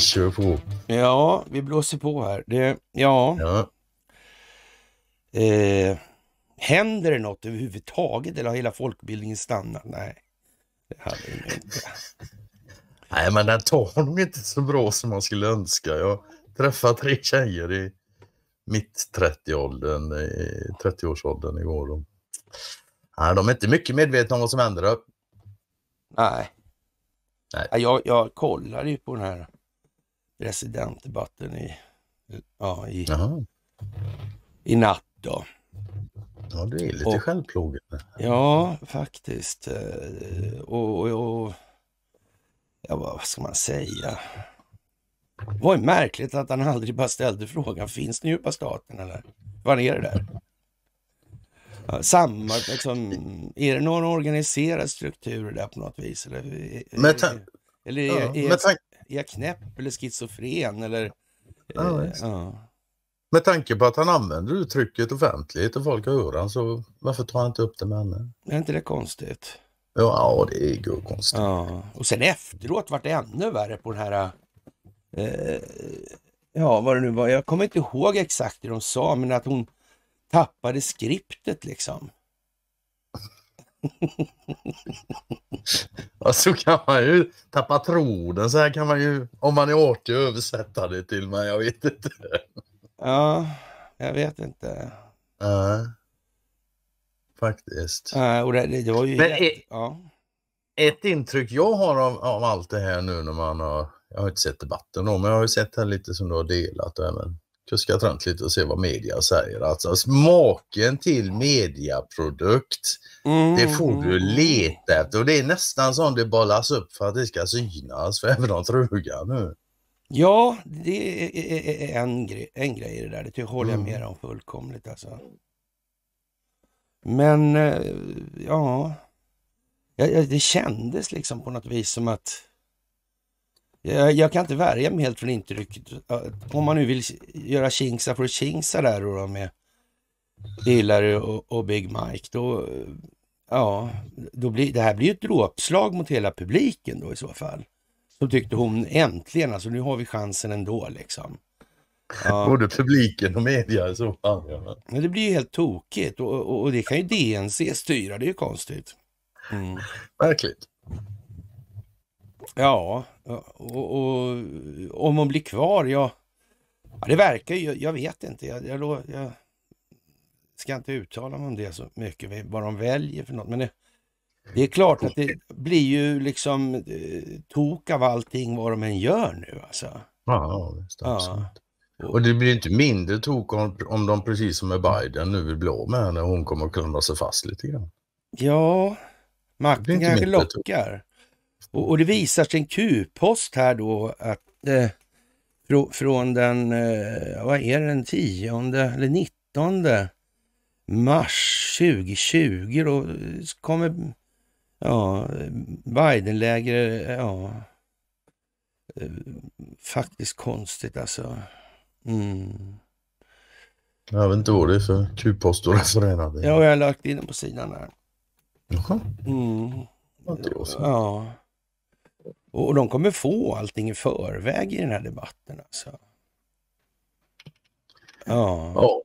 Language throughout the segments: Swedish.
Kör på. Ja, vi blåser på här. Det, ja. ja. Eh, händer det något överhuvudtaget eller har hela folkbildningen stannat? Nej. Nej, men den tar nog inte så bra som man skulle önska. Jag träffade tre tjejer i mitt 30-årsåldern 30 igår. Nej, de är inte mycket medvetna om vad som händer. Då. Nej. Nej. Jag, jag kollade ju på den här presidentdebatten i, ja, i, i natt. Då. Ja, det är lite och, självplågande. Ja, faktiskt. Eh, och, och, och ja, vad ska man säga? Det var ju märkligt att han aldrig bara ställde frågan, finns den djupa staten eller? Vad är det där? samma, liksom, är det någon organiserad struktur där på något vis? Eller, med eller ja, är, jag, är, jag knäpp eller schizofren? Eller, ja, eh, ja. Med tanke på att han använder uttrycket offentligt och folk hör han så varför tar han inte upp det med henne? Är inte det konstigt? Ja, det är ju konstigt. Ja. Och sen efteråt vart det ännu värre på den här eh, ja, vad det nu var. Jag kommer inte ihåg exakt hur de sa, men att hon tappade skriptet liksom. ja, så kan man ju tappa tråden. Så här kan man ju, om man är artig, översätta det till mig. Jag vet inte. ja, jag vet inte. Nej, faktiskt. Nej, och det, det, var ju... ett, ett, ja. ett intryck jag har av, av allt det här nu när man har... Jag har inte sett debatten då, men jag har ju sett här lite som du har delat och även kuska runt lite och se vad media säger. Alltså smaken till mediaprodukt, mm. det får du leta efter. Och det är nästan som det bollas upp för att det ska synas för även de truga nu. Ja, det är en, gre en grej i det där. Det håller jag mm. med om fullkomligt alltså. Men eh, ja, det kändes liksom på något vis som att Eh, jag, kan inte värja mig helt från intrycket, eh, om man nu vill göra kingsa för kingsa där då med Hillary och, Big Mike, då, eh, ja, då blir, det här blir ju ett dråpslag mot hela publiken då i så fall. Så tyckte hon äntligen, alltså nu har vi chansen ändå liksom. Ja. Både publiken och media i så fall. Ja. Men det blir ju helt tokigt och, och, och, det kan ju DNC styra, det är ju konstigt. Mm. Verkligt. Alltså. Ja, och, och om hon blir kvar, ja, ja det verkar ju, jag vet inte. Jag, jag, jag, ska inte uttala mig om det så mycket, vad de väljer för något. Men det, det är klart att det blir ju liksom eh, tok av allting vad de än gör nu alltså. Ja, visst, Ja. Och det blir inte mindre tok om, om de precis som med Biden nu vill blå med henne och hon kommer att klamra sig fast lite grann. Ja, makten kanske lockar. Och, och det visar sig en Q-post här då att eh, från den, eh, vad är det, den 10 eller 19 mars 2020 då eh, kommer ja, Biden-läger, eh, ja, eh, faktiskt konstigt alltså. Mm. Jag vet inte vad det är för Q-post du refererar Ja, jag har lagt in den på sidan här. Jaha. Mm. Ja. Och de kommer få allting i förväg i den här debatten. Alltså. Ja. ja,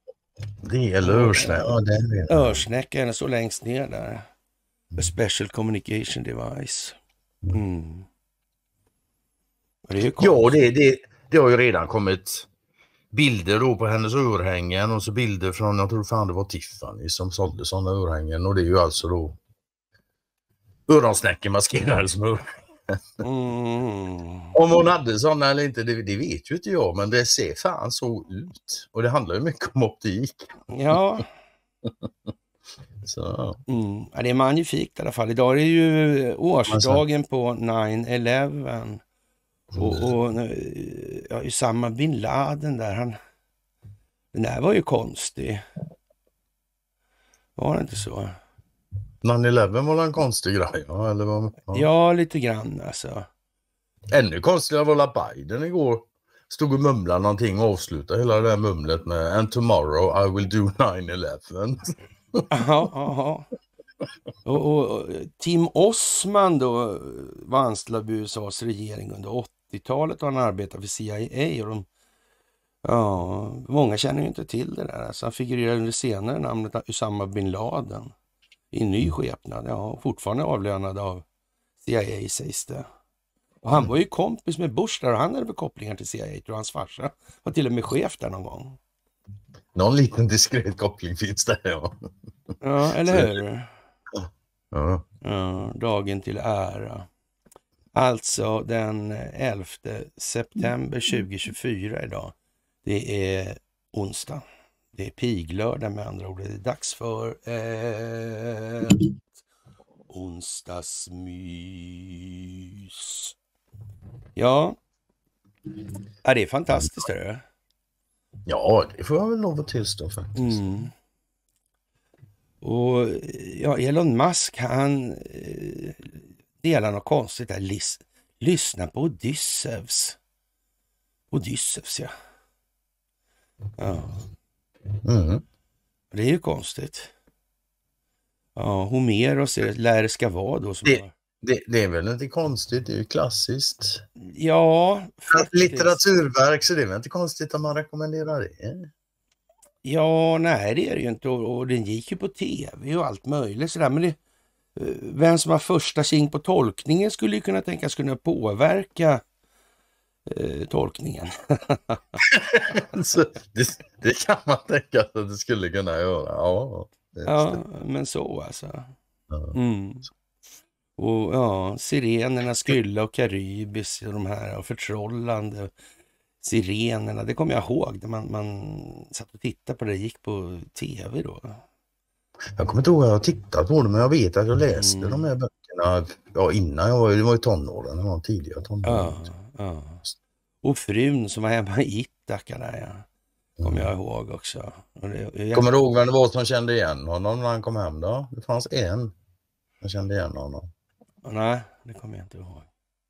det gäller örsnäckan. Örsnäckan är så längst ner där. A mm. special communication device. Mm. mm. Det ja, det, det, det har ju redan kommit bilder då på hennes örhängen och så bilder från, jag tror fan det var Tiffany som sålde sådana örhängen och det är ju alltså då öronsnäckor maskerade som örhängen. Mm. Om hon hade sådana eller inte, det, det, vet ju inte jag, men det ser fan så ut. Och det handlar ju mycket om optik. Ja. så. Mm. Ja, det är magnifikt i alla fall. Idag är det ju årsdagen på 9-11. Och, mm. och eh, ja, Usama bin Laden där, han... Den där var ju konstig. Var det inte så? 9-11 var en konstig grej? Ja, eller vad, ja. ja, lite grann alltså. Ännu konstigare var la Biden igår. Stod och mumlade någonting och avslutade hela det här mumlet med And tomorrow I will do 9-11. ja, ja. Och, och, och, Tim Osman då var anställd av USAs regering under 80-talet och han arbetade för CIA. Och de, ja, många känner ju inte till det där. Alltså, han figurerade under senare namnet Usama bin Laden i ny skepnad. Ja, fortfarande avlönad av CIA sägs det. Och han mm. var ju kompis med Bush där och han hade väl kopplingar till CIA och hans farsa var till och med chef där någon gång. Någon liten diskret koppling finns där ja. Ja, eller hur? Ja. ja. Dagen till ära. Alltså den 11 september 2024 idag. Det är onsdag. Det är piglördag med andra ord. Det är dags för ett eh, onsdagsmys. Ja, ja det är fantastiskt. Är det? Ja, det får jag väl lov att tillstå faktiskt. Mm. Och ja, Elon Musk han eh, delar något konstigt där. Lys lyssna på Odysseus. Odysseus ja. ja. Mm. Det är ju konstigt. Ja, Homeros lär det ska vara då. Som det, har... det, det, är väl inte konstigt, det är ju klassiskt. Ja. Faktiskt. Litteraturverk, så det är väl inte konstigt om man rekommenderar det? Ja, nej det är det ju inte och, och den gick ju på tv och allt möjligt sådär. Men det, eh, vem som har första sing på tolkningen skulle ju kunna tänkas kunna påverka eh, tolkningen. det, det, kan man tänka sig att det skulle kunna göra. Ja, ja men så alltså. Mm. Och ja, sirenerna, Skylla och Karybis och de här och förtrollande. Sirenerna, det kommer jag ihåg när man, man satt och tittade på det, gick på tv då. Jag kommer inte ihåg att jag har tittat på det, men jag vet att jag läste mm. de här böckerna ja, innan jag var, det var i tonåren, det var tidiga tonåren. Ja. Ja. Och frun som var hemma i Ithaka där ja. Kommer jag mm. ihåg också. Jag... Kommer du ihåg vem det var som kände igen honom när han kom hem då? Det fanns en som kände igen honom. Nej, det kommer jag inte ihåg.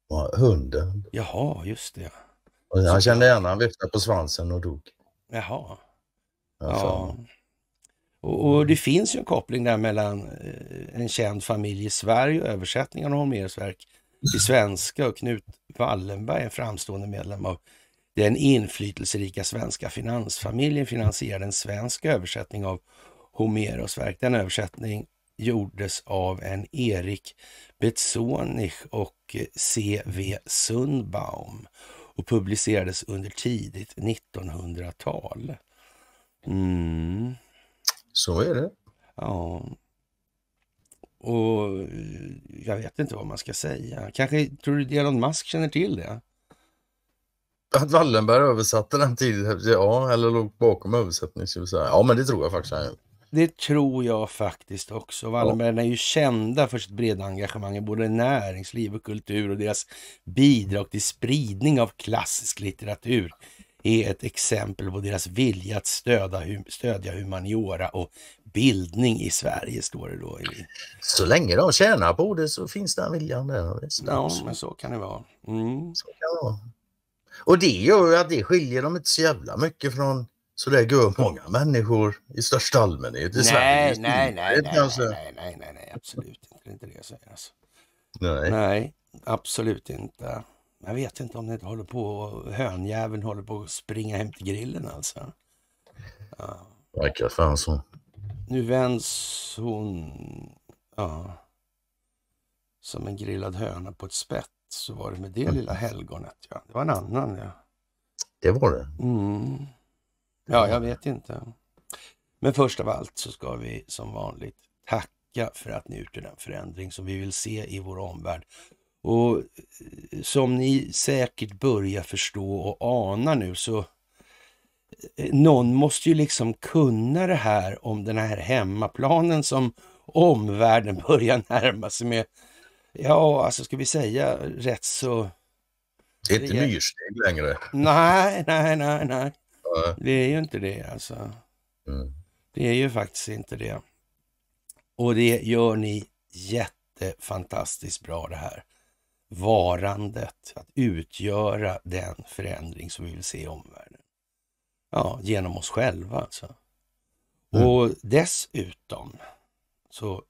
Ja, hunden. Jaha, just det. Och han kände igen honom, han viftade på svansen och dog. Jaha. Ja. Och, och, det finns ju en koppling där mellan eh, en känd familj i Sverige och översättningen av Holmers verk i svenska och Knut Wallenberg, en framstående medlem av den inflytelserika svenska finansfamiljen, finansierade en svensk översättning av Homeros verk. Den översättning gjordes av en Erik Betzonich och C.V. Sundbaum och publicerades under tidigt 1900-tal. Mm. Så är det. Ja, och eh, jag vet inte vad man ska säga. Kanske tror du Elon Musk känner till det? Att Wallenberg översatte den tidigt, ja, eller låg bakom översättningen? skulle säga. Ja, men det tror jag faktiskt Det tror jag faktiskt också. Wallenberg ja. är ju kända för sitt breda engagemang i både näringsliv och kultur och deras bidrag till spridning av klassisk litteratur är ett exempel på deras vilja att stödja humaniora och bildning i Sverige, står det då. I... Så länge de tjänar på det så finns den viljan där. Ja, men så kan det vara. Mm. Så kan det vara. Och det gör ju att det skiljer dem inte så jävla mycket från så det gör många människor i största allmänhet i nej, Sverige. Nej, nej, nej, alltså. nej, nej, nej, nej, absolut inte. Det är inte det jag säger. Alltså. Nej. nej, absolut inte. Jag vet inte om det håller på, hönjäveln håller på att springa hem till grillen alltså. Ja. Verkar fan så. Nu vänds hon, ja, som en grillad höna på ett spett. Så var det med det lilla mm. helgonet. Ja. Det var en annan. Ja. Det var det? Mm. Ja, jag vet inte. Men först av allt så ska vi som vanligt tacka för att ni utgör den förändring som vi vill se i vår omvärld. Och eh, som ni säkert börjar förstå och ana nu så någon måste ju liksom kunna det här om den här hemmaplanen som omvärlden börjar närma sig med. Ja, alltså ska vi säga rätt så... Det är inte myrsteg längre. Nej, nej, nej, nej. Det är ju inte det alltså. Mm. Det är ju faktiskt inte det. Och det gör ni jättefantastiskt bra det här. Varandet, att utgöra den förändring som vi vill se i omvärlden. Ja, genom oss själva alltså. Mm. Och dessutom, så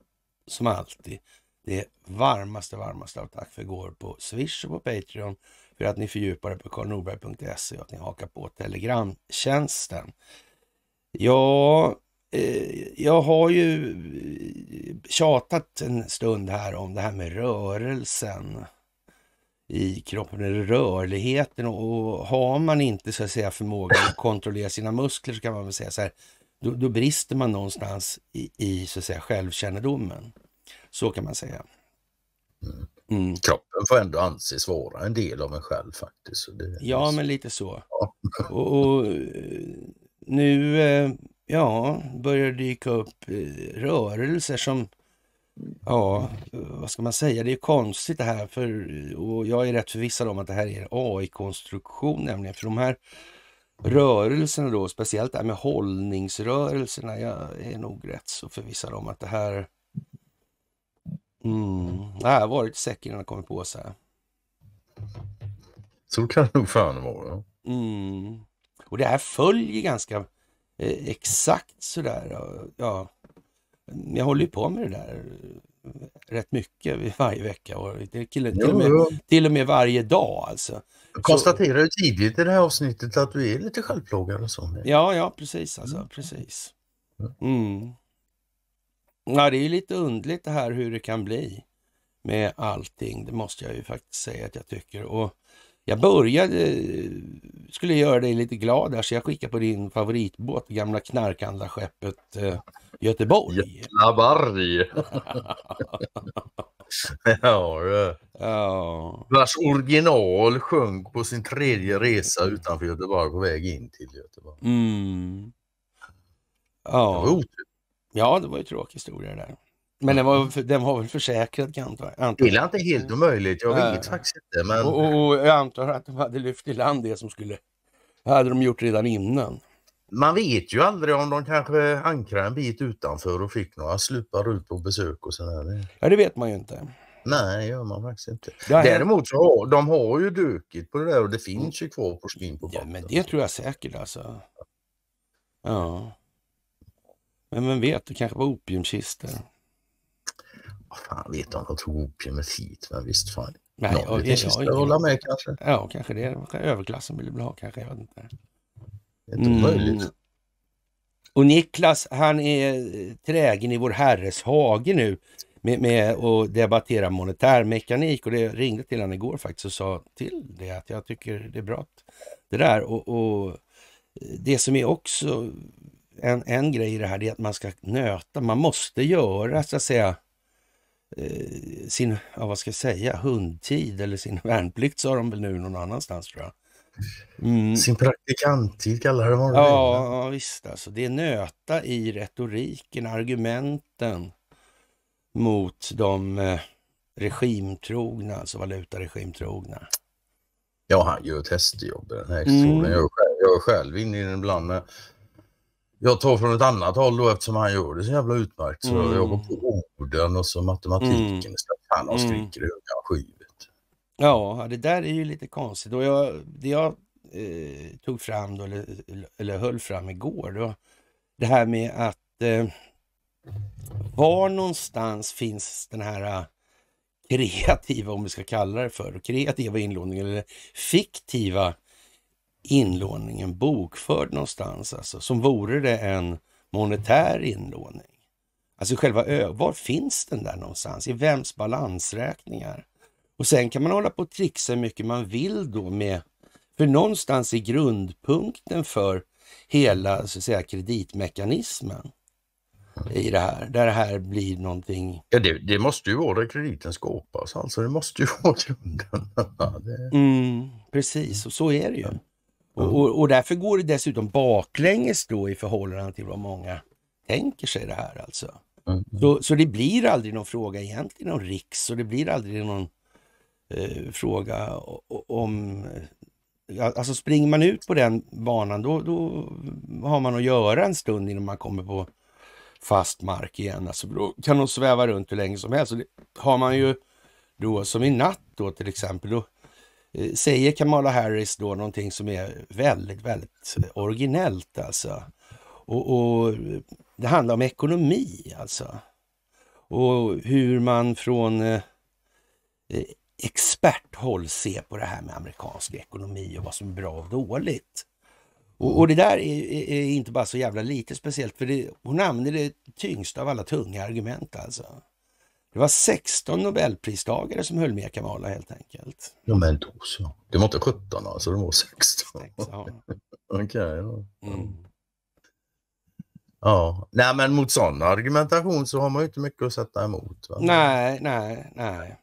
som alltid, det varmaste, varmaste av tack för går på Swish och på Patreon för att ni fördjupar er på karlnorberg.se och att ni hakar på Telegramtjänsten. Ja, eh, jag har ju tjatat en stund här om det här med rörelsen i kroppen, eller rörligheten. Och, och, har man inte så att säga förmågan att kontrollera sina muskler så kan man väl säga så här, då, då brister man någonstans i, i, så att säga, självkännedomen. Så kan man säga. Mm. mm. Kroppen får ändå anses vara en del av en själv faktiskt. ja, men lite så. Ja. Och, och, nu eh, ja, börjar det dyka upp eh, rörelser som Ja, vad ska man säga? Det är konstigt det här för och jag är rätt förvissad om att det här är AI-konstruktion nämligen. För de här rörelserna då, speciellt det här med hållningsrörelserna. Jag är nog rätt så förvissad om att det här... Mm, det här har varit säkert innan det kommit på sig. Så kan det nog fan vara. Mm. Och det här följer ganska eh, exakt sådär. Ja, jag håller ju på med det där eh, rätt mycket varje vecka och till, till, och, med, till och med varje dag alltså. Jag konstaterar ju tidigt i det här avsnittet att du är lite självplågad Ja, ja precis alltså, mm. precis. Mm. mm. Ja, det är ju lite undligt det här hur det kan bli med allting, det måste jag ju faktiskt säga att jag tycker. Och jag började, eh, skulle göra dig lite glad där, så jag skickar på din favoritbåt, gamla knarkhandlarskeppet eh, Göteborg. Göteborg! ja, du! ja. Vars original sjönk på sin tredje resa utanför Göteborg på väg in till Göteborg. Mm. Ja. Det var otur. Ja, det var ju tråkig historia det där. Men den var, den var väl försäkrad antar Det är inte helt omöjligt, jag vet äh. faktiskt inte. Men... Och, och, jag antar att de hade lyft i land det som skulle, hade de gjort redan innan. Man vet ju aldrig om de kanske ankrade en bit utanför och fick några slupar ut på besök och sådär. Ja det vet man ju inte. Nej, det gör man faktiskt inte. Däremot så har de har ju dukit på det där och det finns ju kvar porslin på botten. Ja, men det tror jag säkert alltså. Ja. Men vem vet, det kanske var opiumkistor fan vet jag om de tog opiumet hit, men visst fan. Nej, Någon och, liten kista hålla med kanske. Ja, kanske det. Överklassen vill ville ha kanske, jag vet inte. Det är inte mm. möjligt. Och Niklas, han är eh, trägen i Vår Herres hage nu med, med att debattera monetärmekanik och det ringde till honom igår faktiskt och sa till det att jag tycker det är bra det där och, och eh, det som är också en, en grej i det här är att man ska nöta, man måste göra så att säga Eh, sin, ja, vad ska jag säga, hundtid eller sin värnplikt sa de väl nu någon annanstans tror jag. Mm. Sin praktikanttid kallar de det. Ja, ja, visst alltså. Det är nöta i retoriken, argumenten mot de eh, regimtrogna, alltså valutaregimtrogna. Ja, han gör testjobb den här mm. jag, är själv, inne i den ibland. Men jag tar från ett annat håll då eftersom han gör det så jävla utmärkt. Så mm. jag går på orden och så matematiken mm. istället. Mm. Han har mm. skriker i ögat skivet. Ja, det där är ju lite konstigt. Och jag, det jag eh, tog fram då, eller, eller höll fram igår, då, det här med att eh, var någonstans finns den här eh, kreativa, om vi ska kalla det för, kreativa inlåningen eller fiktiva inlåningen bokförd någonstans, alltså, som vore det en monetär inlåning. Alltså själva ö, var finns den där någonstans? I vems balansräkningar? Och sen kan man hålla på och trixa hur mycket man vill då med, för någonstans i grundpunkten för hela så att säga, kreditmekanismen i det här, där det här blir någonting... Ja, det, det måste ju vara där krediten skapas, alltså det måste ju vara grunden. det... mm, precis, och så är det ju. Och, och, och, därför går det dessutom baklänges då i förhållande till vad många tänker sig det här alltså. Mm. Så, så det blir aldrig någon fråga egentligen om riks och det blir aldrig någon eh, fråga om... Eh, alltså springer man ut på den banan då, då har man att göra en stund innan man kommer på fast mark igen. Alltså, då kan de sväva runt hur länge som helst. Och det har man ju då som i natt då till exempel. Då Eh, säger Kamala Harris då någonting som är väldigt, väldigt originellt alltså. Och, och det handlar om ekonomi alltså. Och hur man från eh, eh, experthåll ser på det här med amerikansk ekonomi och vad som är bra och dåligt. Och, och det där är, är, är, inte bara så jävla lite speciellt, för det, hon använder det tyngsta av alla tunga argument alltså. Det var 16 nobelpristagare som höll med Kamala helt enkelt. Ja men då så. Det var inte 17 alltså, det var 16? 16. Okej. Okay, ja. Mm. ja. Nej men mot sån argumentation så har man ju inte mycket att sätta emot. Va? Nej, nej, nej.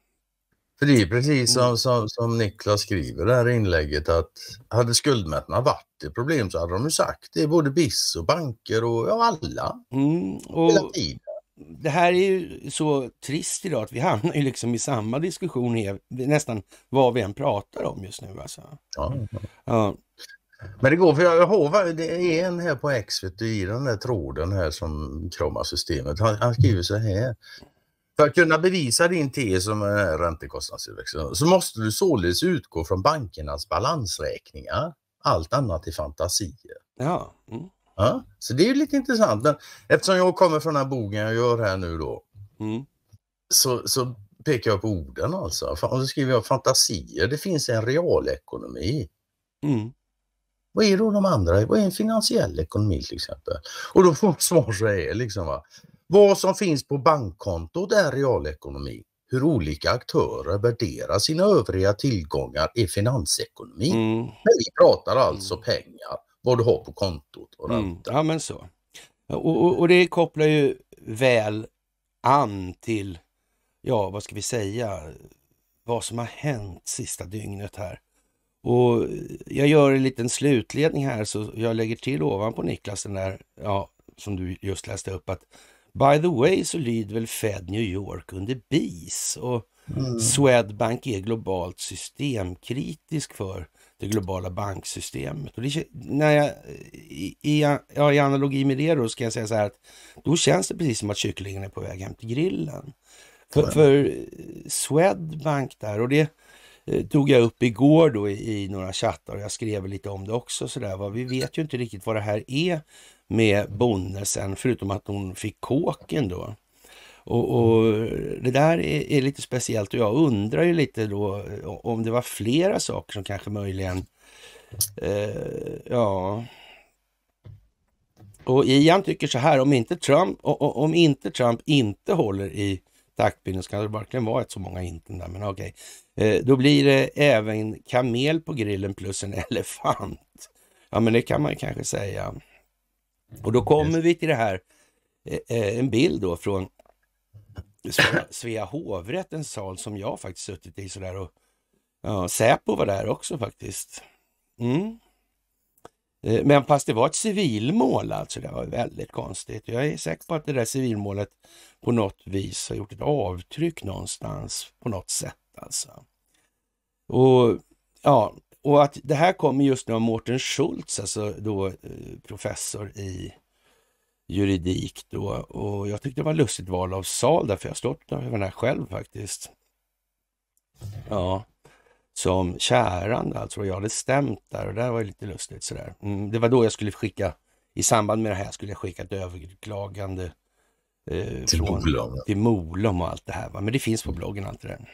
För det är precis mm. som, som, som Niklas skriver det här inlägget att hade skuldmätarna varit ett problem så hade de ju sagt det, både BIS och banker och ja, alla. Mm, och, hela tiden det här är ju så trist idag att vi hamnar ju liksom i samma diskussion här, nästan vad vi än pratar om just nu. Alltså. Ja. ja. Men det går, för jag har, det är en här på X vet du, i den där tråden här som kramar systemet. Han, han skriver så här. För att kunna bevisa din tes om eh, räntekostnadstillväxten så måste du således utgå från bankernas balansräkningar. Allt annat är fantasier. Ja. Mm. Ja, så det är ju lite intressant. Men eftersom jag kommer från den här boken jag gör här nu då. Mm. Så, så pekar jag på orden alltså. Och så skriver jag fantasier. Det finns en realekonomi. Mm. Vad är då de andra? Vad är en finansiell ekonomi till exempel? Och då får man svar så här liksom. Va? Vad som finns på bankkontot är realekonomi. Hur olika aktörer värderar sina övriga tillgångar är finansekonomi. Mm. Men vi pratar alltså mm. pengar vad du har på kontot. Och mm. Ja men så. Och, och, och, det kopplar ju väl an till, ja vad ska vi säga, vad som har hänt sista dygnet här. Och jag gör en liten slutledning här så jag lägger till ovanpå Niklas den där, ja som du just läste upp att By the way så lyder väl Fed New York under BIS och mm. Swedbank är globalt systemkritisk för det globala banksystemet. Och det, när jag, i, i, ja, i analogi med det då ska jag säga så här att då känns det precis som att kycklingen är på väg hem till grillen. För, för eh, Swedbank där och det eh, tog jag upp igår då i, i, några chattar och jag skrev lite om det också sådär. Vi vet ju inte riktigt vad det här är med Bonnesen förutom att hon fick kåken då. Och, och Det där är, är, lite speciellt och jag undrar ju lite då om det var flera saker som kanske möjligen, eh, ja, och Ian tycker så här, om inte Trump, om inte, Trump inte håller i taktpinnen, så kan det verkligen vara ett så många inte där, men okej. Okay. Eh, då blir det även kamel på grillen plus en elefant. Ja, men det kan man kanske säga. Och då kommer vi till det här, eh, eh, en bild då från Svea, Svea hovrätt, en sal som jag faktiskt suttit i sådär och ja, Säpo var där också faktiskt. Mm. Eh, men fast det var ett civilmål alltså, det var väldigt konstigt. Jag är säker på att det där civilmålet på något vis har gjort ett avtryck någonstans på något sätt alltså. Och ja, och att det här kommer just nu av Mårten Schultz, alltså då eh, professor i juridik då och jag tyckte det var lustigt val av sal därför jag stått där, själv faktiskt. Ja, som kärande alltså och jag hade stämt där och det var lite lustigt sådär. Mm, det var då jag skulle skicka, i samband med det här skulle jag skicka ett överklagande eh, till, från, Molom. till Molom och allt det här. Va? Men det finns på bloggen allt det där.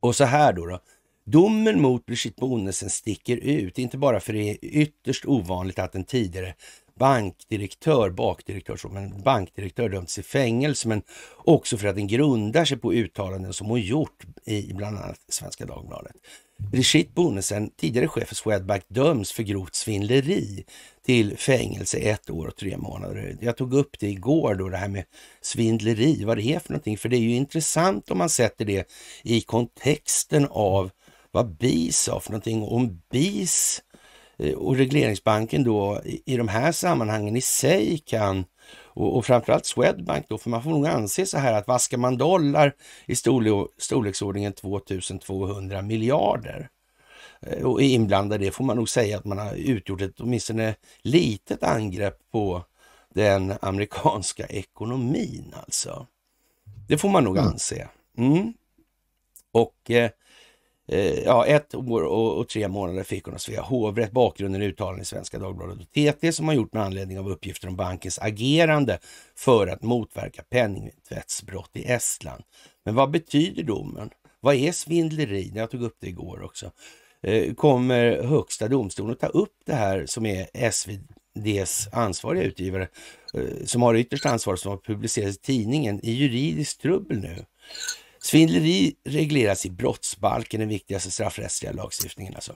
Och så här då. då. Domen mot Brigitte Bonnesen sticker ut, inte bara för det är ytterst ovanligt att en tidigare bankdirektör, bakdirektör, så, men bankdirektör dömts till fängelse, men också för att den grundar sig på uttalanden som hon gjort i bland annat Svenska Dagbladet. Brigitte Bonnesen, tidigare chef för Swedbank, döms för grovt svindleri till fängelse ett år och tre månader. Jag tog upp det igår då, det här med svindleri, vad det är för någonting. För det är ju intressant om man sätter det i kontexten av vad BIS sa för någonting. Om BIS Eh, och regleringsbanken då i de här sammanhangen i sig kan och, och framförallt Swedbank då, för man får nog anse så här att vaskar man dollar i storle storleksordningen 2200 miljarder eh, och är inblandad i det får man nog säga att man har utgjort ett åtminstone litet angrepp på den amerikanska ekonomin alltså. Det får man nog mm. anse. Mm. Och eh, Eh, ja, ett år och, och, tre månader fick hon av Svea hovrätt. Bakgrunden är uttalanden i Svenska Dagbladet och TT som har gjort med anledning av uppgifter om bankens agerande för att motverka penningtvättsbrott i Estland. Men vad betyder domen? Vad är svindleri? Jag tog upp det igår också. Eh, kommer Högsta domstolen att ta upp det här som är SVDs ansvariga utgivare, eh, som har ytterst ansvar, som har publicerats i tidningen, i juridiskt trubbel nu? Svindleri regleras i brottsbalken, den viktigaste straffrättsliga lagstiftningen. Alltså.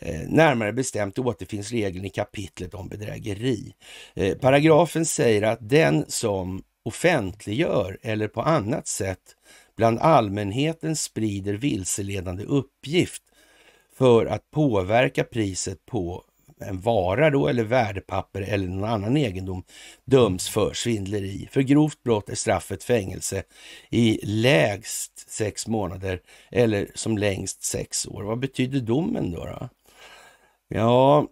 Eh, närmare bestämt återfinns regeln i kapitlet om bedrägeri. Eh, paragrafen säger att den som offentliggör eller på annat sätt bland allmänheten sprider vilseledande uppgift för att påverka priset på en vara då eller värdepapper eller någon annan egendom döms mm. för svindleri. För grovt brott är straffet fängelse i lägst sex månader eller som längst sex år. Vad betyder domen då? då? Ja,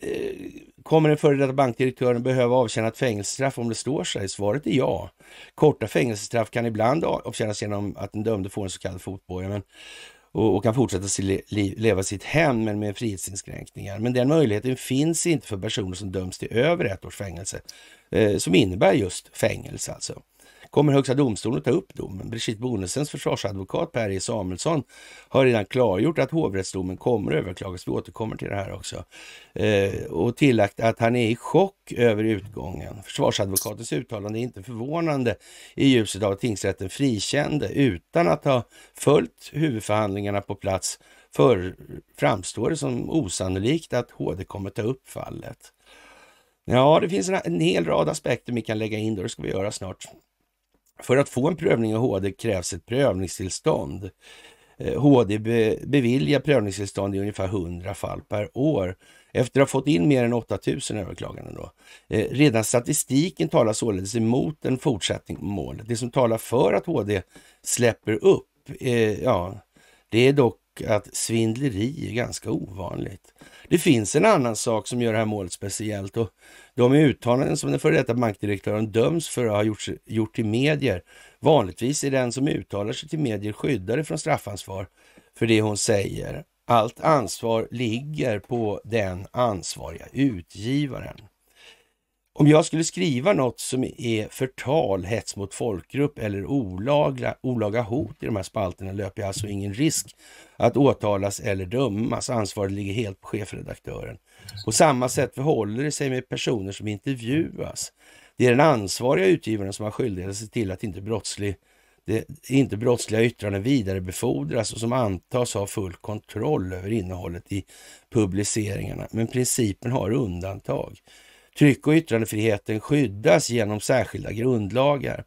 eh, Kommer den före detta bankdirektören behöva avtjäna ett fängelsestraff om det står sig? Svaret är ja. Korta fängelsestraff kan ibland avtjänas genom att den dömde får en så kallad fotboja, men och, och kan fortsätta si, li, leva sitt hem men med frihetsinskränkningar. Men den möjligheten finns inte för personer som döms till över ett års fängelse, eh, som innebär just fängelse alltså kommer Högsta domstolen att ta upp domen. Brigitte Bonnesens försvarsadvokat Per E Samuelsson har redan klargjort att hovrättsdomen kommer att överklagas. Vi återkommer till det här också. Eh, och tillagt att han är i chock över utgången. Försvarsadvokatens uttalande är inte förvånande i ljuset av att tingsrätten frikände utan att ha följt huvudförhandlingarna på plats för, framstår det som osannolikt att HD kommer ta upp fallet. Ja, det finns en, en hel rad aspekter vi kan lägga in då, det ska vi göra snart. För att få en prövning av HD krävs ett prövningstillstånd. HD eh, beviljar prövningstillstånd i ungefär 100 fall per år efter att ha fått in mer än 8000 överklaganden. Då. Eh, redan statistiken talar således emot en fortsättning på målet. Det som talar för att HD släpper upp, eh, ja, det är dock att svindleri är ganska ovanligt. Det finns en annan sak som gör det här målet speciellt och de uttalanden som den före detta bankdirektören döms för att ha gjort, gjort till medier, vanligtvis är den som uttalar sig till medier skyddade från straffansvar för det hon säger. Allt ansvar ligger på den ansvariga utgivaren. Om jag skulle skriva något som är förtal, hets mot folkgrupp eller olaga, olaga hot i de här spalterna löper jag alltså ingen risk att åtalas eller dömas. Ansvaret ligger helt på chefredaktören. På samma sätt förhåller det sig med personer som intervjuas. Det är den ansvariga utgivaren som har skyldighet att se till att inte, brottslig, det, inte brottsliga yttranden vidarebefordras och som antas ha full kontroll över innehållet i publiceringarna. Men principen har undantag. Tryck och yttrandefriheten skyddas genom särskilda grundlagar.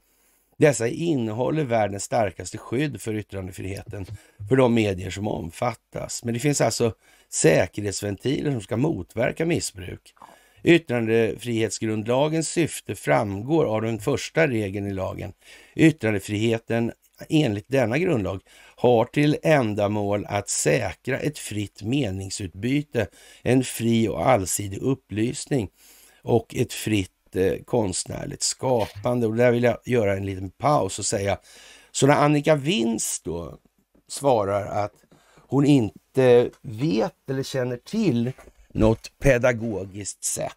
Dessa innehåller världens starkaste skydd för yttrandefriheten för de medier som omfattas. Men det finns alltså säkerhetsventiler som ska motverka missbruk. Yttrandefrihetsgrundlagens syfte framgår av den första regeln i lagen. Yttrandefriheten enligt denna grundlag har till ändamål att säkra ett fritt meningsutbyte, en fri och allsidig upplysning och ett fritt konstnärligt skapande. Och där vill jag göra en liten paus och säga, så när Annika Winst då svarar att hon inte vet eller känner till något pedagogiskt sätt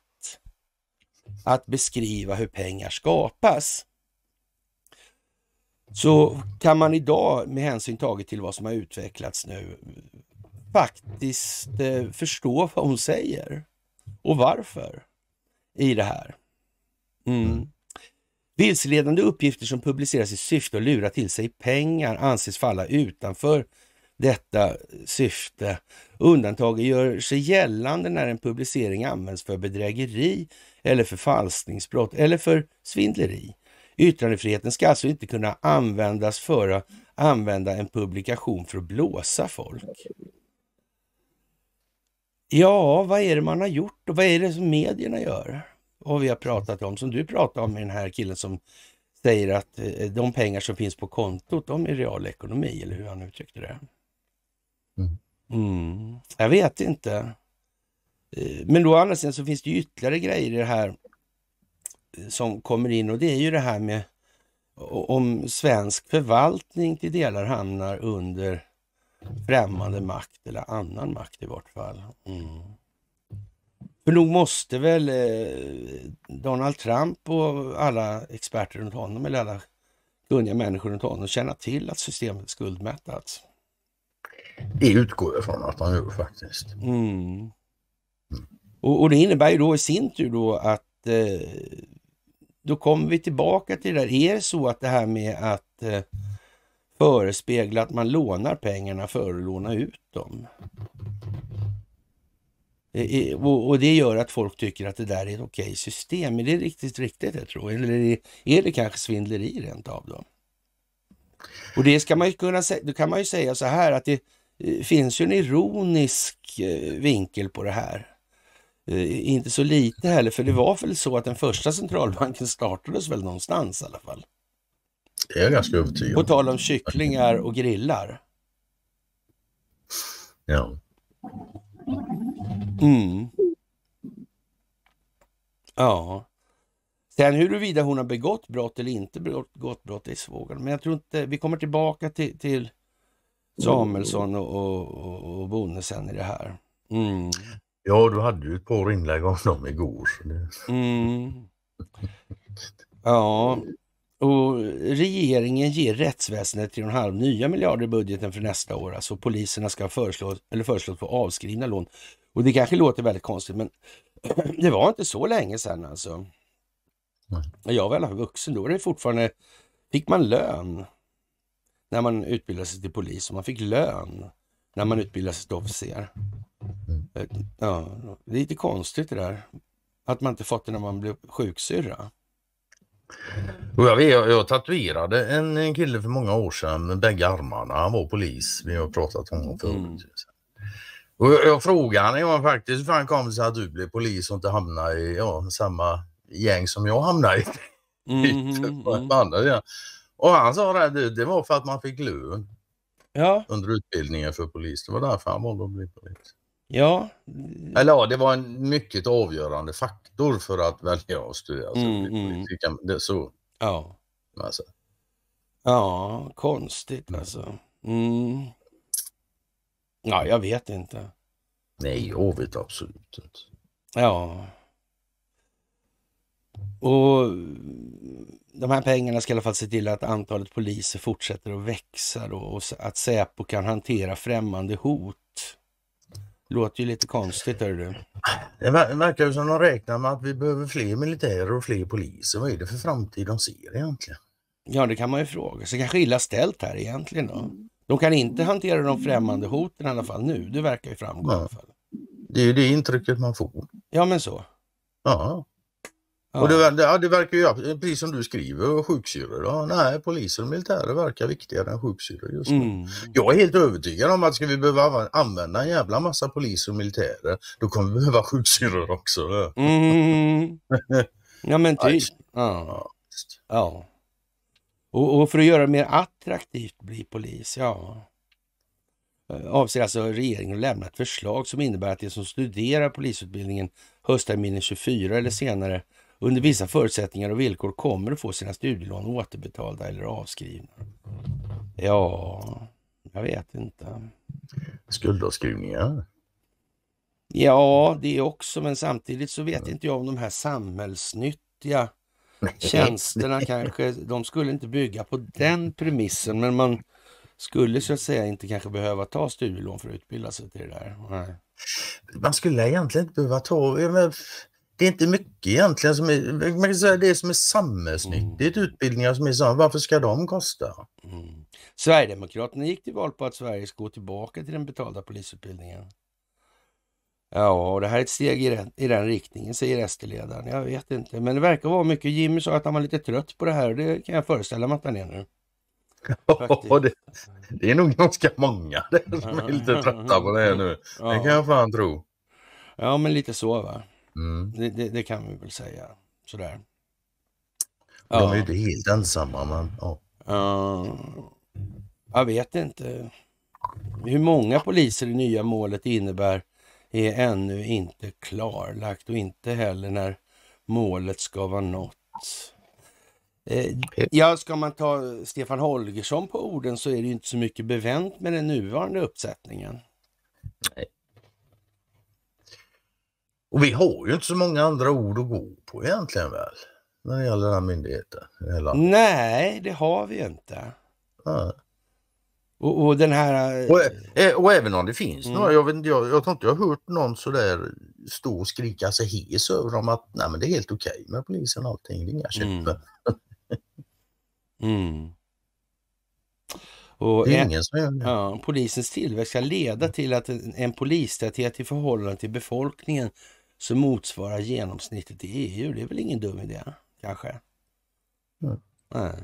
att beskriva hur pengar skapas. Så kan man idag med hänsyn taget till vad som har utvecklats nu faktiskt eh, förstå vad hon säger och varför i det här. Mm. mm. Vilseledande uppgifter som publiceras i syfte att lura till sig pengar anses falla utanför detta syfte. Undantaget gör sig gällande när en publicering används för bedrägeri eller förfalskningsbrott eller för svindleri. Yttrandefriheten ska alltså inte kunna användas för att använda en publikation för att blåsa folk. Ja, vad är det man har gjort och vad är det som medierna gör? vad vi har pratat om, som du pratade om med den här killen som säger att eh, de pengar som finns på kontot, de är realekonomi, eller hur han uttryckte det. Mm. mm. Jag vet inte. Eh, men då å andra sidan så finns det ytterligare grejer i det här eh, som kommer in och det är ju det här med om svensk förvaltning till delar hamnar under främmande makt eller annan makt i vart fall. Mm. För nog måste väl eh, Donald Trump och alla experter runt honom eller alla kunniga människor runt honom känna till att systemet är Det utgår jag från att han gör faktiskt. Mm. Och, och, det innebär ju då i sin tur då att eh, då kommer vi tillbaka till det där. Är det så att det här med att eh, förespegla att man lånar pengarna för att låna ut dem? Eh, och, det gör att folk tycker att det där är ett okej okay system. Är det riktigt riktigt jag tror? Eller är det, kanske svindleri rent av då? Och det ska man ju kunna säga. då kan man ju säga så här att det eh, finns ju en ironisk eh, vinkel på det här. Inte så lite heller, för det var väl så att den första centralbanken startades väl någonstans i alla fall. Det är jag ganska övertygad På tal om kycklingar och grillar. Ja. Mm. Ja. Sen huruvida hon har begått brott eller inte begått brott, är svårt. Men jag tror inte, vi kommer tillbaka till, till Samuelsson och, och, och Bonne sen i det här. Mm. Ja, du hade ju ett par inlägg om dem igår. Det... Mm. Ja, och regeringen ger rättsväsendet 3,5 nya miljarder i budgeten för nästa år. Alltså poliserna ska föreslå, eller föreslås få avskrivna lån. Och det kanske låter väldigt konstigt, men det var inte så länge sedan alltså. När jag var vuxen, då var det fortfarande, fick man lön när man utbildade sig till polis och man fick lön när man utbildade sig till officer. Mm. Eh, ja, det är lite konstigt det där, att man inte fått det när man blev sjuksyrra. Mm. Och jag, jag, jag tatuerade en, en kille för många år sedan med bägge armarna. Han var polis. Vi har pratat om honom förut. Mm. Och jag, jag frågade honom jag faktiskt hur fan kom sig att du blev polis och inte hamnade i ja, samma gäng som jag hamnade i. Mm, mm, och han sa det, det var för att man fick lön ja. under utbildningen för polis. Det var därför han valde att bli polis. Ja. Eller ja, det var en mycket avgörande faktor för att välja att studera mm, mm. Det, så. Ja. Alltså. Ja, konstigt mm. alltså. Mm. Ja, jag vet inte. Nej, jag vet absolut inte. Ja. Och de här pengarna ska i alla fall se till att antalet poliser fortsätter att växa då, och att Säpo kan hantera främmande hot Låter ju lite konstigt hör du. Det verkar ju som de räknar med att vi behöver fler militärer och fler poliser. Vad är det för framtid de ser egentligen? Ja, det kan man ju fråga sig. Kanske illa ställt här egentligen då. De kan inte hantera de främmande hoten i alla fall nu. Det verkar ju framgå ja. i alla fall. Det är ju det intrycket man får. Ja, men så. Ja. Ja. Och det, det, det, verkar ju, precis som du skriver, sjuksyrror. Då. Nej, poliser och militärer verkar viktigare än sjuksyrror just nu. Mm. Jag är helt övertygad om att ska vi behöva använda en jävla massa poliser och militärer, då kommer vi behöva sjuksyrror också. Mm. Ja men typ. Ja. ja. Och, och, för att göra det mer attraktivt att bli polis, ja. Eh, avser alltså regeringen att lämna ett förslag som innebär att de som studerar polisutbildningen höstterminen 24 eller senare under vissa förutsättningar och villkor kommer att få sina studielån återbetalda eller avskrivna. Ja, jag vet inte. Skuldavskrivningar? Ja, det också, men samtidigt så vet inte jag om de här samhällsnyttiga tjänsterna kanske, de skulle inte bygga på den premissen, men man skulle så att säga inte kanske behöva ta studielån för att utbilda sig till det där. Nej. Man skulle egentligen inte behöva ta, det är inte mycket egentligen som är, man kan säga det som är samhällsnyttigt. Mm. Utbildningar som är så, varför ska de kosta? Mm. Sverigedemokraterna gick till val på att Sverige ska gå tillbaka till den betalda polisutbildningen. Ja, och det här är ett steg i den, i den riktningen, säger SD-ledaren. Jag vet inte, men det verkar vara mycket. Jimmy sa att han var lite trött på det här och det kan jag föreställa mig att han är nu. Ja, det, det, är nog ganska många som är lite trötta på det här nu. Det kan jag fan tro. Ja, men lite så va. Mm. Det, det, det, kan vi väl säga. Sådär. Ja. De är ju inte helt ensamma men ja. Uh, jag vet inte. Hur många poliser det nya målet innebär är ännu inte klarlagt och inte heller när målet ska vara nått. Eh, ja, ska man ta Stefan Holgersson på orden så är det inte så mycket bevänt med den nuvarande uppsättningen. Och vi har ju inte så många andra ord att gå på egentligen väl? När det gäller den här myndigheten? Hela. Nej, det har vi inte. Nej. Och, och, den här... Och, eh, eh, och, även om det finns mm. några, jag, vet, jag, jag tror inte jag har hört någon sådär stå och skrika sig hes över dem att nej men det är helt okej okay med polisen och allting, det är inga Mm. mm. Och en, ja, polisens tillväxt ska leda till att en, en polistäthet i förhållande till befolkningen så motsvarar genomsnittet i EU. Det är väl ingen dum idé, kanske? Mm. Nej.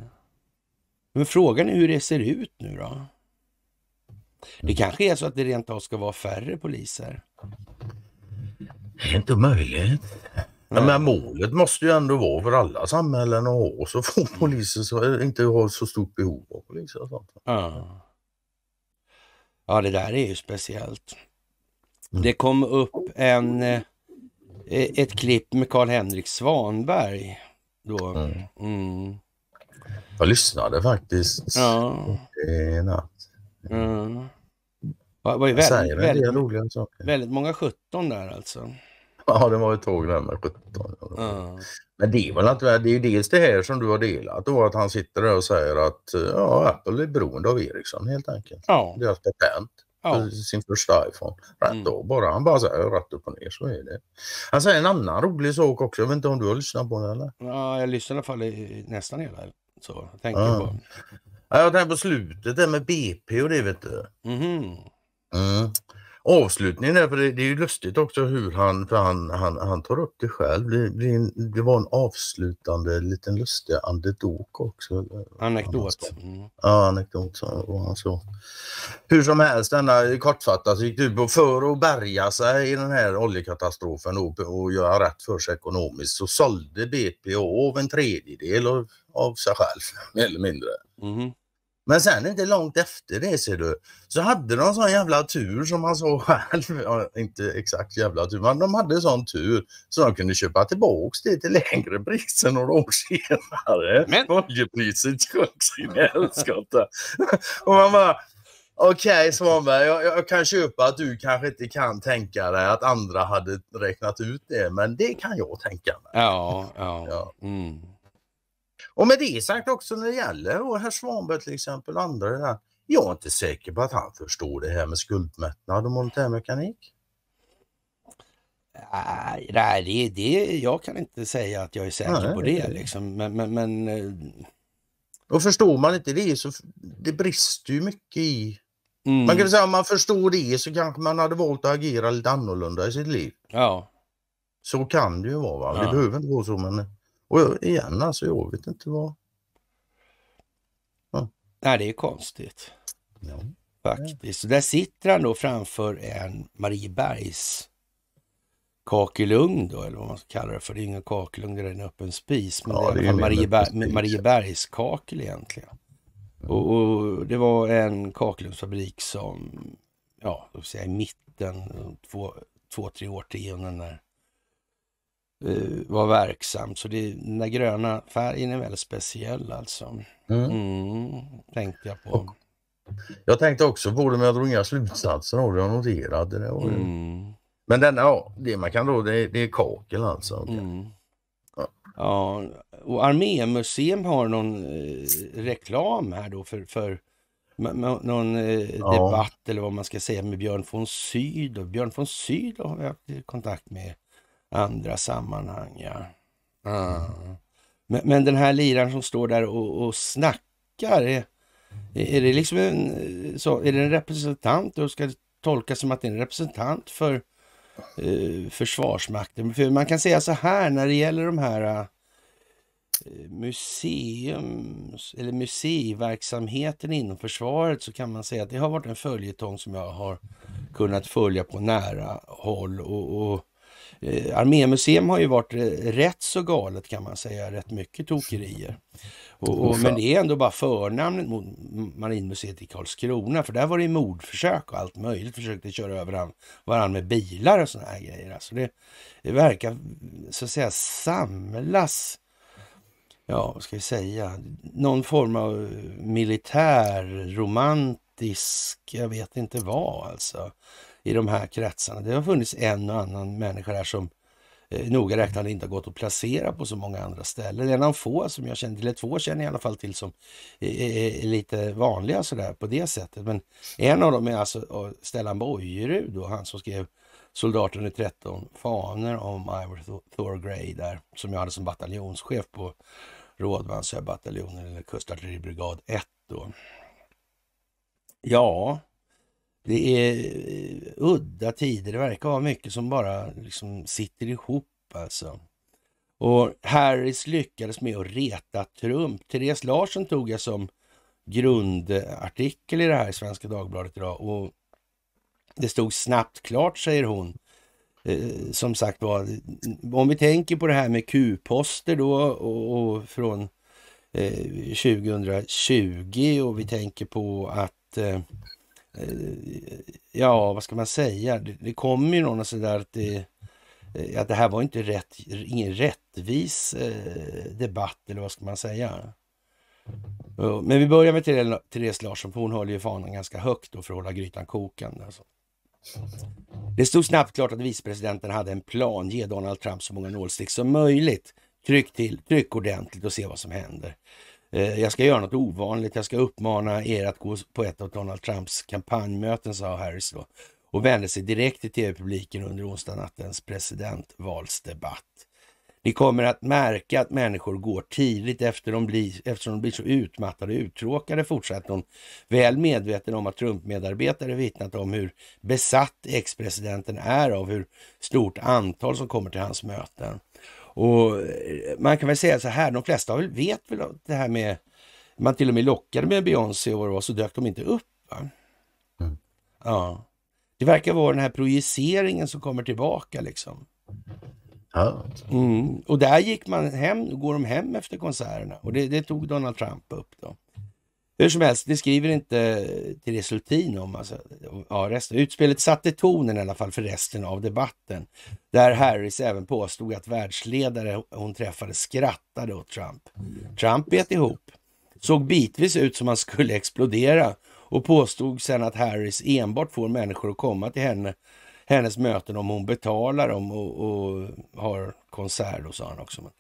Men frågan är hur det ser ut nu då? Det mm. kanske är så att det rent av ska vara färre poliser? Det är inte möjligt. Nej. Men målet måste ju ändå vara för alla samhällen att ha så få poliser så inte har så stort behov av poliser. Och sånt. Ja. ja, det där är ju speciellt. Mm. Det kom upp en eh, Eh, ett klipp med Karl-Henrik Svanberg. Då. Mm. Mm. Jag lyssnade faktiskt ja. i natt. Mm. Det var ju väldigt, säger, väldigt, väldigt, väldigt, många 17 där alltså. Ja, det var ett tåg där med 17. Ja. Men det är väl att, det är ju dels det här som du har delat då, att han sitter där och säger att ja, Apple är beroende av Ericsson helt enkelt. Ja. Deras patent. Oh. Sin första iPhone. Rätt mm. då bara. Han bara säger rätt upp och ner så är det. Han säger en annan rolig sak också. Jag vet inte om du har lyssnat på den eller? Ja, jag lyssnar i alla fall i, nästan hela. Så, tänkte ja. på. Ja, jag tänkte på slutet där med BP och det vet du. Mhm. Mm. Mm avslutningen där, för det, det, är ju lustigt också hur han, för han, han, han tar upp det själv. Det, det, det var en avslutande liten lustig anekdot också. Anekdot. Mm. Ja, anekdot och han så. Hur som helst, denna kortfattat gick du på för att bärga sig i den här oljekatastrofen och, och göra rätt för sig ekonomiskt så sålde BPA av en tredjedel av, av sig själv, mer eller mindre. Mm. Men sen inte långt efter det ser du, så hade de sån jävla tur som han sa själv, inte exakt jävla tur, men de hade sån tur så de kunde köpa tillbaks det till lägre pris priser några år senare. Men... Oljepriset sjönk sin helskotta. Och man bara, Okej okay, Svanberg, jag, jag, kan köpa att du kanske inte kan tänka dig att andra hade räknat ut det, men det kan jag tänka mig. Ja, ja. ja. Mm. Och med det sagt också när det gäller herr Svanberg till exempel och andra där, jag är inte säker på att han förstår det här med skuldmättnad och monetärmekanik. Nej, nej det, det, jag kan inte säga att jag är säker nej, på det. Liksom. Men, men, men... Eh, och förstår man inte det så det brister ju mycket i... Mm. Man kan säga om man förstår det så kanske man hade valt att agera lite annorlunda i sitt liv. Ja. Så kan det ju vara. Va? Det behöver inte vara så men och igen alltså, jag vet inte vad... Ja. Nej, det är konstigt. Ja. Faktiskt. Så där sitter han då framför en Mariebergs kakelugn då, eller vad man ska kalla det för. Det är ingen kakelugn, det är en öppen spis. Men ja, det är i alla fall Marieber Mariebergs kakel egentligen. Och, och, det var en kakelugnsfabrik som, ja, i mitten, två, två, tre årtionden när Eh, var verksamt. Så det, den där gröna färgen är väldigt speciell alltså. Mm. Mm, tänkte jag på. Jag tänkte också på det men jag drog inga slutsatser av det. Jag noterade det. Mm. Men den, ja, det man kan dra det, det är kakel alltså. Okay. Mm. Ja. ja, och Armémuseum har någon eh, reklam här då för, för någon eh, ja. debatt eller vad man ska säga med Björn von Sydow. Björn von Sydow har jag haft kontakt med andra sammanhang. Ja. Ah. Men, men, den här liraren som står där och, och snackar, är, är, det liksom en, så, är det en representant och ska det tolkas som att det är en representant för eh, Försvarsmakten? För man kan säga så här när det gäller de här eh, museum eller museiverksamheten inom försvaret så kan man säga att det har varit en följetong som jag har kunnat följa på nära håll och, och Eh, armémuseum har ju varit eh, rätt så galet kan man säga, rätt mycket tokerier. Och, och, men det är ändå bara förnamnet mot Marinmuseet i Karlskrona, för där var det mordförsök och allt möjligt. Försökte köra över varandra varann med bilar och sådana här grejer. Alltså det, det verkar så att säga samlas ja, vad ska vi säga, någon form av militär, romantisk, jag vet inte vad alltså i de här kretsarna. Det har funnits en och annan människa där som eh, noga räknat inte har gått att placera på så många andra ställen. En av få som jag känner till, eller två känner jag i alla fall till som är, lite vanliga sådär på det sättet. Men en av dem är alltså Stellan Bojerud och han som skrev Soldaten i 13 fanor om Ivor Thor Grey där, som jag hade som bataljonschef på Rådmansö bataljonen eller kustartilleribrigad 1 då. Ja, det är eh, udda tider. Det verkar vara mycket som bara liksom sitter ihop alltså. Och Harris lyckades med att reta Trump. Therese Larsson tog jag som grundartikel i det här i Svenska Dagbladet idag och det stod snabbt klart, säger hon. Eh, som sagt var, om vi tänker på det här med Q-poster då och, och från eh, 2020 och vi tänker på att eh, Eh, ja, vad ska man säga? Det, det kommer ju någon sådär att det, eh, att det här var inte rätt, ingen rättvis eh, debatt eller vad ska man säga? Men vi börjar med Therese Larsson, för hon höll ju fanan ganska högt då för att hålla grytan kokande. Alltså. Det stod snabbt klart att vicepresidenten hade en plan. Ge Donald Trump så många nålstick som möjligt. Tryck till, tryck ordentligt och se vad som händer. Eh, jag ska göra något ovanligt. Jag ska uppmana er att gå på ett av Donald Trumps kampanjmöten, sa Harris då och vände sig direkt till tv-publiken under onsdagsnattens presidentvalsdebatt. Ni kommer att märka att människor går tidigt efter de blir, eftersom de blir så utmattade och uttråkade, fortsatte hon, väl medveten om att Trump-medarbetare vittnat om hur besatt ex-presidenten är av hur stort antal som kommer till hans möten. Och eh, man kan väl säga så här, de flesta vet väl det här med, man till och med lockade med Beyoncé och vad det var, så dök de inte upp. Mm. Ja. Det verkar vara den här projiceringen som kommer tillbaka liksom. Mm. Och där gick man hem, går de hem efter konserterna och det, det tog Donald Trump upp då. Hur som helst, det skriver inte Therese Hultin om. Alltså, ja, resten. Utspelet satte tonen i alla fall för resten av debatten, där Harris även påstod att världsledare hon träffade skrattade åt Trump. Trump bet ihop, såg bitvis ut som han skulle explodera och påstod sedan att Harris enbart får människor att komma till henne, hennes möten om hon betalar dem och, och har konsert och sa han också.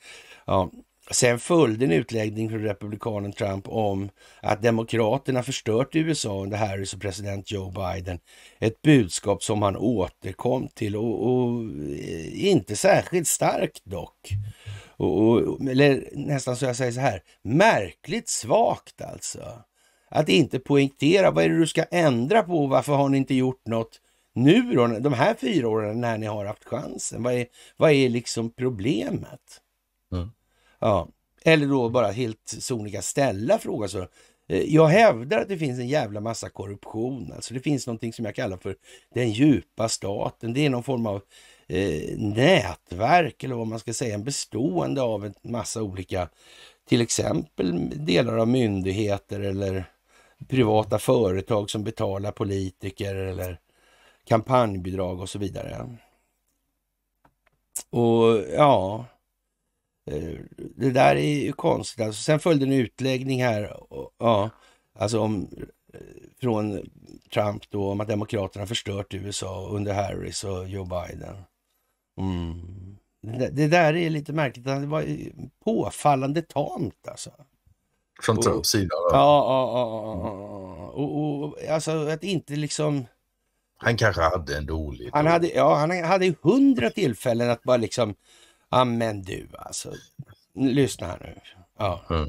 ja, Sen följde en utläggning från republikanen Trump om att demokraterna förstört USA under Harris och president Joe Biden. Ett budskap som han återkom till och, och eh, inte särskilt starkt dock. Och, och, eller nästan så jag säger så här, märkligt svagt alltså. Att inte poängtera vad är det du ska ändra på, varför har ni inte gjort något nu då, de här fyra åren när ni har haft chansen? Vad är, vad är liksom problemet? Mm. Ja. Eller då bara helt sonika ställa frågan. Så, eh, jag hävdar att det finns en jävla massa korruption. Alltså det finns någonting som jag kallar för den djupa staten. Det är någon form av eh, nätverk eller vad man ska säga, en bestående av en massa olika, till exempel delar av myndigheter eller privata företag som betalar politiker eller kampanjbidrag och så vidare. Och ja, Eh, det där är ju konstigt. Alltså, sen följde en utläggning här och, ja, alltså om, eh, från Trump då om att demokraterna förstört USA under Harris och Joe Biden. Mm. Det, det, där är lite märkligt. Det var påfallande tamt alltså. Från Trumps sida? Då. Ja, ja, ja. ja. Och, och, alltså att inte liksom... Han kanske hade en dålig... Han hade, ja, han hade ju hundra tillfällen att bara liksom Ja men du alltså. Lyssna här nu. Ja. Mm.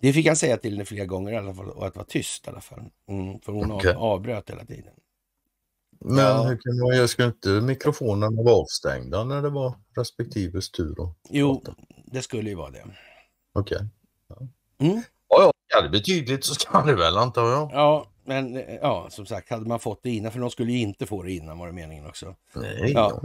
Det fick han säga till henne flera gånger i alla fall och att vara tyst i alla fall. Mm, för hon okay. avbröt hela tiden. Men ja. hur kan man göra? Ska inte mikrofonerna vara avstängda när det var respektives tur? Och jo, det skulle ju vara det. Okej. Okay. Ja. Mm. Ja, ja, det blir tydligt så ska det väl antar jag. Ja, men ja, som sagt, hade man fått det innan, för de skulle ju inte få det innan var det meningen också. Nej, ja.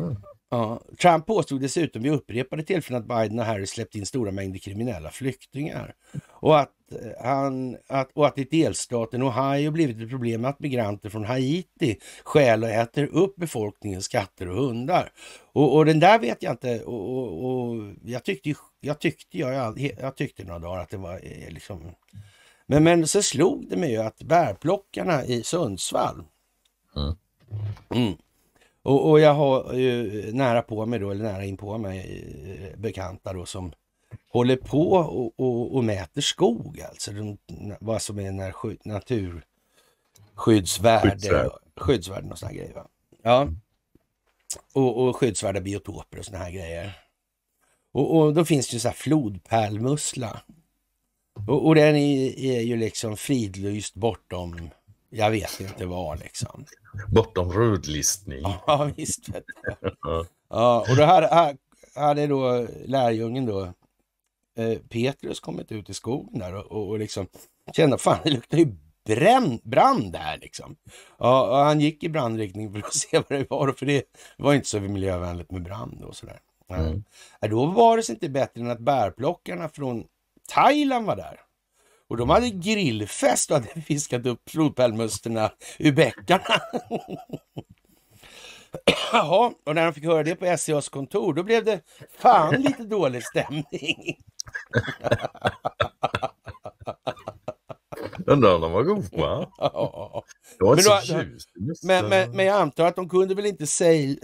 Ja. Trump påstod dessutom vid upprepade tillfällen att Biden och Harris släppt in stora mängder kriminella flyktingar och att, eh, han, att, och att i delstaten Ohio blivit ett problem att migranter från Haiti stjäl och äter upp befolkningens katter och hundar. Och, och den där vet jag inte och, och, och jag tyckte, jag tyckte, jag, jag, tyckte några dagar att det var eh, liksom... Men, men så slog det mig ju att bärplockarna i Sundsvall mm. Mm. Och, och, jag har ju nära på mig då, eller nära in på mig, eh, bekanta då som håller på och, och, och mäter skog alltså. De, vad som är natur, naturskyddsvärde, skyddsvärde, skyddsvärden och sådana grejer. Va? Ja. Och, och skyddsvärda biotoper och sådana här grejer. Och, då finns det ju så här flodpärlmussla. Och, den är, är ju liksom fridlyst bortom jag vet inte vad liksom. Bortom rudlistning. Ja, visst. ja, och då här, här hade då lärjungen då, eh, Petrus, kommit ut i skogen där och, och, och liksom kände, fan det luktar ju bränn, brand här liksom. Ja, han gick i brandriktning för att se vad det var för det var inte så miljövänligt med brand och sådär. Mm. Ja, då var det inte bättre än att bärplockarna från Thailand var där. Och de hade grillfest och hade fiskat upp flodpärlmusterna ur bäckarna. Jaha, och när de fick höra det på SCAs e kontor, då blev det fan lite dålig stämning. Undrar om de var goda? Ja. men, men, men, men, jag antar att de kunde väl inte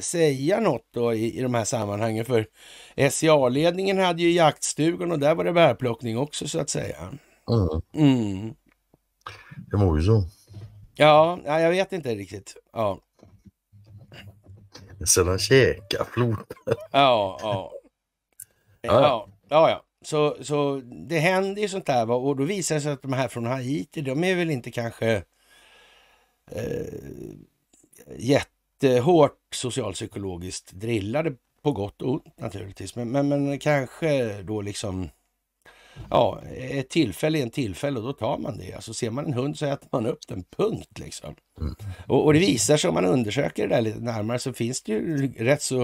säga något då i, i de här sammanhangen för SCA-ledningen e hade ju jaktstugan och där var det bärplockning också så att säga. Mm. Det var ju så. Ja, jag vet inte riktigt. Ja. Sedan käka flodbär. Ja, ja. Ja, ja. ja. Så, så det händer ju sånt där va? och då visar det sig att de här från Haiti, de är väl inte kanske eh, jättehårt socialpsykologiskt drillade på gott och ont naturligtvis, men, men, men kanske då liksom ja, ett tillfälle är en tillfälle och då tar man det. Alltså ser man en hund så äter man upp den, punkt liksom. Mm. Och, och, det visar sig om man undersöker det där lite närmare så finns det ju rätt så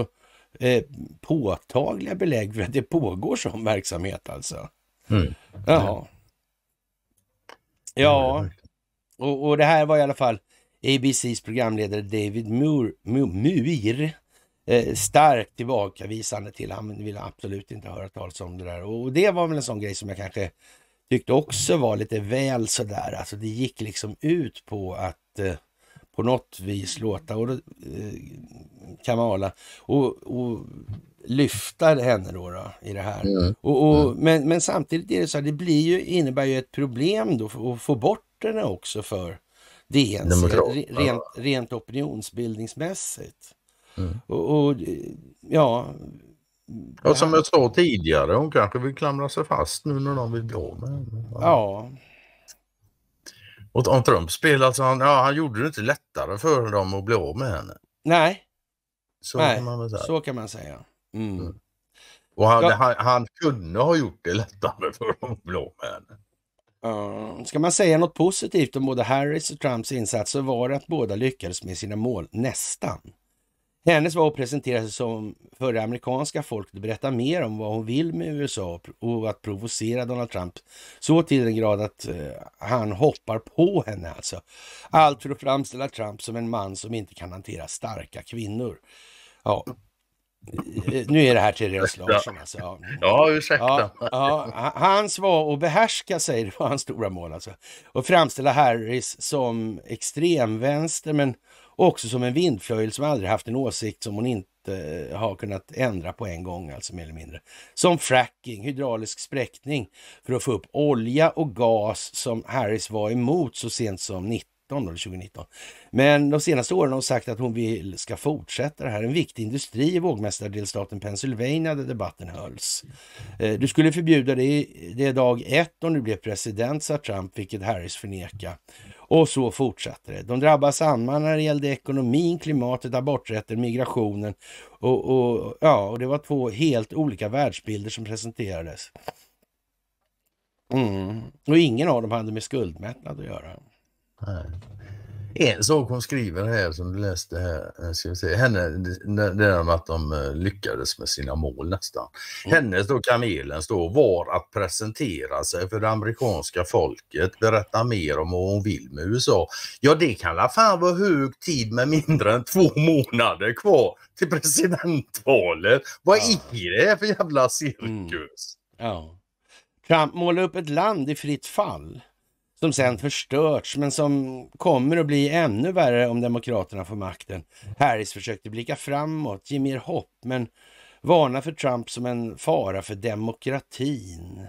eh, påtagliga belägg för att det pågår sån verksamhet alltså. Mm. Jaha. Ja, och, och det här var i alla fall ABCs programledare David Moore, Moore, Muir Eh, starkt tillbakavisande till. Han ville absolut inte höra talas om det där. Och det var väl en sån grej som jag kanske tyckte också var lite väl sådär. Alltså det gick liksom ut på att eh, på något vis låta och, eh, Kamala och, och lyfta henne då, då, i det här. Mm. Och, och mm. Men, men, samtidigt är det så här, det blir ju, innebär ju ett problem då att få bort henne också för DNC, rent, rent opinionsbildningsmässigt. Mm. Och, och, ja... Och som jag sa tidigare, hon kanske vill klamra sig fast nu när de vill bli av med henne. Ja. Och om Trump spelade så han, ja, han gjorde det inte lättare för dem att bli av med henne. Nej, så, Nej, kan, man så kan man säga. Mm. Mm. Och han, ja. han, han, kunde ha gjort det lättare för dem att bli av med henne. ska man säga något positivt om både Harris och Trumps insatser var det att båda lyckades med sina mål, nästan. Hennes var att presentera sig som för det amerikanska folket och berätta mer om vad hon vill med USA och att provocera Donald Trump så till den grad att eh, han hoppar på henne alltså. Allt för att framställa Trump som en man som inte kan hantera starka kvinnor. Ja. Eh, nu är det här till Therese Larsson alltså. Ja, ursäkta. Ja, ja, hans var att behärska sig, det var hans stora mål alltså. Och framställa Harris som extremvänster men också som en vindflöjel som aldrig haft en åsikt som hon inte eh, har kunnat ändra på en gång, alltså mer eller mindre. Som fracking, hydraulisk spräckning för att få upp olja och gas som Harris var emot så sent som 90 2019. Men de senaste åren har hon sagt att hon vill ska fortsätta det här. En viktig industri i vågmästardelstaten Pennsylvania där debatten hölls. Eh, du skulle förbjuda det, det dag ett om du blev president, sa Trump, vilket Harris förneka. Och så fortsatte det. De drabbas samman när det gällde ekonomin, klimatet, aborträtten, migrationen och, och, ja, och det var två helt olika världsbilder som presenterades. Mm. Och ingen av dem hade med skuldmättnad att göra. Nej. En sak hon skriver här som du läste här, eh, ska vi se, henne, det där med att de eh, lyckades med sina mål nästan. Mm. Hennes då kamelen står var att presentera sig för det amerikanska folket, berätta mer om vad hon vill med USA. Ja det kan la fan vara hög tid med mindre än två månader kvar till presidentvalet. Vad ja. är det för jävla mm. cirkus? Mm. Ja. Trump målar upp ett land i fritt fall som sen förstörts, men som kommer att bli ännu värre om Demokraterna får makten. Harris försökte blicka framåt, ge mer hopp, men varna för Trump som en fara för demokratin.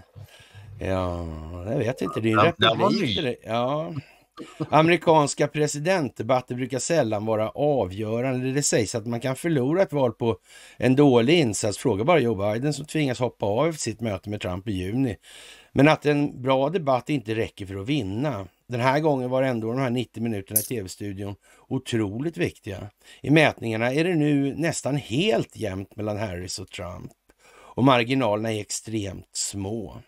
Ja, jag vet inte, det är ju en republik. Ja. Amerikanska presidentdebatter brukar sällan vara avgörande. Det sägs att man kan förlora ett val på en dålig insats. Fråga bara Joe Biden som tvingas hoppa av sitt möte med Trump i juni. Men att en bra debatt inte räcker för att vinna. Den här gången var ändå de här 90 minuterna i tv-studion otroligt viktiga. I mätningarna är det nu nästan helt jämnt mellan Harris och Trump och marginalerna är extremt små.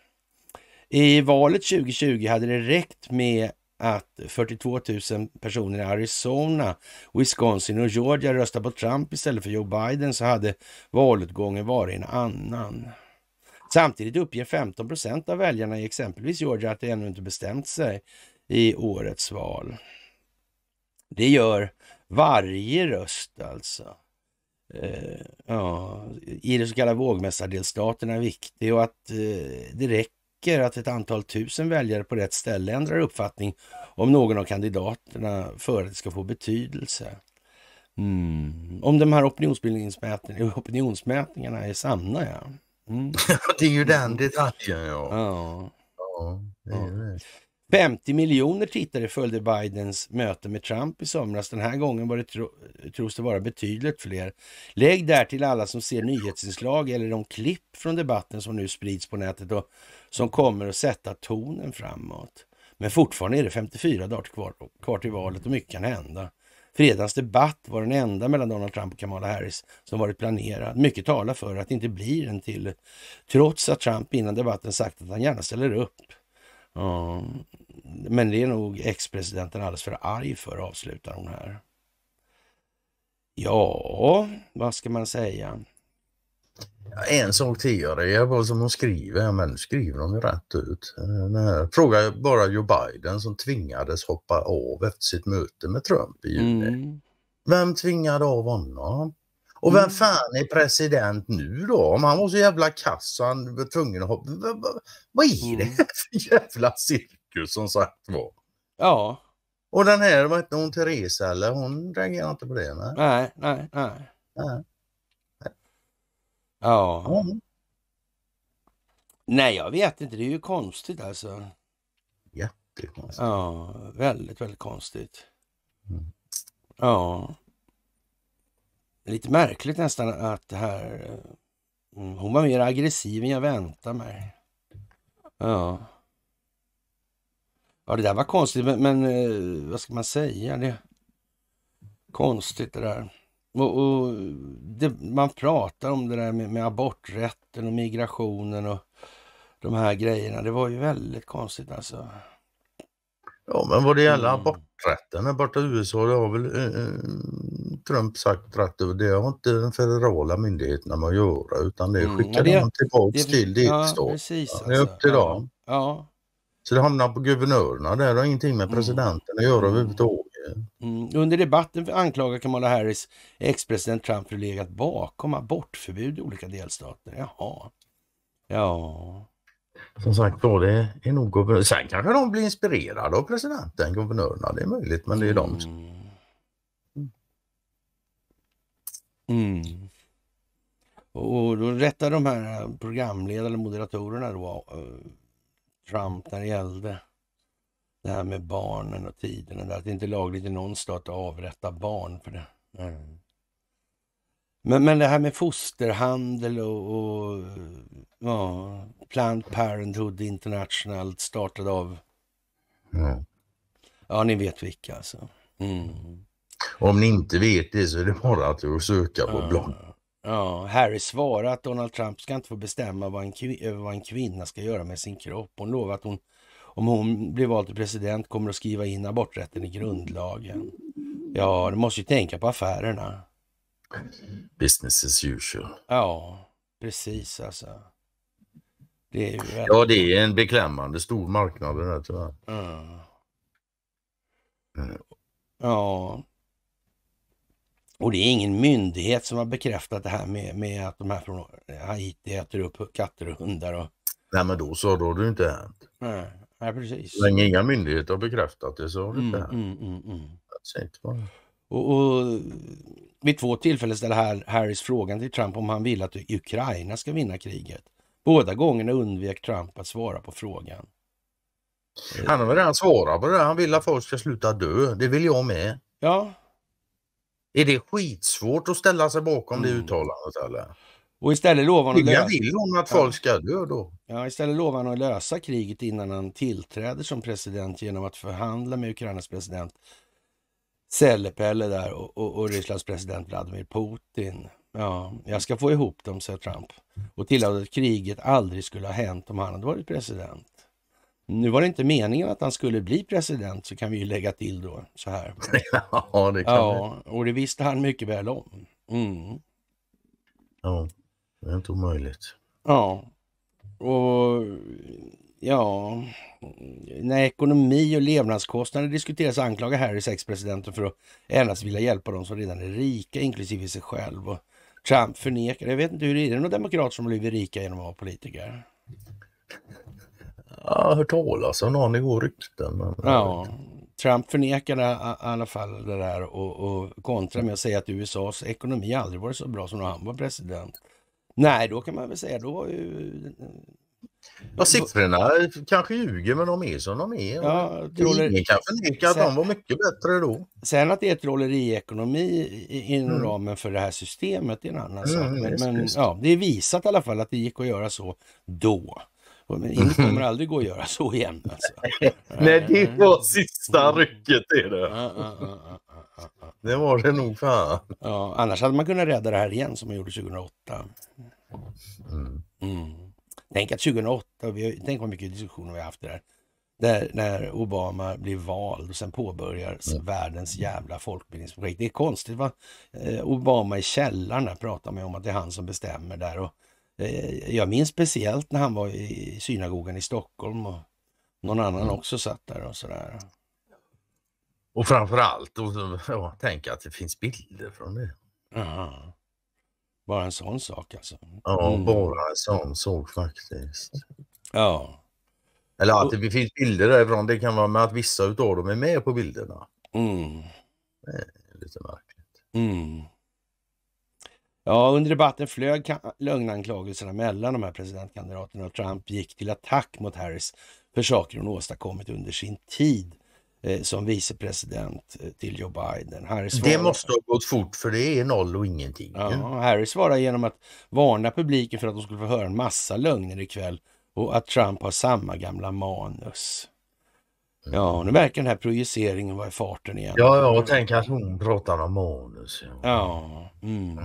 I valet 2020 hade det räckt med att 42 000 personer i Arizona, Wisconsin och Georgia röstade på Trump istället för Joe Biden så hade valutgången varit en annan. Samtidigt uppger 15 procent av väljarna i exempelvis Georgia att de ännu inte bestämt sig i årets val. Det gör varje röst alltså. Eh, ja, I de så kallade vågmästardelstaterna är viktig och att eh, det räcker att ett antal tusen väljare på rätt ställe ändrar uppfattning om någon av kandidaterna för att det ska få betydelse. Mm. Om de här opinionsmätningarna är sanna, ja. Mm. det är ju den detaljen ja. ja. ja, det är det. 50 miljoner tittare följde Bidens möte med Trump i somras. Den här gången var det tro, tros det vara betydligt fler. Lägg därtill alla som ser nyhetsinslag eller de klipp från debatten som nu sprids på nätet och som kommer att sätta tonen framåt. Men fortfarande är det 54 dagar kvar, kvar till valet och mycket kan hända. Fredagens debatt var den enda mellan Donald Trump och Kamala Harris som varit planerad. Mycket talar för att det inte blir en till, trots att Trump innan debatten sagt att han gärna ställer upp. Uh, men det är nog ex-presidenten alldeles för arg för, avslutar hon här. Ja, vad ska man säga? En sak till jag reagerar på som hon skriver, men nu skriver hon ju rätt ut. Eh, fråga bara Joe Biden som tvingades hoppa av efter sitt möte med Trump i juni. Mm. Vem tvingade av honom? Och vem mm. fan är president nu då? Om han var så jävla kass så han var tvungen att hoppa. Vad är det mm. för jävla cirkus som sagt var? Ja. Och den här, vad hette hon, Therese eller? Hon reagerar inte på det? Nej, nej, nej. nej. nej. Ja. Mm. Nej, jag vet inte. Det är ju konstigt alltså. Jättekonstigt. Ja, väldigt, väldigt konstigt. Mm. Ja. Lite märkligt nästan att det här... Mm, hon var mer aggressiv än jag väntade mig. Ja. Ja, det där var konstigt, men, men eh, vad ska man säga? Det... Konstigt det där. Och, och det, man pratar om det där med, med, aborträtten och migrationen och de här grejerna. Det var ju väldigt konstigt alltså. Ja, men vad det gäller mm. aborträtten här borta i USA, det har väl eh, eh Trump sagt rätt över. Det har inte de federala myndigheterna med att göra utan det mm, skickar mm, de tillbaks det, till delstaterna. Ja, ja, det är upp alltså. till ja. dem. Ja. Så det hamnar på guvernörerna där, det har ingenting med mm. presidenten mm. att göra mm. överhuvudtaget. Mm. Under debatten anklagar Kamala Harris ex-president Trump för att legat bakom abortförbud i olika delstater. Jaha. Ja. Som sagt då, det är nog guvernör. Sen kanske de blir inspirerade av presidenten, guvernörerna. Det är möjligt, men det är de. Mm. Mm. Och då rättar de här programledarna, moderatorerna då, eh, Trump när det gällde det här med barnen och tiderna, att det inte är lagligt i någon stat att avrätta barn för det. Mm. Men, men det här med fosterhandel och, och ja, Planned Parenthood International startad av... Mm. Ja, ni vet vilka alltså. Mm. Om ni inte vet det så är det bara att söka på ja. blogg. Ja, Harry svarar att Donald Trump ska inte få bestämma vad en, vad en kvinna ska göra med sin kropp. Hon lovar att hon om hon blir vald till president kommer att skriva in aborträtten i grundlagen. Ja, du måste ju tänka på affärerna. Business as usual. Ja, precis alltså. Det är ju väldigt... Ja, det är en beklämmande stor marknad det där tyvärr. Mm. Mm. Ja. Och det är ingen myndighet som har bekräftat det här med, med att de här från Haiti äter upp katter och hundar. Och... Nej, men då så, då har det inte hänt. Nej. Ja, precis. Så länge inga myndigheter har bekräftat det så har det inte Mm, mm, mm, mm. Och, och, vid två tillfällen ställer Harris frågan till Trump om han vill att Ukraina ska vinna kriget. Båda gångerna undvek Trump att svara på frågan. Han har väl redan svarat på det. Han vill att folk ska sluta dö. Det vill jag med. Ja. Är det skitsvårt att ställa sig bakom mm. det uttalandet eller? Och istället lovar han att lösa... vill hon att folk ska dö då. Ja, istället lovar han att lösa kriget innan han tillträder som president genom att förhandla med Ukrainas president Sellepelle där och, och, och Rysslands president Vladimir Putin. Ja, jag ska få ihop dem, säger Trump. Och tillade att kriget aldrig skulle ha hänt om han hade varit president. Nu var det inte meningen att han skulle bli president, så kan vi ju lägga till då så här. ja, det kan ja, vi. Och det visste han mycket väl om. Mm. Ja. Det är inte omöjligt. Ja. Och ja, när ekonomi och levnadskostnader diskuteras anklagar Harris ex-presidenten för att endast vilja hjälpa de som redan är rika, inklusive sig själv. Och Trump förnekar Jag vet inte, hur det är det några demokrater som blivit rika genom att vara politiker? Jag har hört talas om någon i går rykten. Ja, Trump förnekade i alla fall det där och, och kontra med att säga att USAs ekonomi aldrig varit så bra som när han var president. Nej, då kan man väl säga då var ju... Eh, ja, siffrorna kanske ljuger men de är som de är. Ja, trolleri... Ingen kan förneka att de var mycket bättre då. Sen att det är trolleriekonomi inom mm. ramen för det här systemet är en annan mm, sak. Mm, men, men ja, det är visat i alla fall att det gick att göra så då. Men det kommer aldrig gå att göra så igen. Alltså. Nej, det var eh, sista eh. rycket. Är det. Det var det nog fan. Ja, annars hade man kunnat rädda det här igen som man gjorde 2008. Mm. mm. Tänk att 2008, vi, tänk vad mycket diskussioner vi har haft där. Där, när Obama blir vald och sen påbörjar mm. världens jävla folkbildningsprojekt. Det är konstigt va? Eh, Obama i källaren pratar man om att det är han som bestämmer där. Och, eh, jag minns speciellt när han var i synagogan i Stockholm och någon annan mm. också satt där och sådär. Och framförallt ja, tänka att det finns bilder från det. Ja. Bara en sån sak alltså? Mm. Ja, bara en sån sak faktiskt. Ja. Eller att det finns bilder därifrån, det kan vara med att vissa utav dem är med på bilderna. Mm. Det är lite märkligt. Mm. Ja, under debatten flög lögnanklagelserna mellan de här presidentkandidaterna och Trump gick till attack mot Harris för saker hon åstadkommit under sin tid Eh, som vicepresident eh, till Joe Biden. Harry svarar... Det måste ha gått fort för det är noll och ingenting. Ja, Harry svarar genom att varna publiken för att de skulle få höra en massa lögner ikväll och att Trump har samma gamla manus. Ja, mm. nu verkar den här projiceringen vara i farten igen. Ja, ja och tänk att hon pratar om manus. Ja. Mm.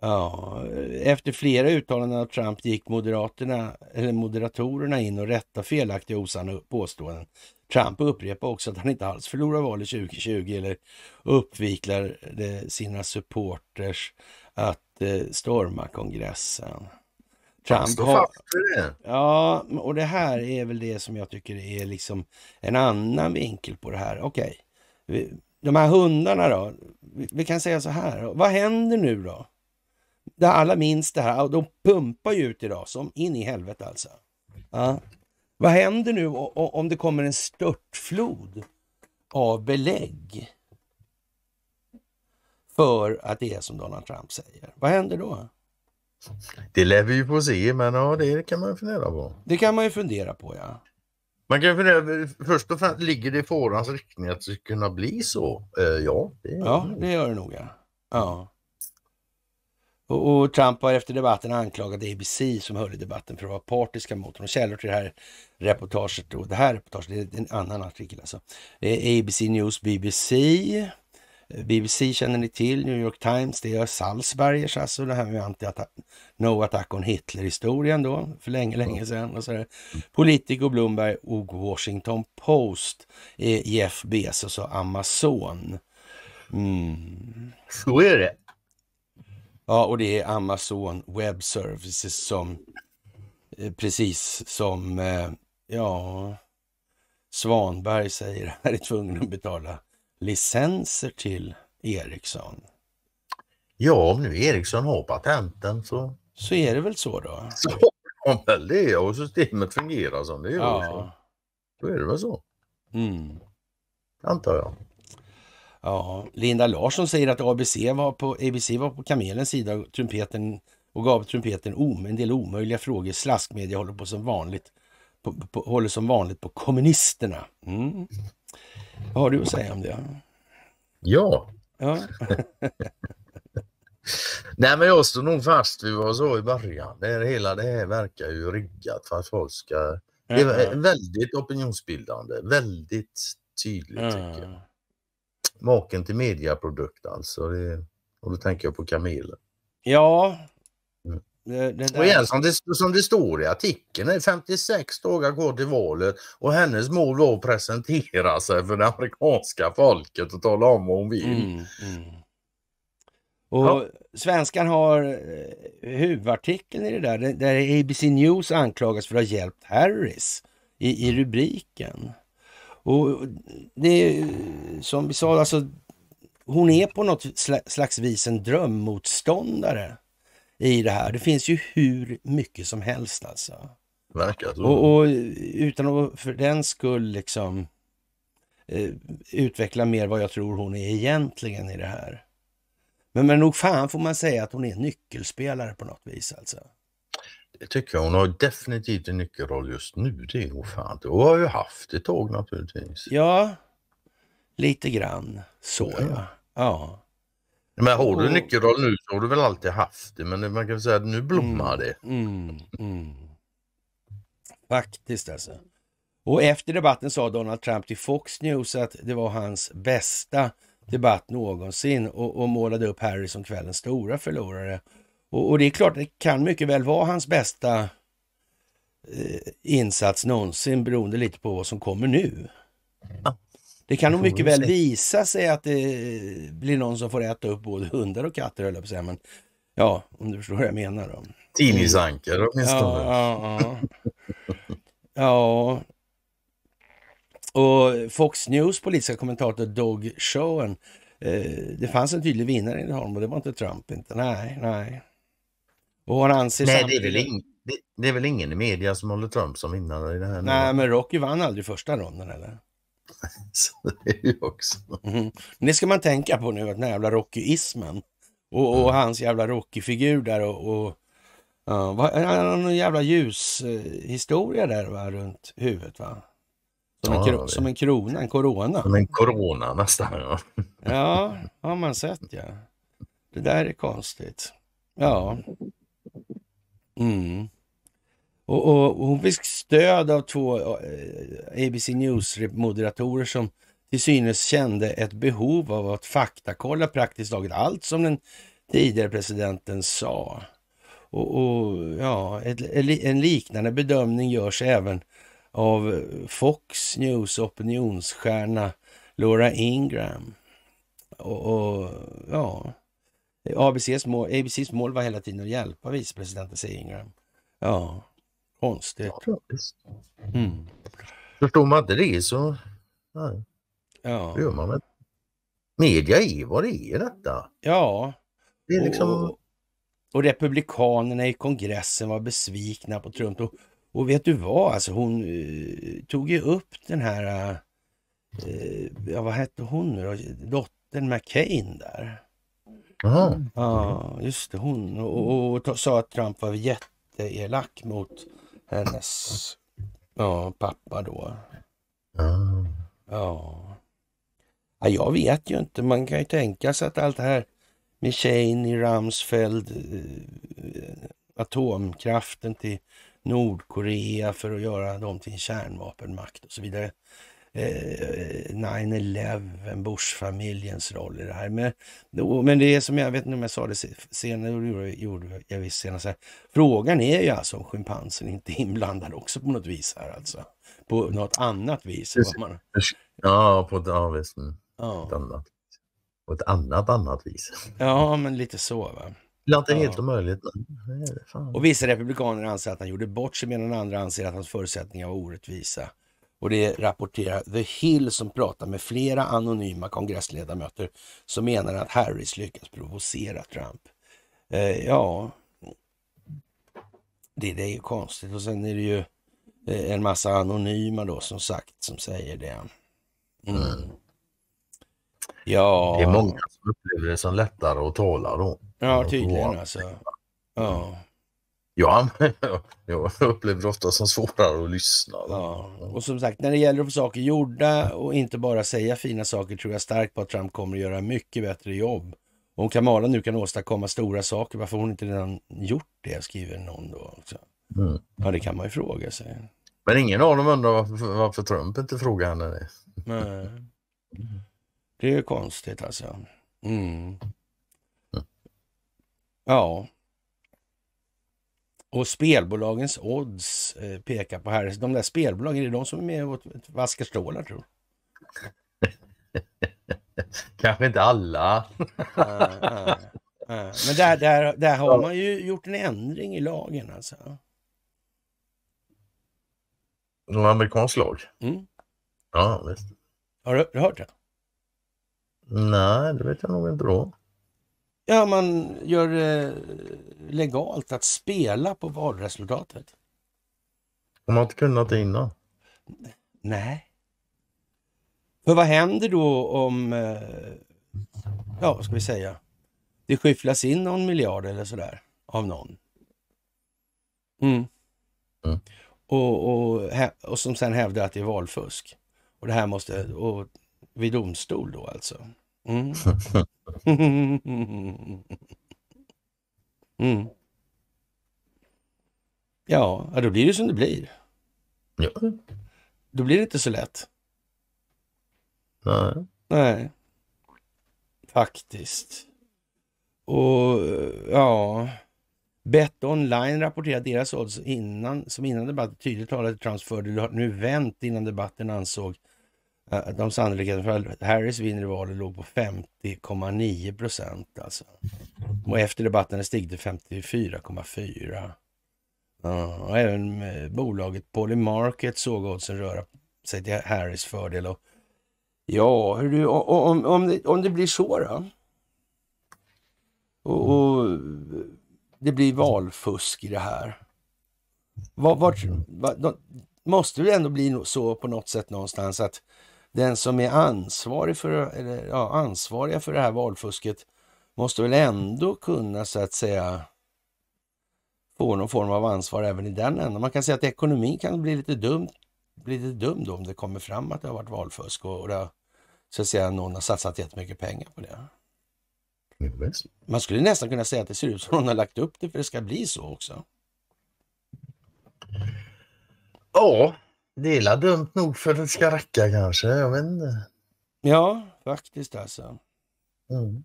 ja. Efter flera uttalanden av Trump gick moderaterna, eller moderatorerna in och rättade felaktiga osanna påståenden Trump upprepar också att han inte alls förlorar valet 2020 eller uppviklar eh, sina supporters att eh, storma kongressen. Trump har... Ja, och det här är väl det som jag tycker är liksom en annan vinkel på det här. Okej, okay. de här hundarna då? Vi kan säga så här, vad händer nu då? Där alla minns det här, de pumpar ju ut idag som in i helvete alltså. Ja, vad händer nu om det kommer en störtflod av belägg för att det är som Donald Trump säger? Vad händer då? Det lär vi ju få se, men ja, det kan man ju fundera på. Det kan man ju fundera på, ja. Man kan fundera, först och främst, ligger det i fårans riktning att det ska kunna bli så? Eh, ja, det, ja, det gör det nog. Ja. ja. Och, och, Trump har efter debatten anklagat ABC som höll i debatten för att vara partiska mot honom. Källor till det här reportaget och det här reportaget, det är en annan artikel alltså. ABC News, BBC. BBC känner ni till, New York Times, det är Salzbergers alltså, det här med anti-attack, no attack on Hitler-historien då, för länge, länge sedan och sådär. Politico, Bloomberg och Washington Post Jeff Bezos och Amazon. Mm. Så är det. Ja, och det är Amazon Web Services som eh, precis som eh, ja, Svanberg säger är tvungen att betala licenser till Ericsson. Ja, om nu Ericsson har patenten så... Så är det väl så då? Så har de väl det och systemet fungerar som det gör. Ja. Så. Då är det väl så. Mm. Antar jag. Ja, Linda Larsson säger att ABC var på, ABC var på kamelens sida och, trumpeten, och gav trumpeten om, en del omöjliga frågor. Slaskmedia håller, på som vanligt, på, på, håller som vanligt på kommunisterna. Mm. Vad har du att säga om det? Ja. ja. Nej men jag står nog fast vid vad jag sa i början. Det här, hela det här verkar ju riggat för att folk ska... Det är väldigt opinionsbildande, väldigt tydligt tycker jag maken till mediaprodukt alltså. Det, och då tänker jag på Kamelen. Ja. Mm. Det, det och igen, som det, som det står i artikeln, är 56 dagar kvar till valet och hennes mål var att presentera sig för det amerikanska folket och tala om vad hon vill. Mm, mm. Och ja. Svenskan har eh, huvudartikeln i det där, där ABC News anklagas för att ha hjälpt Harris i, i rubriken. Och det är som vi sa, alltså, hon är på något slags vis en drömmotståndare i det här. Det finns ju hur mycket som helst alltså. Verkar så. Och, och, utan att för den skull liksom eh, utveckla mer vad jag tror hon är egentligen i det här. Men, men nog fan får man säga att hon är nyckelspelare på något vis alltså. Det tycker jag. Hon har definitivt en nyckelroll just nu. Det är ofantligt. Och har ju haft ett tag naturligtvis. Ja, lite grann så ja. ja. ja. Men har du nyckelroll nu så har du väl alltid haft det. Men man kan säga att nu blommar mm, det. Mm, mm. Faktiskt alltså. Och efter debatten sa Donald Trump till Fox News att det var hans bästa debatt någonsin och, och målade upp Harry som kvällens stora förlorare. Och, och det är klart, det kan mycket väl vara hans bästa eh, insats någonsin beroende lite på vad som kommer nu. Det kan nog mycket väl visa sig att det blir någon som får äta upp både hundar och katter höll jag på att säga. Men ja, om du förstår vad jag menar. Då. Tidningsankare mm. åtminstone. Ja, ja, ja. ja. Och Fox News politiska kommentator Dog Showen. Eh, det fanns en tydlig vinnare i honom och det var inte Trump. Inte. Nej, nej. Och han anses Nej, det är, väl ing, det, det är väl ingen i media som håller Trump som vinnare i det här? Nej, nu. men Rocky vann aldrig första ronden eller? Så det är ju också. Mm. Det ska man tänka på nu, att den här jävla Rockyismen. och, och mm. hans jävla Rocky-figur där och, och ja, han har någon jävla ljushistoria där va, runt huvudet va? Som, ja, en, som en krona, en corona. Som en corona nästan ja. ja, har man sett ja. Det där är konstigt. Ja. Mm. Och, och, och, hon fick stöd av två eh, ABC News-moderatorer som till synes kände ett behov av att faktakolla praktiskt taget allt som den tidigare presidenten sa. Och, och ja, ett, en liknande bedömning görs även av Fox News opinionsstjärna Laura Ingram. Och, och ja, ABCs mål, ABCs mål var hela tiden att hjälpa vicepresidenten, säger Ingram. Ja, konstigt. Mm. Förstår man inte det så... Nej. Ja. Det gör man väl. Media är vad det är detta. Ja. Det är liksom... och, och republikanerna i kongressen var besvikna på Trump. Och, och vet du vad, alltså hon uh, tog ju upp den här, uh, ja vad hette hon nu då, dottern McCain där. Ja, just det. Hon och, och, och, sa att Trump var jätteelak mot hennes ja, pappa då. Ja. ja. ja. Jag vet ju inte. Man kan ju tänka sig att allt det här med Cheney, Rumsfeld, eh, atomkraften till Nordkorea för att göra dem till en kärnvapenmakt och så vidare. 9-11, eh, eh, Bush-familjens roll i det här. Men, men det är som jag vet inte om jag sa det senare, gjorde jag visst senast, frågan är ju alltså om schimpansen inte är inblandad också på något vis här alltså. På något annat vis. Man... Ja, på ett, ja, visst. Mm. Ja. Ett annat. På ett annat, annat vis. Ja, men lite så. va. Det är inte ja. helt omöjligt. Nej, och vissa republikaner anser att han gjorde bort sig medan andra anser att hans förutsättningar var orättvisa. Och det rapporterar The Hill som pratar med flera anonyma kongressledamöter som menar att Harris lyckats provocera Trump. Eh, ja, det, det är ju konstigt och sen är det ju eh, en massa anonyma då som sagt som säger det. Mm. Mm. Ja. Det är många som upplever det som lättare att tala då. Ja, tydligen alltså. Ja. Ja, jag upplever det ofta som svårare att lyssna. Ja, och som sagt, när det gäller att få saker gjorda och inte bara säga fina saker tror jag starkt på att Trump kommer att göra mycket bättre jobb. Om Kamala nu kan åstadkomma stora saker, varför har hon inte redan gjort det, skriver någon då. Också. Mm. Ja, det kan man ju fråga sig. Men ingen av dem undrar varför, varför Trump inte frågar henne det. Det är ju konstigt alltså. Mm. mm. Ja, och spelbolagens odds eh, pekar på här. De där spelbolagen, är det de som är med och vaskar stålar tror du? Kanske inte alla. Men där, där, där har man ju gjort en ändring i lagen alltså. Någon amerikansk lag? Mm. Ja, visst. Har du, har du hört det? Nej, det vet jag nog inte då. Ja, man gör det eh, legalt att spela på valresultatet. De har inte kunnat det innan. Nej. För vad händer då om, eh, ja vad ska vi säga, det skyfflas in någon miljard eller sådär av någon? Mm. Mm. Och, och, och som sen hävdar att det är valfusk. Och det här måste, och vid domstol då alltså. Mm. mm. Ja, då blir det som det blir. Ja. Då blir det inte så lätt. Nej. Nej. Faktiskt. Och eh, ja, Bet Online rapporterade deras odds innan, som innan debatten tydligt talade till Trumps fördel har nu vänt innan debatten ansåg de sannolikheten för att Harris vinner i valet låg på 50,9 procent. Alltså. Och efter debatten steg det 54,4. och även eh, bolaget Polymarket såg oddsen röra sig till Harris fördel. Och, ja, du, om, om, det, om det blir så då? Och, mm. och det blir valfusk i det här. Var, var, var, måste det ändå bli så på något sätt någonstans att den som är ansvarig för, eller, ja, ansvariga för det här valfusket måste väl ändå kunna så att säga få någon form av ansvar även i den änden. Man kan säga att ekonomin kan bli lite dum, bli lite dum då om det kommer fram att det har varit valfusk och, och det, så att säga, någon har satsat jättemycket pengar på det. Man skulle nästan kunna säga att det ser ut som någon har lagt upp det för det ska bli så också. Ja, det är dumt nog för att det ska räcka kanske, jag vet inte. Ja, faktiskt alltså. Mm.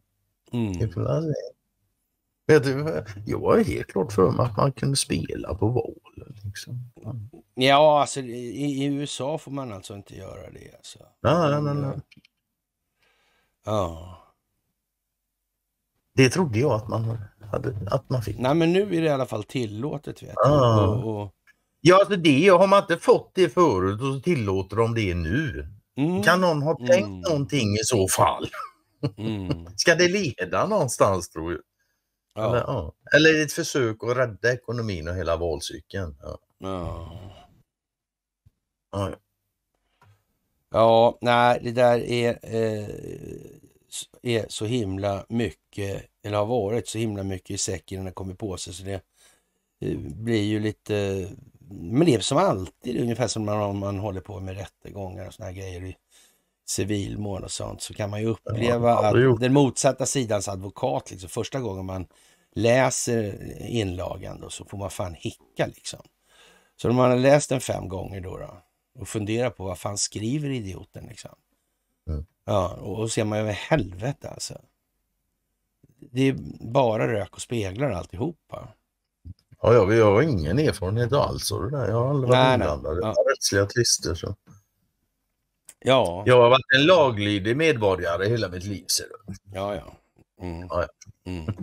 Mm. Det får se. Vet du, jag var helt klart för mig att man kunde spela på valen. Liksom. Mm. Ja, alltså i, i, USA får man alltså inte göra det. Alltså. Nej, nej, nej. Ja. Det trodde jag att man, hade, att man fick. Nej, men nu är det i alla fall tillåtet. Vet ah. och, och, Ja, alltså det har man inte fått det förut och så tillåter de det nu. Mm. Kan någon ha tänkt mm. någonting i så fall? Mm. Ska det leda någonstans tror jag? Ja. Eller, ja. Eller är det ett försök att rädda ekonomin och hela valcykeln? Ja. Ja. ja. ja nej, det där är, eh, är så himla mycket, eller har varit så himla mycket i säcken när det kommer på sig så det eh, blir ju lite men det är som alltid, ungefär som man, om man håller på med rättegångar och såna här grejer i civilmål och sånt, så kan man ju uppleva att den motsatta sidans advokat, liksom, första gången man läser inlagan då, så får man fan hicka liksom. Så om man har läst den fem gånger då, då och funderar på vad fan skriver idioten liksom. Mm. Ja, och, och ser man ju helvete alltså. Det är bara rök och speglar alltihopa. Ja, jag, jag har ingen erfarenhet alls av det där. Jag har aldrig varit nej, inblandad. Nej. Ja. Rättsliga tvister. Så. Ja. Jag har varit en laglydig medborgare hela mitt liv. Ser du. Ja, ja. Mm. Ja, ja. Mm.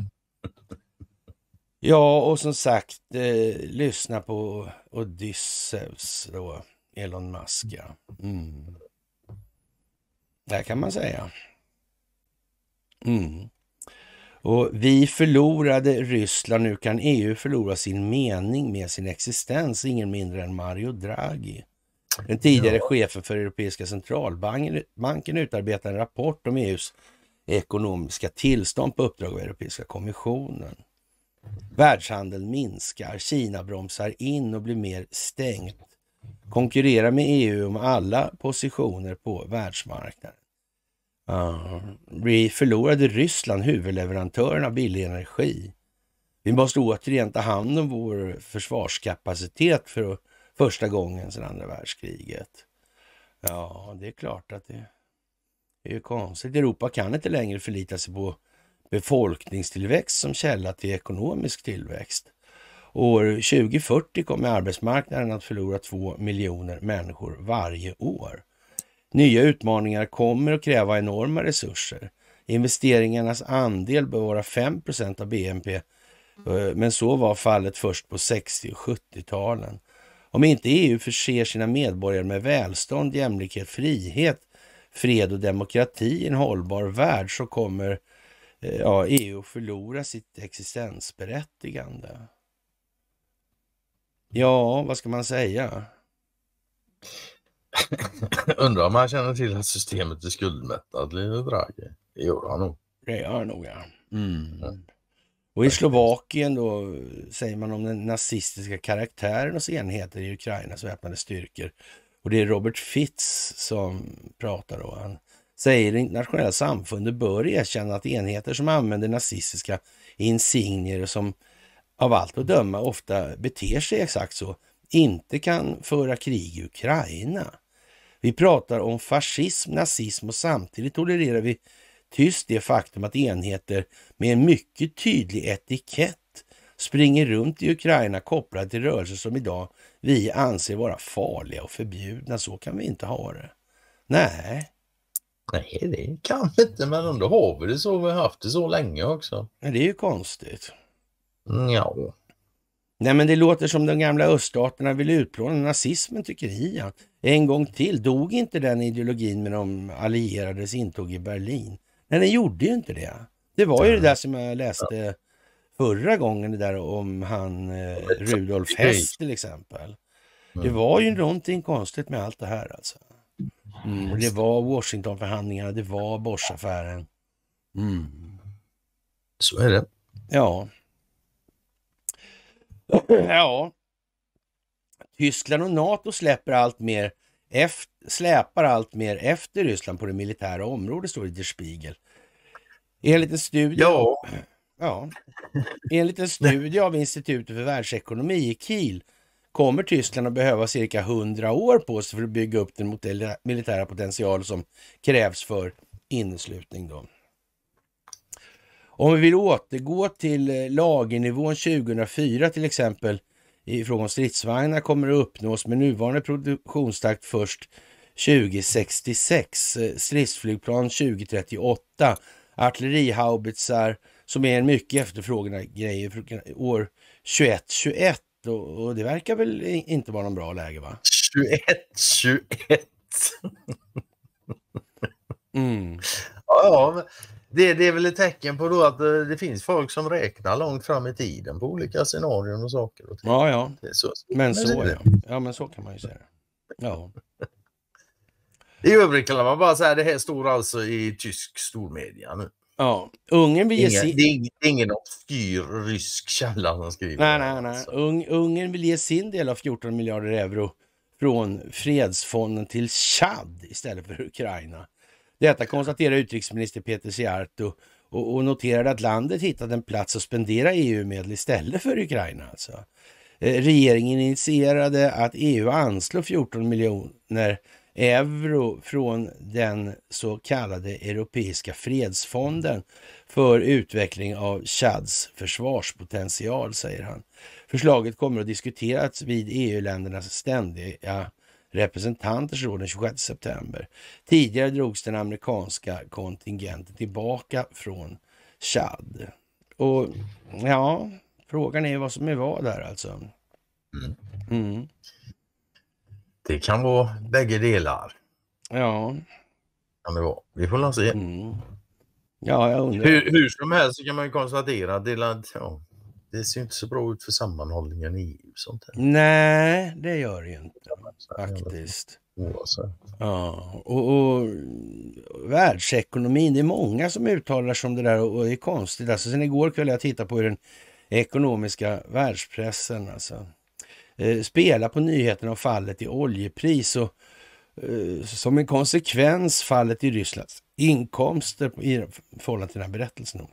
ja, och som sagt, eh, lyssna på Odysseus då, Elon Musk. Ja. Mm. Där kan man säga. Mm. Och vi förlorade Ryssland, nu kan EU förlora sin mening med sin existens, ingen mindre än Mario Draghi. Den tidigare ja. chefen för Europeiska centralbanken utarbetar en rapport om EUs ekonomiska tillstånd på uppdrag av Europeiska kommissionen. Världshandeln minskar, Kina bromsar in och blir mer stängt. Konkurrerar med EU om alla positioner på världsmarknaden vi förlorade Ryssland, huvudleverantören av billig energi. Vi måste återigen ta hand om vår försvarskapacitet för första gången sedan andra världskriget. Ja, det är klart att det är ju konstigt. Europa kan inte längre förlita sig på befolkningstillväxt som källa till ekonomisk tillväxt. År 2040 kommer arbetsmarknaden att förlora två miljoner människor varje år. Nya utmaningar kommer att kräva enorma resurser. Investeringarnas andel bör vara 5 av BNP, eh, men så var fallet först på 60 och 70-talen. Om inte EU förser sina medborgare med välstånd, jämlikhet, frihet, fred och demokrati i en hållbar värld så kommer eh, ja, EU att förlora sitt existensberättigande. Ja, vad ska man säga? Undrar om han känner till att systemet är skuldmättat, lille Draghi. Det gör han nog. Det gör han nog, ja. Mm. Mm. Och i Slovakien då säger man om den nazistiska karaktären hos enheter i Ukrainas väpnade styrkor. Och det är Robert Fitz som pratar då. Han säger det internationella samfundet bör erkänna att enheter som använder nazistiska insignier och som av allt att döma ofta beter sig exakt så, inte kan föra krig i Ukraina. Vi pratar om fascism, nazism och samtidigt tolererar vi tyst det faktum att enheter med en mycket tydlig etikett springer runt i Ukraina kopplade till rörelser som idag vi anser vara farliga och förbjudna. Så kan vi inte ha det. Nej. Nej, det kan vi inte, men ändå har vi det så. Vi har haft det så länge också. Men det är ju konstigt. Mm, ja. Nej, men det låter som de gamla öststaterna vill utplåna nazismen, tycker Hiab. En gång till, dog inte den ideologin med de allierades intåg i Berlin? Nej, den gjorde ju inte det. Det var ju det där som jag läste förra gången, det där om han eh, Rudolf Hess till exempel. Det var ju någonting konstigt med allt det här alltså. Mm, det var Washingtonförhandlingarna, det var Boschaffären. Mm. Så är det. Ja ja. Tyskland och NATO släpper allt mer efter, släpar allt mer efter Ryssland på det militära området, står det i Der Spiegel. Enligt en studie... Ja. Ja. Enligt en studie av Institutet för världsekonomi i Kiel kommer Tyskland att behöva cirka 100 år på sig för att bygga upp den militära potential som krävs för inneslutning. Då. Om vi vill återgå till eh, lagernivån 2004 till exempel i fråga om stridsvagnar kommer att uppnås med nuvarande produktionstakt först 2066, eh, stridsflygplan 2038, artillerihaubitsar som är en mycket efterfrågad grej år 2121. och, och det verkar väl inte vara någon bra läge va? 21, 21! mm. Ja, det, det är väl ett tecken på då att det, eh, det finns folk som räknar långt fram i tiden på olika scenarion och saker. Och ting. ja, ja. Så, men så det. ja. men så kan man ju säga. Ja. I övrigt kan man bara säga att det här står alltså i tysk stormedia nu. Ja, Ungern vill ge sin... Det är ingen obskyr rysk källa som skriver nej, nej, nej. Alltså. Ung, Ungern vill ge sin del av 14 miljarder euro från fredsfonden till Tchad istället för Ukraina. Detta konstaterar utrikesminister Peter Siarto och, och noterade att landet hittat en plats att spendera EU-medel istället för Ukraina. Alltså. Eh, regeringen initierade att EU anslår 14 miljoner euro från den så kallade Europeiska fredsfonden för utveckling av Chads försvarspotential, säger han. Förslaget kommer att diskuteras vid EU-ländernas ständiga representanters råd den 26 september. Tidigare drogs den amerikanska kontingenten tillbaka från Chad. Och ja, frågan är vad som är vad där alltså. Mm. Det kan vara bägge delar. Ja. Kan det vara. Vi får väl se. Mm. Ja, jag undrar. Hur, hur som helst så kan man ju konstatera att det, är det ser inte så bra ut för sammanhållningen i EU. Sånt här. Nej, det gör det ju inte faktiskt. Alltså. Ja, och, och världsekonomin, det är många som uttalar sig om det där och, och det är konstigt. Alltså, sen igår kväll jag tittade på hur den ekonomiska världspressen alltså, eh, spelar på nyheterna om fallet i oljepris och eh, som en konsekvens fallet i Rysslands inkomster i förhållande till den här berättelsen. Om.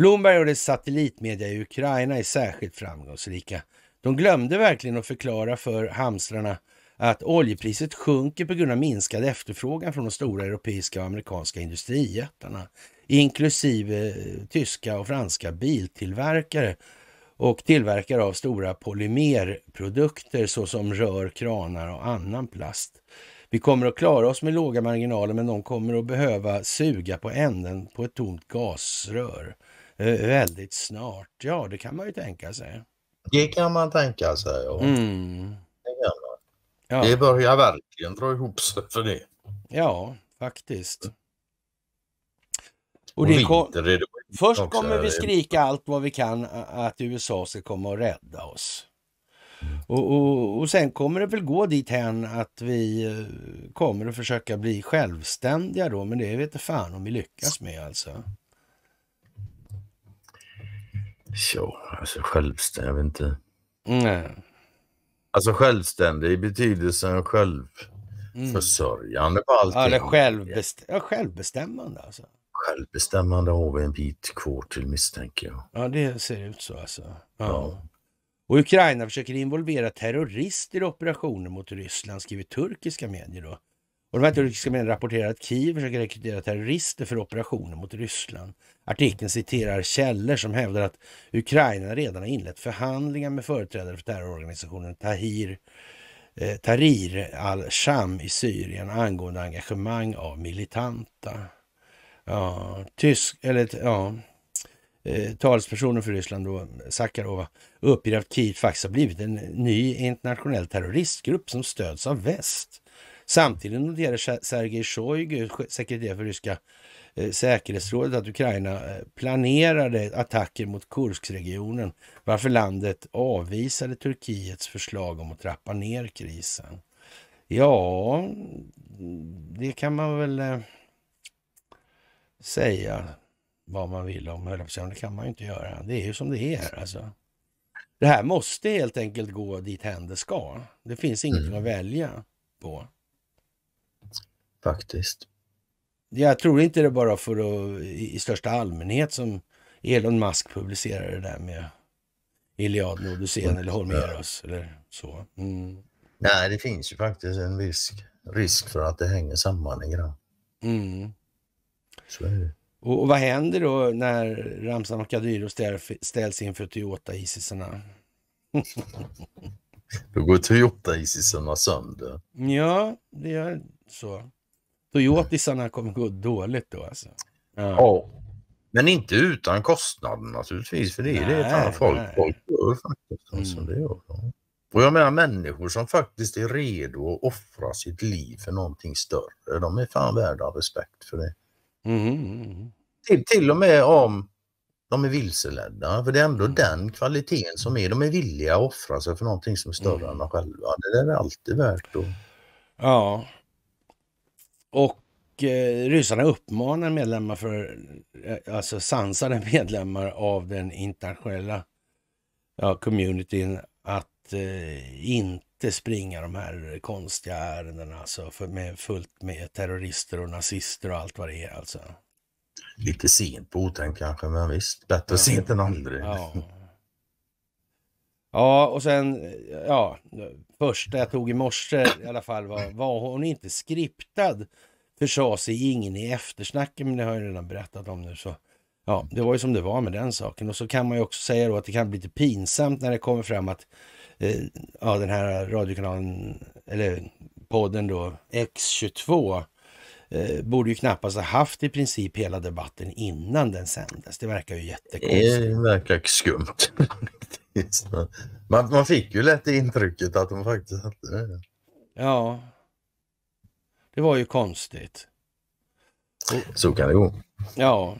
Blomberg och dess satellitmedia i Ukraina är särskilt framgångsrika. De glömde verkligen att förklara för hamstrarna att oljepriset sjunker på grund av minskad efterfrågan från de stora europeiska och amerikanska industrijättarna, inklusive eh, tyska och franska biltillverkare och tillverkare av stora polymerprodukter såsom rör, kranar och annan plast. Vi kommer att klara oss med låga marginaler men de kommer att behöva suga på änden på ett tomt gasrör. Eh, väldigt snart. Ja, det kan man ju tänka sig. Det kan man tänka sig. Ja. Mm. Det, ja. det börjar verkligen dra ihop sig för det. Ja, faktiskt. Och det kom... Först kommer vi skrika allt vad vi kan att USA ska komma och rädda oss. Och, och, och sen kommer det väl gå dithän att vi eh, kommer att försöka bli självständiga då, men det vet inte fan om vi lyckas med alltså. Jo, alltså självständig, jag vet inte. Nej. Alltså självständig i betydelsen självförsörjande mm. på allting. Ja, eller självbestä ja, självbestämmande alltså. Självbestämmande har vi en bit kvar till misstänker jag. Ja, det ser ut så alltså. Ja. ja. Och Ukraina försöker involvera terrorister i operationer mot Ryssland, skriver turkiska medier då. Och de här turkiska medierna rapporterar att Kiev försöker rekrytera terrorister för operationer mot Ryssland. Artikeln citerar källor som hävdar att Ukraina redan har inlett förhandlingar med företrädare för terrororganisationen Tahir eh, Tahrir al-Sham i Syrien angående engagemang av militanta. Ja, tysk, eller, ja, eh, talspersonen för Ryssland, då, Sakarova, uppger att Kiev faktiskt har blivit en ny internationell terroristgrupp som stöds av väst. Samtidigt noterar Sergej Shoigu, sekreterare för ryska eh, säkerhetsrådet att Ukraina eh, planerade attacker mot Kurskregionen, varför landet avvisade Turkiets förslag om att trappa ner krisen. Ja, det kan man väl eh, säga vad man vill om, det kan man ju inte göra. Det är ju som det är alltså. Det här måste helt enkelt gå dit händer ska. Det finns ingenting mm. att välja på faktiskt. Jag tror inte det bara för att, i största allmänhet som Elon Musk publicerar det där med Iliaden, Odysséen eller Holmeros eller så. Mm. Nej, det finns ju faktiskt en viss risk för att det hänger samman en grann. Mm. Så är det. Och, och, vad händer då när Ramzan och Kadyrov ställs inför Toyota-isisarna? då går Toyota-isisarna sönder. Ja, det gör så. Toyotisarna kommer gå dåligt då alltså. Ja. ja. Men inte utan kostnad naturligtvis, för det är nej, det ett annat folk, folk gör faktiskt. Alltså, mm. det gör de. Och jag menar människor som faktiskt är redo att offra sitt liv för någonting större, de är fan värda respekt för det. Mm, mm, mm. Till, till och med om de är vilseledda, för det är ändå mm. den kvaliteten som är, de är villiga att offra sig för någonting som är större mm. än de själva. Det där är alltid värt att... Ja, och eh, ryssarna uppmanar medlemmar för, eh, alltså sansade medlemmar av den internationella ja, communityn att eh, inte springa de här konstiga ärendena alltså, för, med, fullt med terrorister och nazister och allt vad det är alltså. Lite sent på otänd kanske, men visst, bättre ja. sent än aldrig. Ja. Ja, och sen, eh, ja, första jag tog i morse i alla fall var, var hon inte skriptad sa sig ingen i eftersnacken, men det har jag redan berättat om nu. Så ja, det var ju som det var med den saken. Och så kan man ju också säga då att det kan bli lite pinsamt när det kommer fram att eh, ja, den här radiokanalen, eller podden då, X22, eh, borde ju knappast ha haft i princip hela debatten innan den sändes. Det verkar ju jättekonstigt. Det verkar skumt. faktiskt. Man, man fick ju lätt intrycket att de faktiskt hade det. Ja. Det var ju konstigt. Så kan det gå. Ja.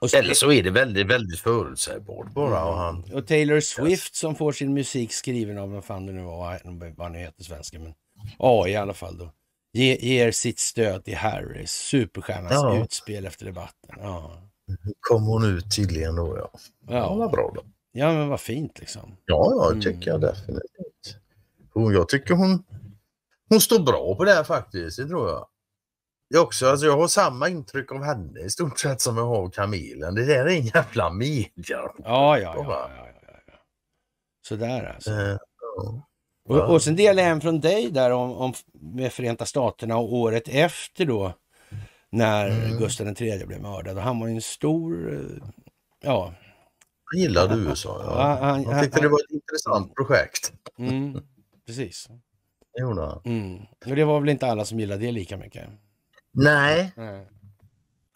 Och Eller så är det väldigt, väldigt förutsägbart bara. Och, han... och Taylor Swift som får sin musik skriven av, vad fan det nu var, vad nu heter svenska, men ja i alla fall då. Ge, ger sitt stöd till Harris, superstjärnans ja. utspel efter debatten. Ja. Nu kom hon ut tydligen då ja. Ja. var bra då. Ja men vad fint liksom. Ja, ja det tycker jag mm. definitivt. Hon, jag tycker hon, hon står bra på det här faktiskt, det tror jag. Jag, också, alltså jag har samma intryck av henne i stort sett som jag har av Kamelen. Det där är en jävla media. Ja, ja, ja. ja, ja, ja. Sådär alltså. Äh, ja. Och, och sen delade jag en från dig där om, om med Förenta Staterna och året efter då när mm. Gustav III blev mördad. Och han var ju en stor... Eh, ja. Han gillade han, USA. Ja. Han, han, han tyckte det var ett intressant projekt. Mm, precis. Det gjorde han. Mm. Och det var väl inte alla som gillade det lika mycket? Nej. Nej.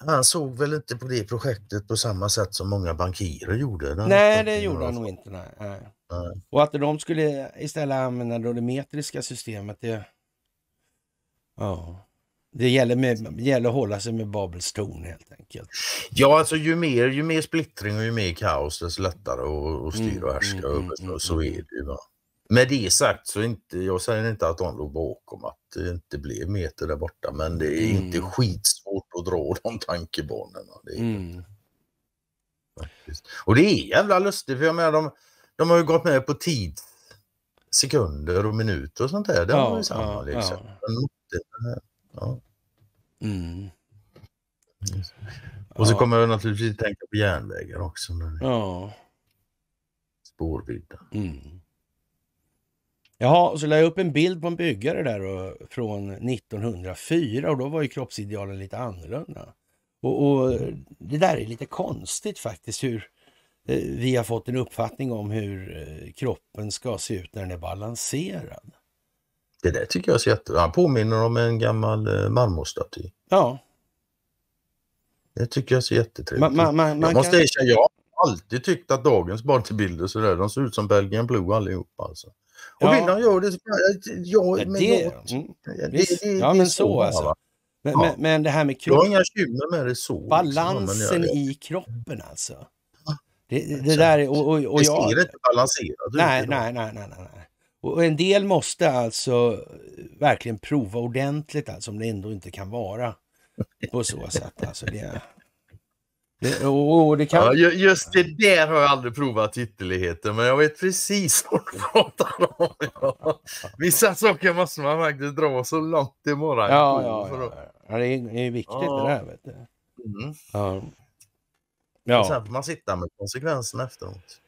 Han såg väl inte på det projektet på samma sätt som många bankirer gjorde. Nej, det gjorde han nog inte. Nej. nej. nej. Och att de skulle istället använda det metriska systemet, det... Ja. Det gäller, med, gäller att hålla sig med Babels torn helt enkelt. Ja, alltså ju mer, ju mer splittring och ju mer kaos desto lättare att, mm, styra och mm, härska mm, över. Mm, så mm. är det ju. Va? Med det sagt så inte, jag säger inte att de låg bakom att det inte blev meter där borta men det är mm. inte skitsvårt att dra de tankebanorna. Det mm. Och det är jävla lustigt för jag menar de, de har ju gått med på tid sekunder och minuter och sånt där. Det ja, har ju samma ja, liksom. Ja. Ja. Mm. Och så ja. kommer jag naturligtvis tänka på järnvägar också. När ja. Spårbyten. Mm. Jaha, så la jag upp en bild på en byggare där och, från 1904 och då var ju kroppsidealen lite annorlunda. Och, och det där är lite konstigt faktiskt hur eh, vi har fått en uppfattning om hur eh, kroppen ska se ut när den är balanserad. Det där tycker jag ser jättebra Han påminner om en gammal eh, marmorstaty. Ja. Det tycker jag ser jättetrevligt ut. Man, man, man, jag måste kan... erkänna, jag har alltid tyckt att dagens barnbilder sådär, de ser ut som Belgian Blue allihopa. Alltså. Och ja. vill han göra det så... Ja, men det, mm, det, det, det, ja, men så, så alltså. Men, ja. men, men, det här med kroppen. Jag har med det så. Liksom, Balansen liksom, i kroppen alltså. Det, det, det där och, och, och jag... Det ser inte balanserat ut. Nej, nej, nej, nej, nej. Och en del måste alltså eh, verkligen prova ordentligt, alltså, om det ändå inte kan vara på så sätt. Alltså, det, det, och, det kan... ja, just det där har jag aldrig provat ytterligheter, men jag vet precis vad du pratar om. Ja. Vissa saker måste man faktiskt dra så långt i morgon. Ja, ja, ja. ja det är viktigt ja. det där. Vet du. Mm. Ja. Ja. Sen får man sitta med konsekvenserna efteråt.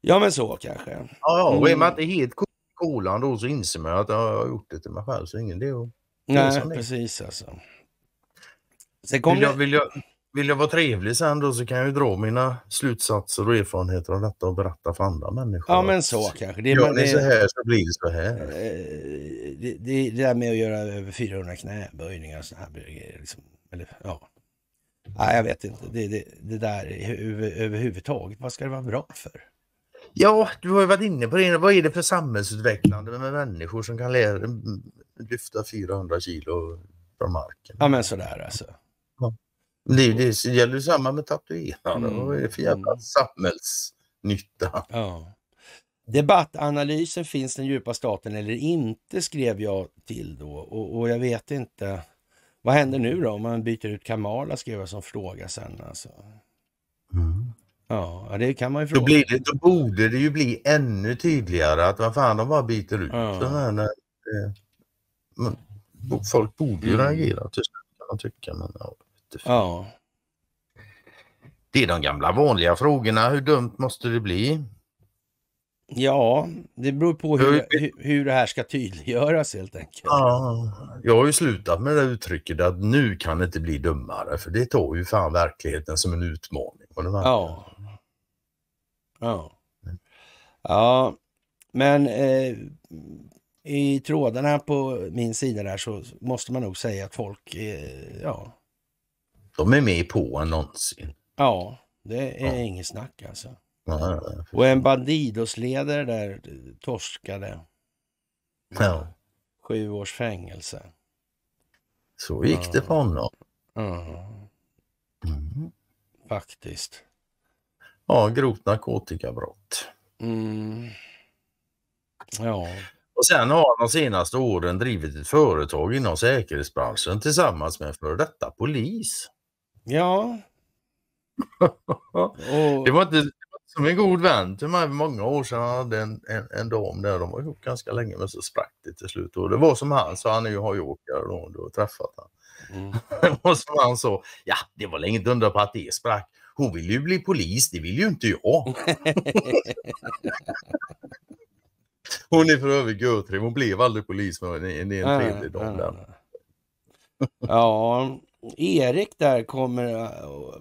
Ja, men så kanske. Ja, och är man mm. inte helt cool skolan då så inser man att jag har gjort det till mig själv så ingen det att Nej, precis alltså. Sen kom vill, jag, vill, jag, vill jag vara trevlig sen då så kan jag ju dra mina slutsatser och erfarenheter av detta och berätta för andra människor. Ja men så kanske. Det, gör ni så här så blir det så här. Eh, det, det, det där med att göra över 400 knäböjningar och sådana här grejer. Liksom, eller, ja. Nej, jag vet inte. Det, det, det där överhuvudtaget, vad ska det vara bra för? Ja, du har ju varit inne på det. Vad är det för samhällsutvecklande med människor som kan mm, lyfta 400 kilo från marken? Ja, men sådär alltså. Ja. Det, det gäller ju samma med tatuerare. Mm. Vad är det för jävla mm. samhällsnytta? Ja. Debattanalysen finns den djupa staten eller inte, skrev jag till då. Och, och jag vet inte. Vad händer nu då om man byter ut Kamala, skrev jag som fråga sen alltså. Mm. Ja, det kan man ju fråga. Då, blir det, då borde det ju bli ännu tydligare att vad fan, de bara byter ut ja. så här när, eh, Folk borde ju mm. reagera till slut kan man tycka. Men, ja, ja. Det är de gamla vanliga frågorna. Hur dumt måste det bli? Ja, det beror på hur, hur det här ska tydliggöras helt enkelt. Ja, jag har ju slutat med det uttrycket att nu kan det inte bli dummare för det tar ju fan verkligheten som en utmaning. Och det ja. Ja. Ja, men eh, i trådarna på min sida där så måste man nog säga att folk, eh, ja. De är med på än någonsin. Ja, det är ja. inget snack alltså. Ja, och en Bandidosledare där torskade. Ja. Sju års fängelse. Så gick ja. det för honom. Mm. Faktiskt. Ja, grovt narkotikabrott. Mm. Ja. Och sen har han de senaste åren drivit ett företag inom säkerhetsbranschen tillsammans med en före detta polis. Ja. det var inte som en god vän till mig många år sedan han hade en, en, en dam där, de var ihop ganska länge men så sprack det till slut. Och det var som han sa, han är ju hojåkare då, du har träffat honom. Mm. det var som han sa, ja det var länge inte undra på att det sprack. Hon vill ju bli polis, det vill ju inte jag. hon är för övrigt görtrevlig. hon blev aldrig polis men det är en tredje dag där. ja, Erik där kommer eh,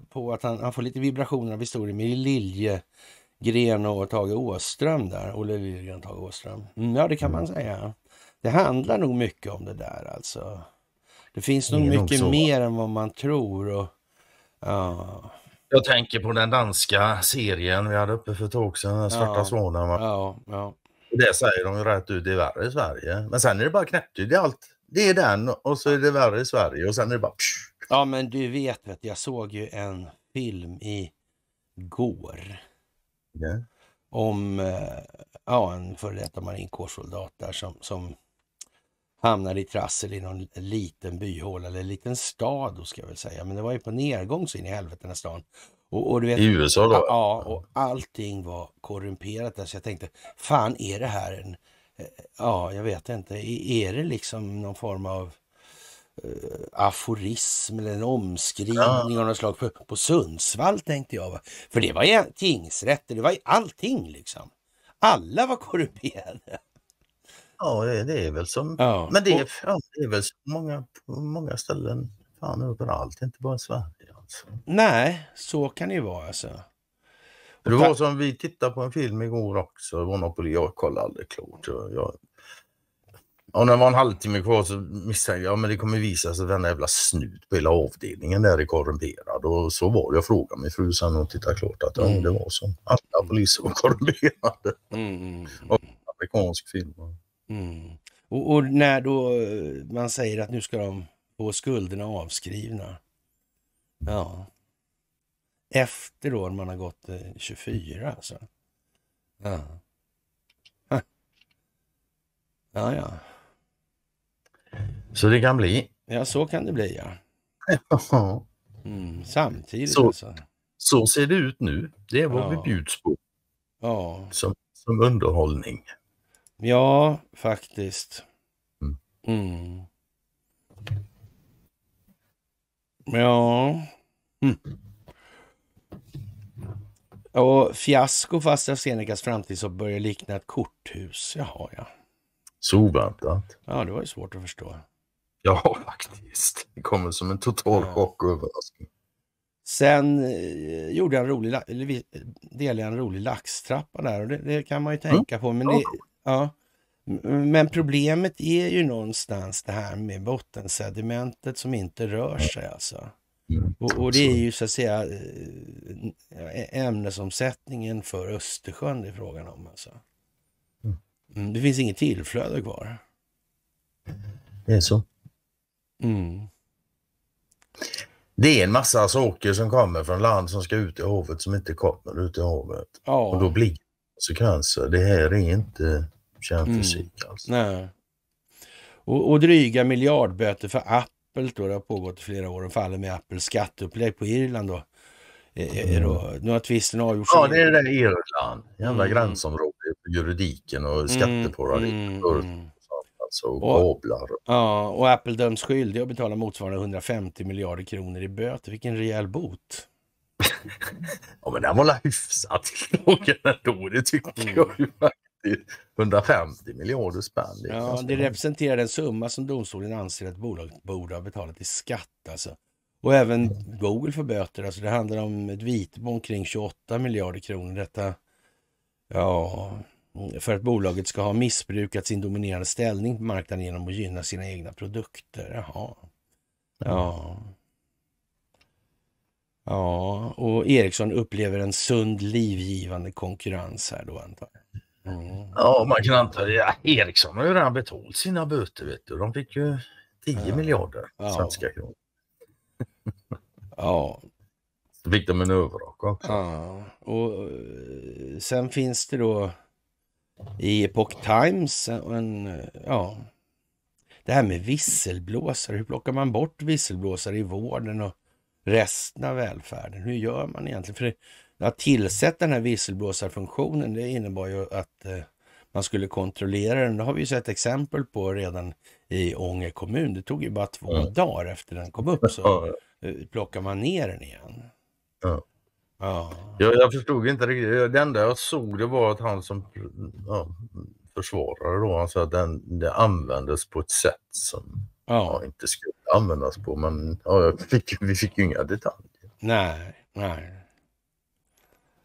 på att han, han får lite vibrationer av historien med Liljegren och Tage Åström där. Olle Liljegren och Tage Åström. Mm, ja, det kan man mm. säga. Det handlar nog mycket om det där alltså. Det finns nog mycket mer än vad man tror. och ja. Jag tänker på den danska serien vi hade uppe för ett tag sedan, Svarta ja. svanen. Ja, ja. Det säger de ju rätt ut, det är värre i Sverige. Men sen är det bara knäpptyg. Det är, allt, det är den och så är det värre i Sverige och sen är det bara... Ja men du vet, vet jag såg ju en film i går. Yeah. Om eh, ja, en före detta marinkårssoldat där som, som hamnade i trassel i någon liten byhåla eller liten stad då ska jag väl säga. Men det var ju på nedgång så in i helvete den här stan. Och, och vet, I USA då? Ja, och allting var korrumperat där så jag tänkte, fan är det här en, eh, ja jag vet inte, är det liksom någon form av uh, aforism eller en omskrivning ja. av något slag på, på Sundsvall tänkte jag. Va? För det var ju tingsrätter, det var ju allting liksom. Alla var korrumperade. Ja, det, det är väl som... Ja. Men det är, ja, det är väl som många, på många ställen, fan överallt, inte bara i Sverige. Alltså. Nej, så kan det ju vara alltså. Och det var som vi tittade på en film igår också, Monopoly. Jag kollade aldrig klart. Jag, och när det var en halvtimme kvar så misstänkte jag men det kommer visa sig att den jävla snut på hela avdelningen där är korrumperad. Och så var det. Jag frågade min fru sen och tittade klart att mm. det var så. Alla poliser var korrumperade. Mm, mm, mm. Och amerikansk film. Mm. Och, och, när då eh, man säger att nu ska de få skulderna avskrivna. Ja. Efter då man har gått 24 eh, alltså. Ja. Ja, ja. Så det kan bli. Ja, så kan det bli ja. Mm, samtidigt så, alltså. Så ser det ut nu. Det är vad ja. vi bjuds på. Ja. Som, som underhållning. Ja, faktiskt. Mm. mm. Ja. Mm. Och fiasko för AstraZenecas framtid så börjar likna ett korthus. Jaha, ja. Så oväntat. Ja, det var ju svårt att förstå. Ja, faktiskt. Det kommer som en total ja. chock och överraskning. Sen eh, gjorde jag en rolig, Eller delade jag en rolig laxtrappa där och det, det kan man ju mm. tänka mm. på. Men det, Ja. Men problemet är ju någonstans det här med bottensedimentet som inte rör sig alltså. Mm, och, och det är ju så att säga eh, eh, ämnesomsättningen för Östersjön det är frågan om alltså. Mm. Mm, det finns inget tillflöde kvar. Det är så. Mm. Det är en massa saker som kommer från land som ska ut i havet som inte kommer ut i havet. Ja. Och då blir det konsekvenser. Det här är inte kärnfysik. Mm. Alltså. Nej. Och, och dryga miljardböter för Apple då, det har pågått i flera år och faller med Apples skatteupplägg på Irland då. E, e, mm. Då, nu har tvisten avgjorts. Ja, det är det där Irland. Jävla mm. gränsområde juridiken och skatteparadis. Mm. mm. Alltså, och, och Ja, och Apple döms skyldig att betala motsvarande 150 miljarder kronor i böter. Vilken rejäl bot. ja, men den var väl hyfsat låg ändå, det tycker mm. jag. 150 miljarder spänn. Liksom. Ja, det representerar den summa som domstolen anser att bolaget borde ha betalat i skatt. Alltså. Och även Google får böter. Alltså det handlar om ett vite på omkring 28 miljarder kronor. Detta, ja, för att bolaget ska ha missbrukat sin dominerande ställning på marknaden genom att gynna sina egna produkter. Jaha. Ja. Ja, och Ericsson upplever en sund livgivande konkurrens här då antar jag. Ja, man kan anta ja, Ericsson har ju redan betalt sina böter. Vet du. De fick ju 10 ja. miljarder ja. svenska kronor. ja. Så fick de en överrock också. Ja. Och, eh, sen finns det då i Epoch Times en, eh, ja, det här med visselblåsare. Hur plockar man bort visselblåsare i vården och resten av välfärden? Hur gör man egentligen? För det att tillsätta den här visselblåsarfunktionen, det innebar ju att eh, man skulle kontrollera den. Det har vi ju sett exempel på redan i Ånge kommun. Det tog ju bara två mm. dagar efter den kom upp så eh, plockar man ner den igen. Mm. Ja. Jag, jag förstod inte riktigt. Det enda jag såg det var att han som ja, försvarare då, han sa att den, det användes på ett sätt som ja. inte skulle användas på. Men ja, fick, vi fick ju inga detaljer. Nej, nej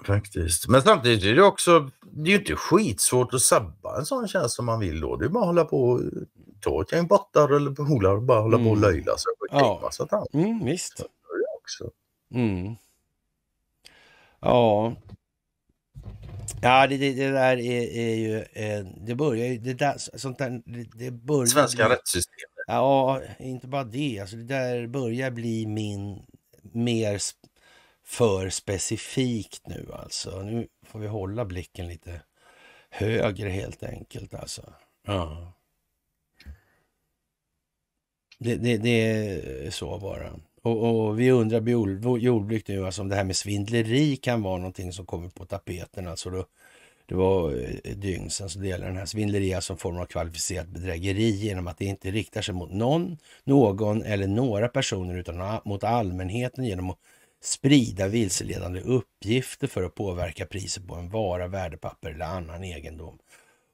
faktiskt. Men samtidigt är det också, det är ju inte skitsvårt att sabba en sån tjänst som man vill då. Det är bara att hålla på och ta ett gäng bottar eller polare och bara hålla mm. på och mm. löjla sig. Ja, mm, visst. Så det också. Mm. Ja. Ja, det, det, det där är, är ju... Eh, det börjar ju... Det där, sånt där, det, det börjar Svenska rättssystemet. Ja, inte bara det. Alltså, det där börjar bli min mer för specifikt nu alltså. Nu får vi hålla blicken lite högre helt enkelt alltså. Ja. Det, det, det är så bara. Och, och vi undrar jordbrukt nu alltså om det här med svindleri kan vara någonting som kommer på tapeten. Alltså då, det var eh, dygn sedan så delar den här svindleri alltså form av kvalificerat bedrägeri genom att det inte riktar sig mot någon, någon eller några personer utan mot allmänheten genom att sprida vilseledande uppgifter för att påverka priset på en vara, värdepapper eller annan egendom.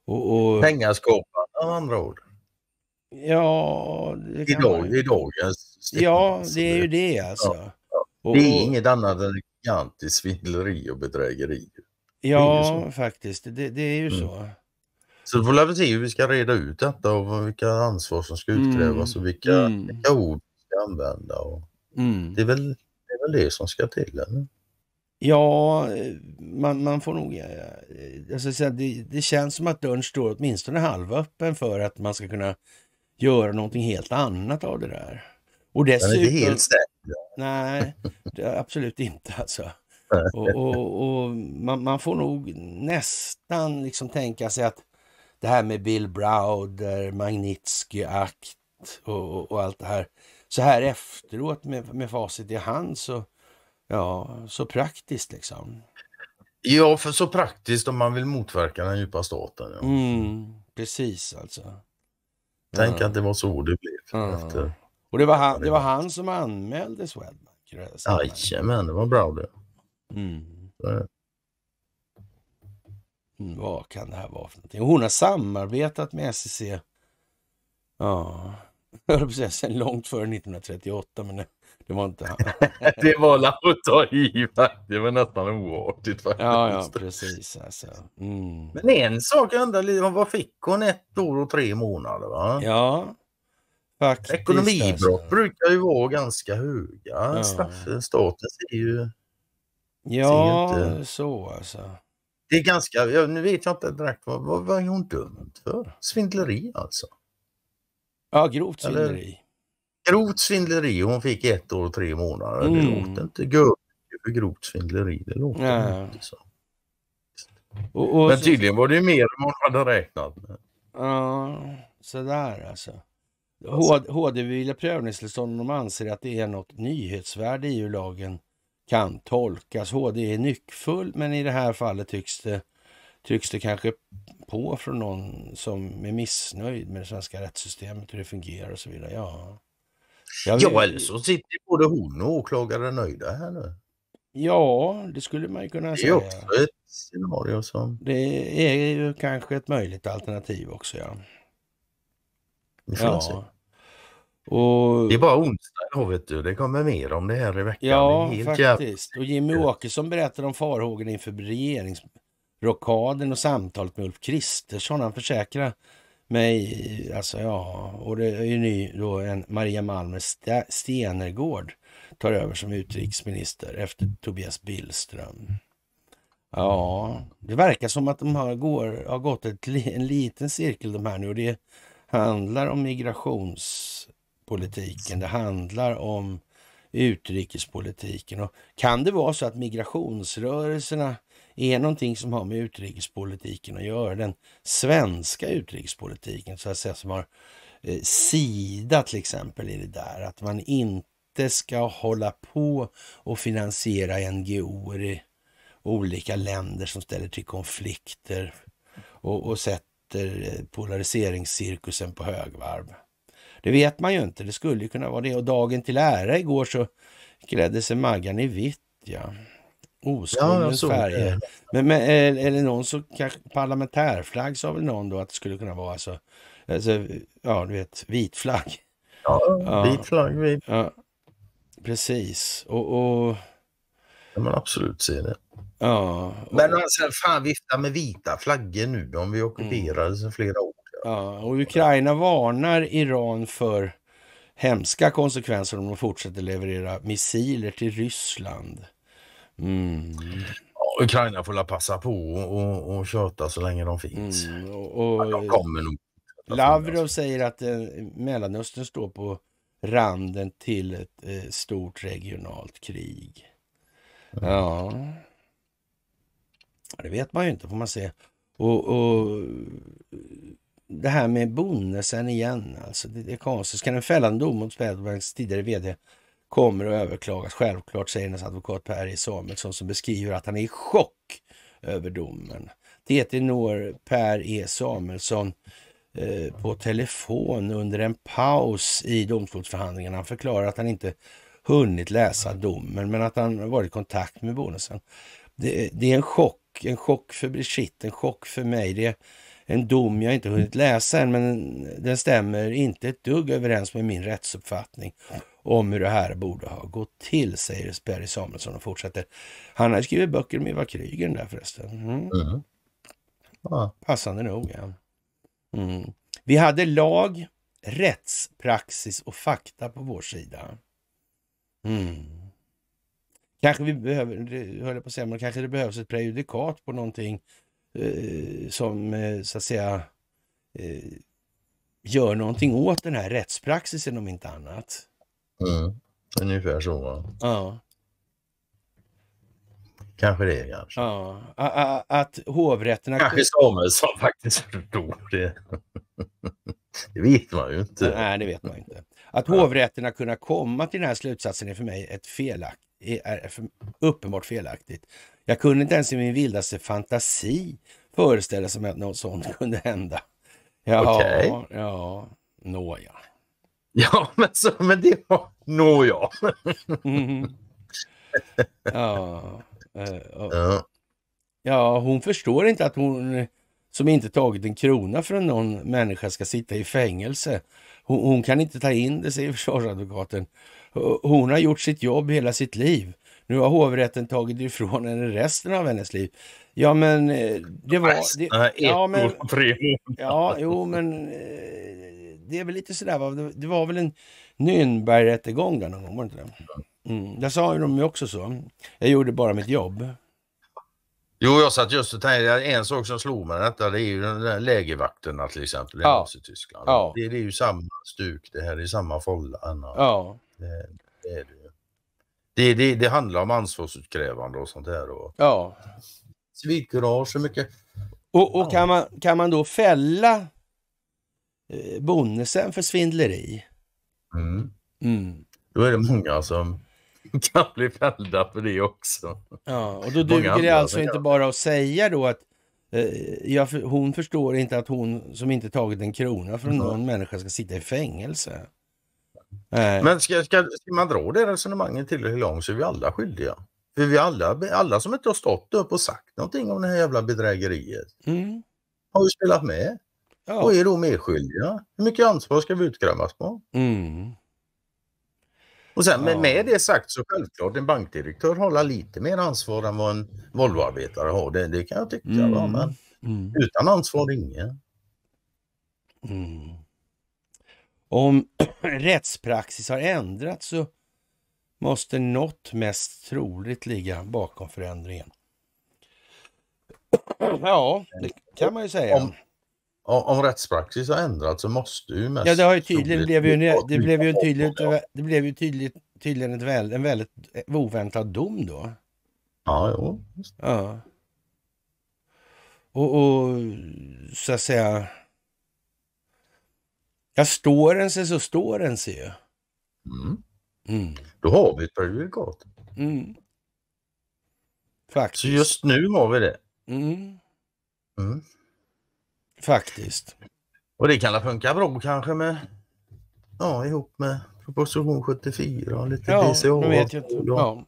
Och, och... Pengaskapande av andra ord. Ja, det kan Idag, man... I dagens... Ja, det är ju det alltså. Ja, ja. Det är inget annat än gigantiskt svindleri och bedrägeri. Ja, faktiskt. Det, det, är ju mm. så. Så får vi se hur vi ska reda ut detta och vilka ansvar som ska mm, utkrävas mm. och vilka, mm. vilka ord vi ska använda. Och... Mm. Det är väl väl det som ska till? Eller? Ja, eh, man, man får nog... Eh, eh, alltså, det, det känns som att dörren står åtminstone halvöppen för att man ska kunna göra någonting helt annat av det där. Och dessutom... Den är inte helt stängd. Nej, absolut inte alltså. Och, och, och man, man, får nog nästan liksom tänka sig att det här med Bill Browder, Magnitsky-akt och, och, allt det här så här efteråt med, med facit i hand så, ja, så praktiskt liksom. Ja, för så praktiskt om man vill motverka den djupa staten. Ja. Mm, precis alltså. Tänk ja. att det var så det blev. Ja. Efter... Och det var, han, det var han som anmälde Swedbank. Jajamän, det var bra det. Mm. Så. Mm, vad kan det här vara för någonting? Hon har samarbetat med SEC. Ja, höll precis sen långt före 1938 men det var inte han. det var la att ta i Det var nästan oartigt faktiskt. Ja, ja precis. Alltså. Mm. Men en sak jag undrar, vad fick hon ett år och tre månader? Va? Ja, faktiskt. Ekonomibrott alltså. brukar ju vara ganska höga. Ja. Staten ser ju... Ja, ser ju inte... så alltså. Det är ganska, nu vet jag inte direkt, vad, vad, vad är hon dömd för? Svindleri alltså? Ja, grovt svindleri. Eller, grovt svindleri. Hon fick ett år och tre månader. Mm. Det låter inte grovt för grovt svindleri. Det låter ja. inte så. Och, och Men tydligen så... var det mer än man hade räknat med. Ja, sådär alltså. alltså- HD beviljar prövningstillstånd om de anser att det är något nyhetsvärde i hur lagen kan tolkas. HD är nyckfull, men i det här fallet tycks det trycks det kanske på från någon som är missnöjd med det svenska rättssystemet, hur det fungerar och så vidare. Ja, vill... ja eller så sitter både hon och åklagaren nöjda här nu. Ja, det skulle man ju kunna säga. Det är säga. också ett scenario som... Det är ju kanske ett möjligt alternativ också, ja. Det ja. Se. Och... Det är bara onsdag idag vet du. Det kommer mer om det här i veckan. Ja, faktiskt. Jävligt. Och Jimmy Åkesson berättar om farhågorna inför regerings rockaden och samtalet med Ulf Kristersson. Han försäkrar mig, alltså ja, och det är ju ny då en Maria Malmer Stenergård tar över som utrikesminister efter Tobias Billström. Ja, det verkar som att de har, går, har gått ett, en liten cirkel de här nu och det handlar om migrationspolitiken. Det handlar om utrikespolitiken. Och kan det vara så att migrationsrörelserna är någonting som har med utrikespolitiken att göra. Den svenska utrikespolitiken så att säga som har eh, Sida till exempel i det där. Att man inte ska hålla på och finansiera NGOer i olika länder som ställer till konflikter och, och sätter eh, polariseringscirkusen på högvarv. Det vet man ju inte. Det skulle ju kunna vara det. Och dagen till ära igår så klädde sig Maggan i vitt. Ja. Oskuldens ja, färger. Det. Men, är det någon som kanske parlamentärflagg sa väl någon då att det skulle kunna vara alltså, alltså ja du vet vit flagg. Ja, ja. vit flagg. Vit. Ja, precis. Och, och... Ja, man absolut ser det. Ja. Och... Men alltså fan vifta med vita flaggor nu om vi ockuperade mm. flera år. Ja, och Ukraina varnar Iran för hemska konsekvenser om de fortsätter leverera missiler till Ryssland. Mm. Ukraina får la passa på och, och köta så länge de finns. Mm, och, och, de kommer nog. Lavrov säger att eh, Mellanöstern står på randen till ett eh, stort regionalt krig. Mm. Ja. det vet man ju inte får man se. Och, och det här med bonusen igen, alltså det, det är konstigt. Ska en fällande dom mot Swedbanks tidigare vd kommer att överklagas. Självklart, säger hennes advokat Per e. Samuelsson som beskriver att han är i chock över domen. Det når Per E Samuelsson eh, på telefon under en paus i domstolsförhandlingarna. Han förklarar att han inte hunnit läsa domen men att han varit i kontakt med bonusen. Det, det, är en chock, en chock för Brigitte, en chock för mig. Det är en dom jag inte hunnit läsa än men den stämmer inte ett dugg överens med min rättsuppfattning om hur det här borde ha gått till, säger Sperry Samuelsson och fortsätter. Han har skrivit böcker om Eva Krygen där förresten. Mm. Mm. Ja. Passande nog, ja. Mm. Vi hade lag, rättspraxis och fakta på vår sida. Mm. Kanske vi behöver, höll jag på att säga, men kanske det behövs ett prejudikat på någonting eh, som eh, så att säga eh, gör någonting åt den här rättspraxisen om inte annat. Mm. Ungefär så va? Ja. Kanske det kanske. Ja, att, att hovrätterna... Kanske Samuelsson faktiskt förstod det. Det vet man ju inte. Nej, det vet man inte. Att hovrätterna kunna komma till den här slutsatsen är för mig ett felakt, är uppenbart felaktigt. Jag kunde inte ens i min vildaste fantasi föreställa mig att något sånt kunde hända. Ja, okay. ja, nåja. Ja, men, så, men det var nog jag. mm. ja, ja. ja, hon förstår inte att hon som inte tagit en krona från någon människa ska sitta i fängelse. Hon, hon kan inte ta in det, säger försvarsadvokaten. Hon har gjort sitt jobb hela sitt liv. Nu har hovrätten tagit ifrån henne resten av hennes liv. Ja, men eh, det var... Det, ja, men, ja, jo, men eh, det är väl lite sådär, va? det var väl en Nürnberg-rättegång där någon gång, var det inte det? Mm. Där sa ju de ju också så. Jag gjorde bara mitt jobb. Jo, jag satt just och tänkte, en sak som slog mig detta, det är ju den där lägervakterna till exempel ja. i Tyskland. Ja. Det, det, är ju samma stuk, det här är samma folla. Ja. Det, det, är det. Det, det, handlar om ansvarsutkrävande och sånt där. Och... Ja. Civilkurage och mycket. Och, och kan, man, kan man då fälla Eh, bonusen för svindleri. Mm. Mm. Då är det många som kan bli fällda för det också. Ja, och då duger det alltså inte bara att säga då att eh, jag, hon förstår inte att hon som inte tagit en krona från mm. någon mm. människa ska sitta i fängelse. Nej. Men eh. ska, ska, ska, man dra det resonemanget till hur långt så är vi alla skyldiga. För vi alla, alla som inte har stått upp och sagt någonting om det här jävla bedrägeriet mm. har ju spelat med. Ja. Och är de medskyldiga? Hur mycket ansvar ska vi utkrävas på? Mm. Och sen med, ja. med det sagt så självklart en bankdirektör har lite mer ansvar än vad en Volvoarbetare har. Det, det kan jag tycka. Mm. Va? Men mm. utan ansvar ingen. Mm. Om rättspraxis har ändrats så måste något mest troligt ligga bakom förändringen. Ja, det kan man ju säga. Om, om rättspraxis har ändrats så måste ju mest... Ja, det, har ju tydligt, det, blev ju, det blev ju tydligt, det blev ju tydligt, tydligen ett väl, en väldigt eh, oväntad dom då. Ja, jo. Ja. Och, och så att säga... Ja, står den sig så står den sig ju. Mm. Mm. Då har vi ett prejudikat. Mm. Faktiskt. Så just nu har vi det. Mm. mm. Faktiskt. Och det kan väl funka bra kanske med, ja, ihop med proposition 74 och lite ja, DCA. Ja, vet jag inte. Ja.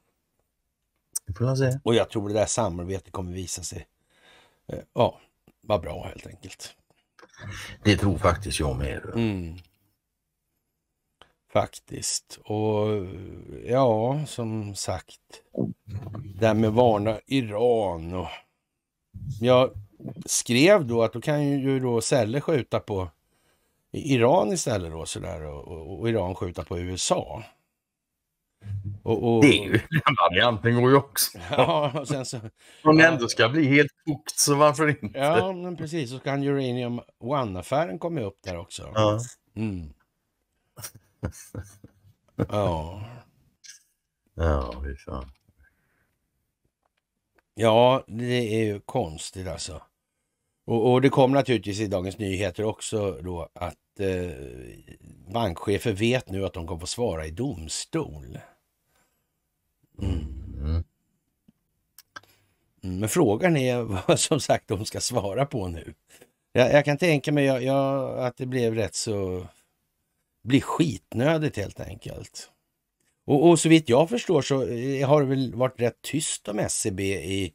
Jag och jag tror det där samarbetet kommer visa sig, eh, ja, vara bra helt enkelt. Det tror faktiskt jag med. Mm. Faktiskt. Och ja, som sagt, det här med varna Iran och ja, skrev då att då kan ju då Selle skjuta på Iran istället då sådär och, och, och Iran skjuta på USA. Och, och... Det är ju den varianten går ju också. Ja, sen så... Om ja. ändå ska bli helt kokt så varför inte? Ja, men precis. Så kan Uranium One-affären komma upp där också. Ja. Mm. ja. Ja, fy fan. Ja, det är ju konstigt alltså. Och, och, det kom naturligtvis i Dagens Nyheter också då att eh, bankchefer vet nu att de kommer få svara i domstol. Mm. mm men frågan är vad som sagt de ska svara på nu. Jag, jag kan tänka mig jag, jag, att det blev rätt så... blir skitnödigt helt enkelt. Och, och så vitt jag förstår så eh, har det väl varit rätt tyst om SCB e i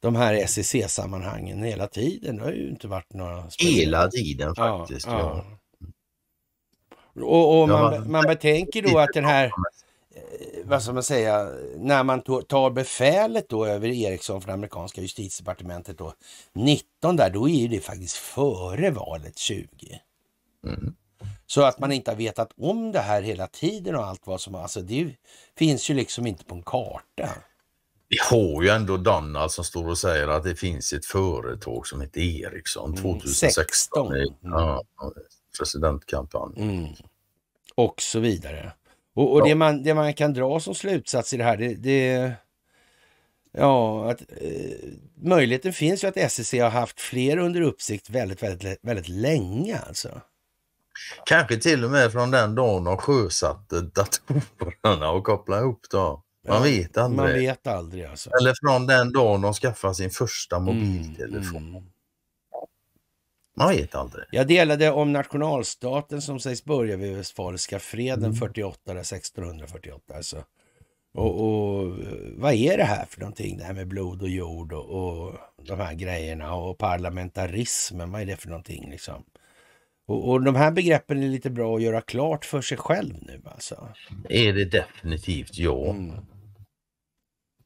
de här SEC-sammanhangen hela tiden. Det har ju inte varit några... Speciella. Hela tiden faktiskt. Ja, ja. Och, och man, man betänker då att den här eh, vad ska man säga, när man tar befälet då över Eriksson från amerikanska justitiedepartementet då, 19 där, då är det faktiskt före valet 20. Mm. Så att man inte har vetat om det här hela tiden och allt vad som, alltså det finns ju liksom inte på en karta vi har ju ändå Donald som står och säger att det finns ett företag som heter Ericsson 2016. Mm. mm. Ja, presidentkampanj. Mm. Och så vidare. Och, och ja. det, man, det man kan dra som slutsats i det här, det, det Ja, att, eh, möjligheten finns ju att SEC har haft fler under uppsikt väldigt, väldigt, väldigt länge alltså. Kanske till och med från den dagen de sjösatte datorerna och kopplade ihop dem. Man vet aldrig. Man vet aldrig alltså. Eller från den dagen de skaffar sin första mm, mobiltelefon. Mm. Man vet aldrig. Jag delade om nationalstaten som sägs börja vid Westfaliska freden mm. 48, 1648. Alltså. Och, och, vad är det här för någonting? Det här med blod och jord och, och de här grejerna och parlamentarismen. Vad är det för någonting liksom? Och, och de här begreppen är lite bra att göra klart för sig själv nu alltså. Är det definitivt ja. Mm.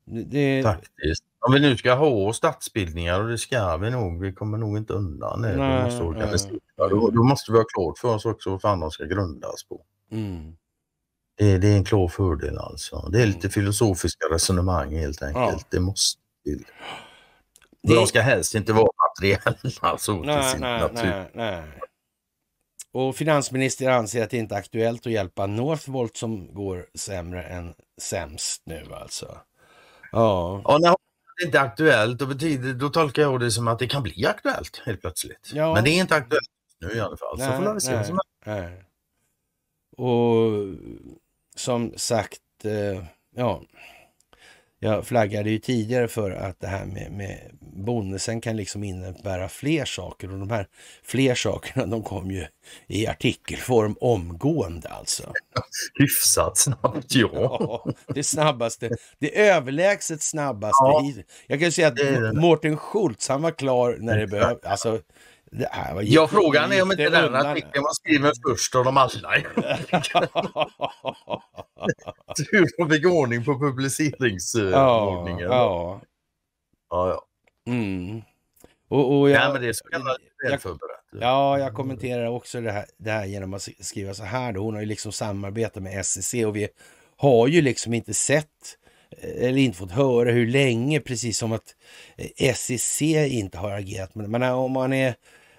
Det... Faktiskt. Om vi nu ska ha statsbildningar och det ska vi nog, vi kommer nog inte undan det. Nej, vi måste organisera. Då, då, måste vi ha klart för oss också vad fan de ska grundas på. Mm. Det, det, är en klar fördel alltså. Det är mm. lite filosofiska resonemang helt enkelt. Ja. Det måste till. Det... De ska helst inte vara materiella så nej, till sin nej, natur. Nej, nej. Och finansministern anser att det inte är aktuellt att hjälpa Northvolt som går sämre än sämst nu alltså. Ja. ja när det inte är aktuellt, då, betyder, då tolkar jag det som att det kan bli aktuellt helt plötsligt. Ja. Men det är inte aktuellt nu i alla fall. Nej, så får vi se vad som händer. Och som sagt, eh, ja. Jag flaggade ju tidigare för att det här med, med bonusen kan liksom innebära fler saker och de här fler sakerna de kom ju i artikelform omgående alltså. Hyfsat snabbt, ja. ja det snabbaste, det överlägset snabbaste. Ja, jag kan ju säga att Mårten Schultz, han var klar när det behövdes. Alltså, det här var ja, frågan är om inte den artikeln var skriven först av dem alla. Tur de fick ordning på publiceringsordningen. Ja, ja. ja, mm. Och, och jag, Nej, men det är så jävla välförberett. Ja, jag kommenterar också det här, det här, genom att skriva så här. Då. Hon har ju liksom samarbetat med SEC och vi har ju liksom inte sett eh, eller inte fått höra hur länge, precis som att eh, SEC inte har agerat. Men, men om man är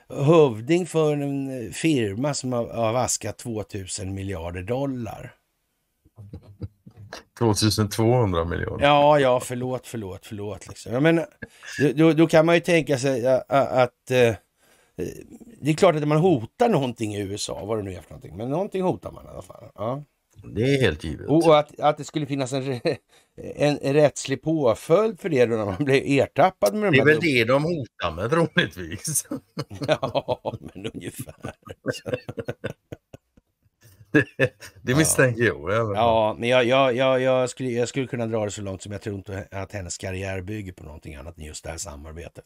hövding för en eh, firma som har, har vaskat 2000 miljarder dollar. 2200 miljoner. Ja, ja, förlåt, förlåt, förlåt. Liksom. Jag menar, eh, då, då kan man ju tänka sig eh, att, det är klart att man hotar någonting i USA, vad det nu är för någonting, men någonting hotar man i alla fall. Ja. Det är helt givet. Och att, att det skulle finnas en, en rättslig påföljd för det då när man blir ertappad med de här Det är väl det de hotar med troligtvis. ja, men ungefär. det, det misstänker ja. jag. Ja, men jag, jag, jag, jag, skulle, jag skulle kunna dra det så långt som jag tror inte att hennes karriär bygger på någonting annat än just det här samarbetet.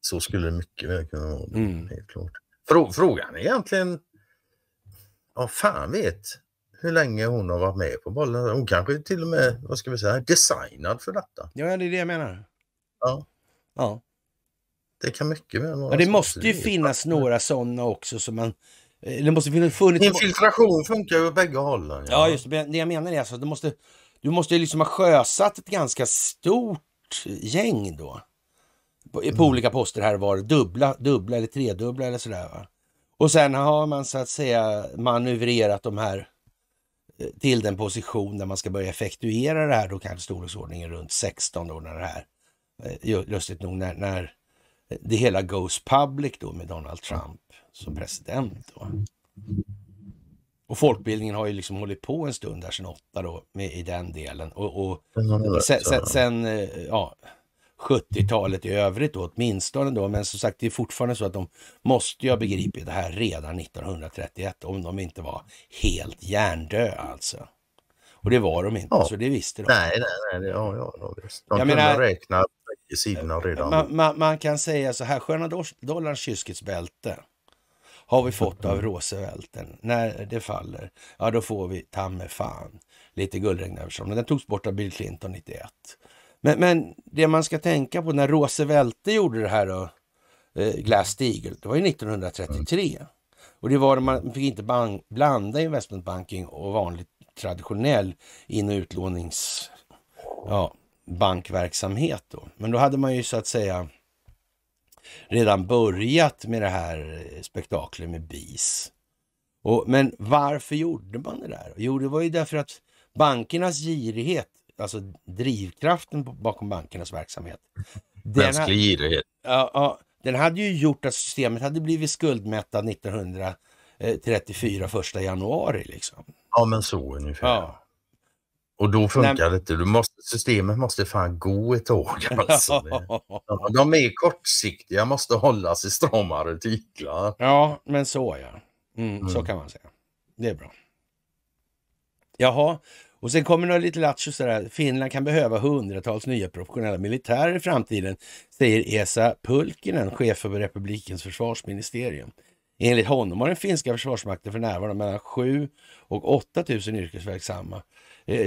Så skulle det mycket väl kunna vara. Mm. Helt klart. Frå, frågan är egentligen, ja fan vet, hur länge hon har varit med på bollen. Hon kanske till och med, vad ska vi säga, designad för detta. Ja, det är det jag menar. Ja. Ja. Det kan mycket väl vara. Men det måste ju finnas några sådana också som man... Eh, det måste finnas funnits... Infiltration funkar ju åt bägge hållen. Ja. ja, just det. Det jag menar är alltså, att du måste, du måste liksom ha sjösatt ett ganska stort gäng då. På, mm. på olika poster här och var. Dubbla, dubbla eller tredubbla eller sådär. Va? Och sen har man så att säga manövrerat de här till den position där man ska börja effektuera det här, då kanske storleksordningen runt 16 då när det här, eh, lustigt nog, när, när det hela goes public då med Donald Trump som president. Då. Och folkbildningen har ju liksom hållit på en stund där sedan åtta då med, i den delen. Och, och sen, sen, eh, sen, ja, 70-talet i övrigt då, åtminstone då. Men som sagt, det är fortfarande så att de måste ju ha begripit det här redan 1931 om de inte var helt hjärndö alltså. Och det var de inte, ja. så det visste de. Nej, nej, nej. Ja, ja, De Jag kunde menar, räkna i sidorna eh, redan. Man, man, man, kan säga så här, sköna dollarns kyskets bälte har vi fått av mm. Roosevelt. När det faller, ja då får vi ta fan lite guldregn över Den togs bort av Bill Clinton 91. Men, men det man ska tänka på när Roosevelt gjorde det här då, eh, Glass-Steagall, det var ju 1933. Mm. Och det var man fick inte bank, blanda investmentbanking och vanligt traditionell in och utlåningsbankverksamhet. ja, då. Men då hade man ju så att säga redan börjat med det här eh, spektaklet med BIS. Och, men varför gjorde man det där? Jo, det var ju därför att bankernas girighet alltså drivkraften bakom bankernas verksamhet. Den Mänsklig girighet. Ja, ja, den hade ju gjort att systemet hade blivit skuldmättat 1934, eh, första januari liksom. Ja, men så ungefär. Ja. Och då funkar det inte. måste, systemet måste fan gå ett tag. Alltså. de är kortsiktiga, måste hållas i stramare tyglar. Ja, men så ja. Mm, mm. Så kan man säga. Det är bra. Jaha, och sen kommer några lite lattjo sådär. Finland kan behöva hundratals nya professionella militärer i framtiden, säger Esa Pulkkinen, chef för republikens försvarsministerium. Enligt honom har den finska försvarsmakten för närvarande mellan 7 och 8 000 yrkesverksamma. Eh,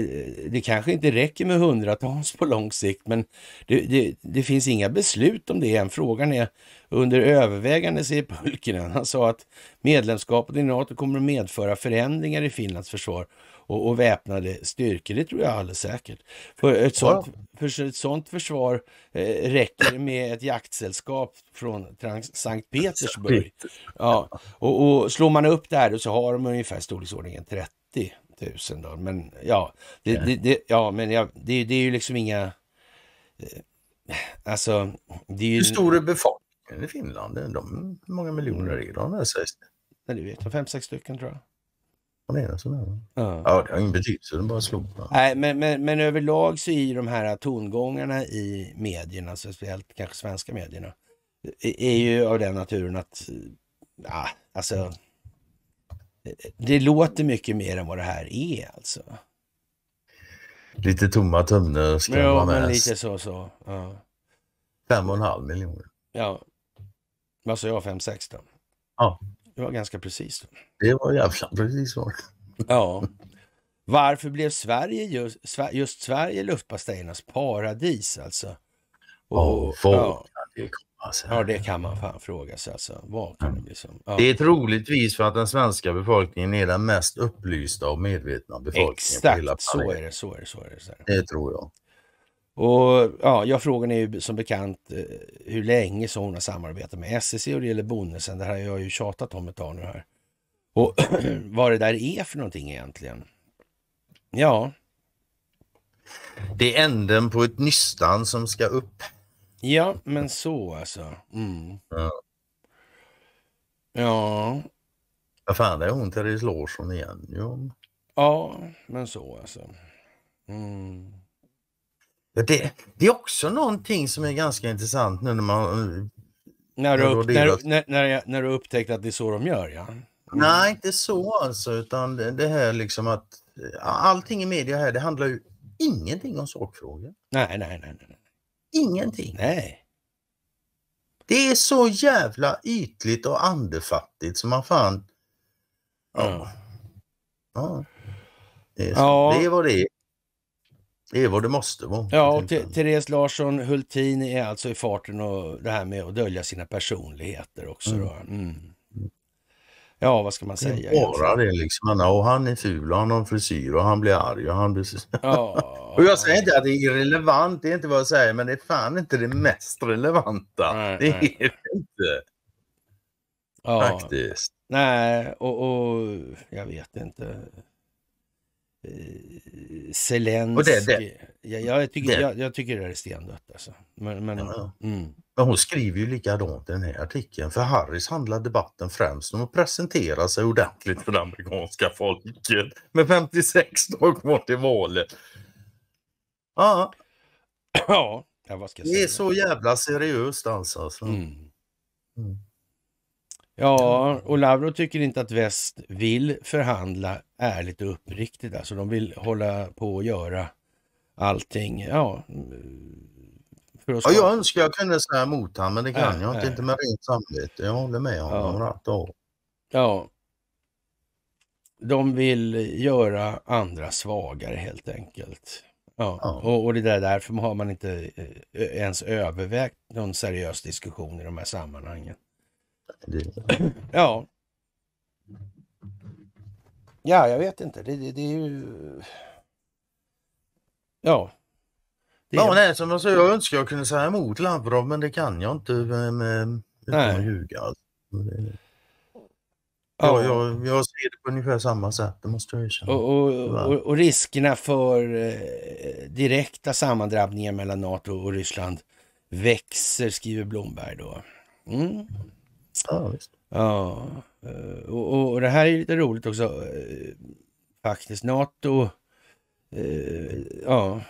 det kanske inte räcker med hundratals på lång sikt, men det, det, det finns inga beslut om det än. Frågan är under övervägande, säger Pulkkinen. Han sa att medlemskapet i NATO kommer att medföra förändringar i Finlands försvar och, och väpnade styrkor. Det tror jag alldeles säkert. För ett sånt, för ett sånt försvar eh, räcker med ett jaktsällskap från Trans Sankt Petersburg. Ja. Och, och slår man upp det här så har de ungefär storleksordningen 30 000. Då. Men ja, det, det, det ja, men ja, det, det, är ju liksom inga... Eh, alltså, det är ju... Hur stor är befolkningen i Finland? De, hur många miljoner är de? Nej, det vet jag. Fem, sex stycken tror jag imponerad sådär. Ja. ja, det har ingen betydelse, den bara slog. Ja. Nej, men, men, men, överlag så är ju de här tongångarna i medierna, speciellt kanske svenska medierna, är ju av den naturen att, ja, alltså, det låter mycket mer än vad det här är alltså. Lite tomma tunnor ska jo, vara med. lite så så. Ja. Fem och en halv miljoner. Ja. Vad sa jag? Fem, sex då? Ja. Det var ganska precis. Det var jävla precis var Ja. Varför blev Sverige just, just Sverige luftpastejernas paradis alltså? Och, oh, ja. Det alltså. ja, det kan man fan fråga sig alltså. Vad kan det bli som? Ja. Det är troligtvis för att den svenska befolkningen är den mest upplysta och medvetna befolkningen Exakt, på hela planeten. så är det. Så är det, så är det, så är det. det tror jag. Och ja, jag frågan är ju som bekant eh, hur länge som hon har samarbetat med SSC e och det gäller bonusen. Det här har jag ju tjatat om ett tag nu här. Och vad det där är för någonting egentligen. Ja. Det är änden på ett nystan som ska upp. Ja, men så alltså. Mm. Ja. Ja. ja. Fan, det är hon Therese Larsson igen. Ja. ja, men så alltså. Mm. Det, det, är också någonting som är ganska intressant nu när man... När du, upp, när, när, när, när du upptäckte att det är så de gör, ja? Mm. Nej, inte så alltså, utan det, det här liksom att eh, allting i media här, det handlar ju ingenting om sakfrågor. Nej, nej, nej. nej. Ingenting. Nej. Det är så jävla ytligt och andefattigt som man fan... Ja. Ja. ja. Det, är ja. det är vad det är. Det är vad det måste vara. Ja, och Therese Larsson Hultin är alltså i farten och det här med att dölja sina personligheter också. Mm. Mm. Ja, vad ska man säga? Det bara det liksom. Han, och han är ful och han har en frisyr och han blir arg och han blir... Ja, och jag säger inte att det är irrelevant, det är inte vad jag säger, men det är fan inte det mest relevanta. Nej, det är nej. det inte. Ja. Faktiskt. Nej, och, och jag vet inte. Eh, Zelenskyj. Och det, det, ja, jag, tycker, det. Jag, jag tycker det är stendött alltså. Men, men, ja. mm. men, hon skriver ju likadant i den här artikeln. För Harris handlar debatten främst om att presentera sig ordentligt för det amerikanska folket med 56 dagar kvar till valet. Ja. Ja, vad ska jag säga? Det är så jävla seriöst alltså. Mm. Mm. Ja, och Lavro tycker inte att väst vill förhandla ärligt och uppriktigt. Alltså de vill hålla på och göra allting. Ja, mm, för att ja, jag önskar jag kunde säga emot honom, men det kan äh, jag inte. Äh. Inte med rent samvete. Jag håller med honom. Ja. Då. ja. De vill göra andra svagare helt enkelt. Ja, ja. Och, och, det där därför har man inte eh, ens övervägt någon seriös diskussion i de här sammanhangen. Ja. Ja, jag vet inte. Det, det, det är ju... Ja. Det är... Ja, nej, som jag sa, jag önskar jag kunde säga emot Lavrov, men det kan jag inte eh, utan nej. att ljuga. Alltså. Ja, jag, jag, ser det på ungefär samma sätt, det måste jag erkänna. Och, och, och, och riskerna för eh, direkta sammandrabbningar mellan NATO och Ryssland växer, skriver Blomberg då. Mm. Ja, visst. Ja, eh, och, och det här är lite roligt också eh, faktiskt. NATO eh, ja,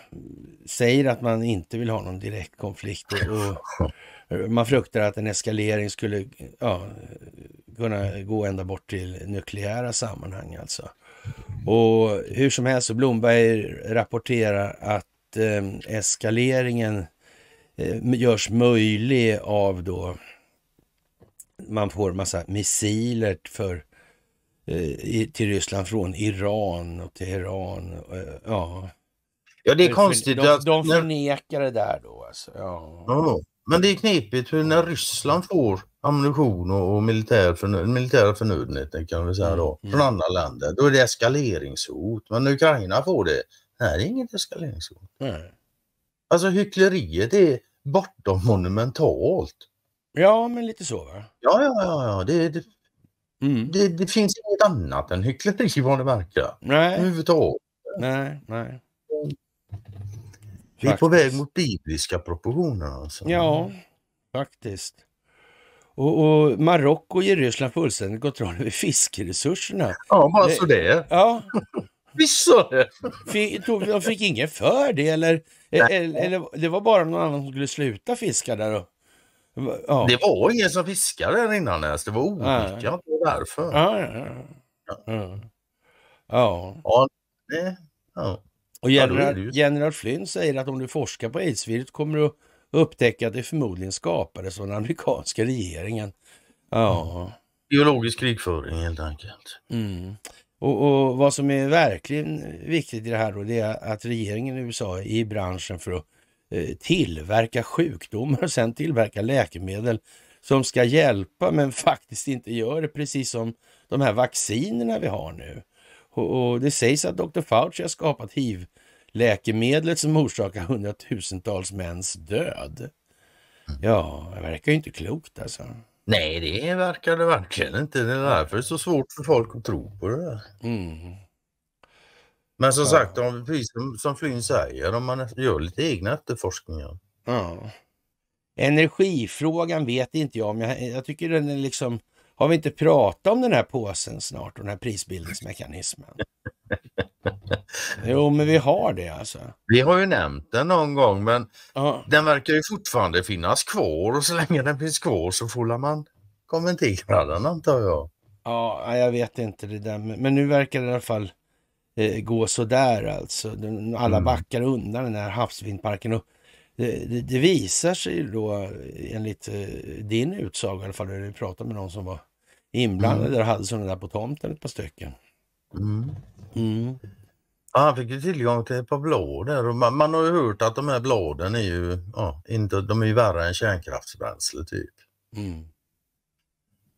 säger att man inte vill ha någon direkt konflikt och, och man fruktar att en eskalering skulle ja, kunna gå ända bort till nukleära sammanhang alltså. Och hur som helst Blomberg rapporterar att eh, eskaleringen eh, görs möjlig av då man får massa missiler för, eh, till Ryssland från Iran och Teheran. Eh, ja. ja, det är konstigt. De, de, de förnekar det där då alltså. Ja. ja. men det är knepigt hur när Ryssland får ammunition och, och militär förnöd, militära förnödenheter kan vi säga mm, då, mm. från andra länder, då är det eskaleringshot. Men när Ukraina får det, nej det är inget eskaleringshot. Nej. Alltså hyckleriet är bortom monumentalt. Ja, men lite så va? Ja, ja, ja. ja. Det, det, mm. det, det, finns inget annat än hyckleri vad det verkar. Nej. Överhuvudtaget. Nej, nej. Vi är på väg mot bibliska proportioner alltså. Ja, faktiskt. Och, och Marocko ger Ryssland fullständig kontroll över fiskeresurserna. Ja, bara så det. Ja. Visst så det. De fick ingen för det eller, eller, eller, det var bara någon annan som skulle sluta fiska där och Ja. Det var ingen som fiskade där innan det var olika, det var därför. Ja, ja, ja. ja. Det, Och general, general Flynn säger att om du forskar på aidsvirus kommer du upptäcka att det förmodligen skapades av den amerikanska regeringen. Ja. Biologisk krigföring helt enkelt. Mm. Och, och, vad som är verkligen viktigt i det här då, det är att regeringen i USA är i branschen för att Eh, tillverka sjukdomar och sen tillverka läkemedel som ska hjälpa men faktiskt inte gör det, precis som de här vaccinerna vi har nu. Och, Det sägs att Dr. Fauci har skapat hiv-läkemedlet som orsakar hundratusentals mäns död. Mm. Ja, det verkar ju inte klokt alltså. Nej, det verkar det verkligen inte. Det är därför det är så svårt för folk att tro på det där. Mm. Men som ja. sagt, om, precis som, som Flynn säger, om man gör lite egna efterforskningar. Ja. Energifrågan vet inte jag men Jag, jag tycker den är liksom... Har vi inte pratat om den här påsen snart och den här prisbildningsmekanismen? jo, men vi har det alltså. Vi har ju nämnt den någon gång, men ja. den verkar ju fortfarande finnas kvar och så länge den finns kvar så får man kommentera den antar jag. Ja, jag vet inte det där, men nu verkar det i alla fall eh, gå sådär alltså. alla mm. backar undan den här havsvindparken. Och det, det, det, visar sig då eh, enligt eh, din utsaga i alla fall, när du pratade med någon som var inblandad mm. och hade sådana där på tomten ett par stycken. Mm. Mm. Ja, han fick ju tillgång till ett par blad där man, man, har ju hört att de här bladen är ju ja, inte, de är ju värre än kärnkraftsbränsle typ. Mm.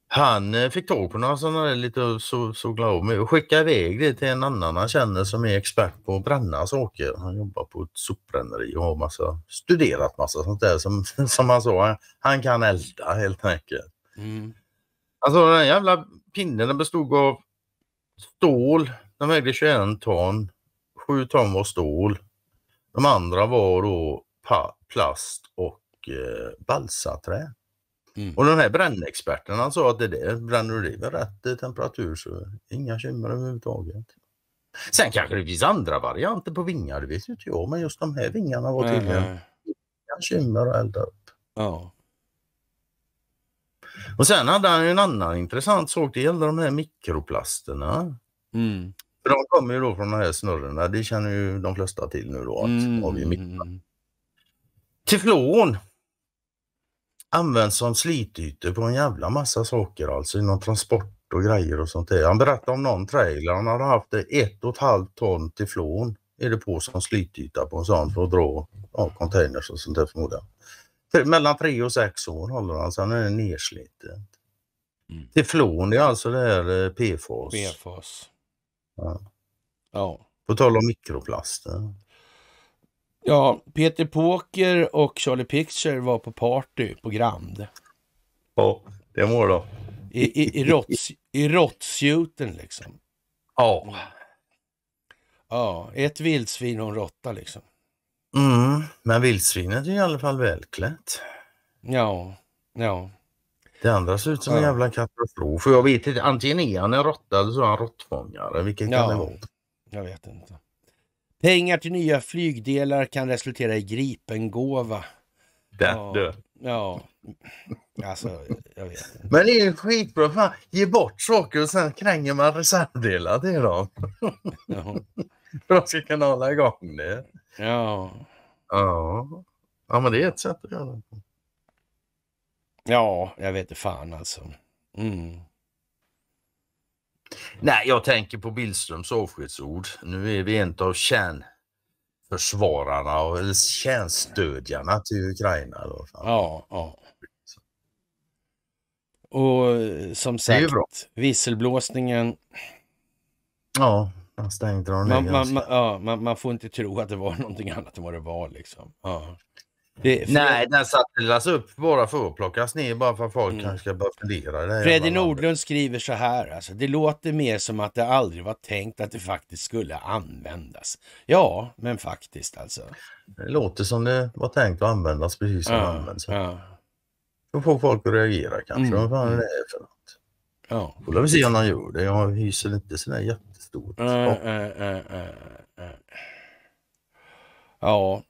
Han eh, fick tag på några sådana där lite så, sågla av mig och skickade iväg det till en annan han känner som är expert på att bränna saker. Han jobbar på ett sopbränneri och har massa, studerat massa sånt där som, som han sa. Han kan elda helt enkelt. Mm. Alltså den jävla pinnen den bestod av stål. Den vägde 21 ton. 7 ton var stål. De andra var då plast och eh, balsaträ. Mm. Och de här brännexperterna sa att det där bränner du det vid rätt temperatur så inga kymmer överhuvudtaget. Sen kanske det finns andra varianter på vingar, det vet ju inte jag, men just de här vingarna var tydligen inga kymmer att elda upp. Ja. Och sen hade han en annan intressant sak, det gällde de här mikroplasterna. Mm. de kommer ju då från de här snurrorna, det känner ju de flesta till nu då. Att mm. av mm. Teflon används som slitytor på en jävla massa saker alltså inom transport och grejer och sånt där. Han berättade om någon trailer, han hade haft ett och ett halvt ton teflon är det på som slityta på en sån för att dra ja, containers och sånt där förmodligen. Mellan tre och sex år håller han, sen är det nersliten. Mm. Teflon är alltså det här eh, PFAS. PFAS. Ja. ja. På tal om mikroplaster. Ja, Peter Poker och Charlie Picture var på party på Grand. Ja, det må då. I, i, i, råtts, i liksom. Ja. Ja, ett vildsvin och en råtta liksom. Mm, men vildsvinet är i alla fall välklätt. Ja, ja. Det andra ser ut som en jävla katastrof. För jag vet inte, antingen är han en råtta eller så är han råttfångare. Vilken kan det vara? Jag vet inte. Pengar till nya flygdelar kan resultera i gripengåva. Det, ja. du. Ja. Alltså, jag vet inte. Men det är ju skitbra. Fan, ge bort saker och sen kränger man reservdelar till dem. För att de ska kunna hålla igång det. Ja. Ja. Ja, men det är ett sätt att göra det Ja, jag vet inte fan alltså. Mm. Nej, jag tänker på Billströms avskedsord. Nu är vi en av kärnförsvararna, eller kärnstödjarna till Ukraina. Då. Ja, ja. Och eh, som sagt, visselblåsningen. Ja, man stängde dem man, man, man, ja, man, man, får inte tro att det var någonting annat än vad det var liksom. Ja. Nej, den sattes alltså upp bara för att plockas ner, bara för att folk mm. kanske ska börja fundera. Freddy Nordlund skriver så här, alltså, det låter mer som att det aldrig var tänkt att det faktiskt skulle användas. Ja, men faktiskt alltså. Det låter som det var tänkt att användas, precis som ja, det används. Ja. Då får folk att reagera kanske. Mm. Vad fan mm. är det för något? Ja. Då får vi se om han gör det. Jag hyser inte sådär jättestort. Äh, äh, äh, ja.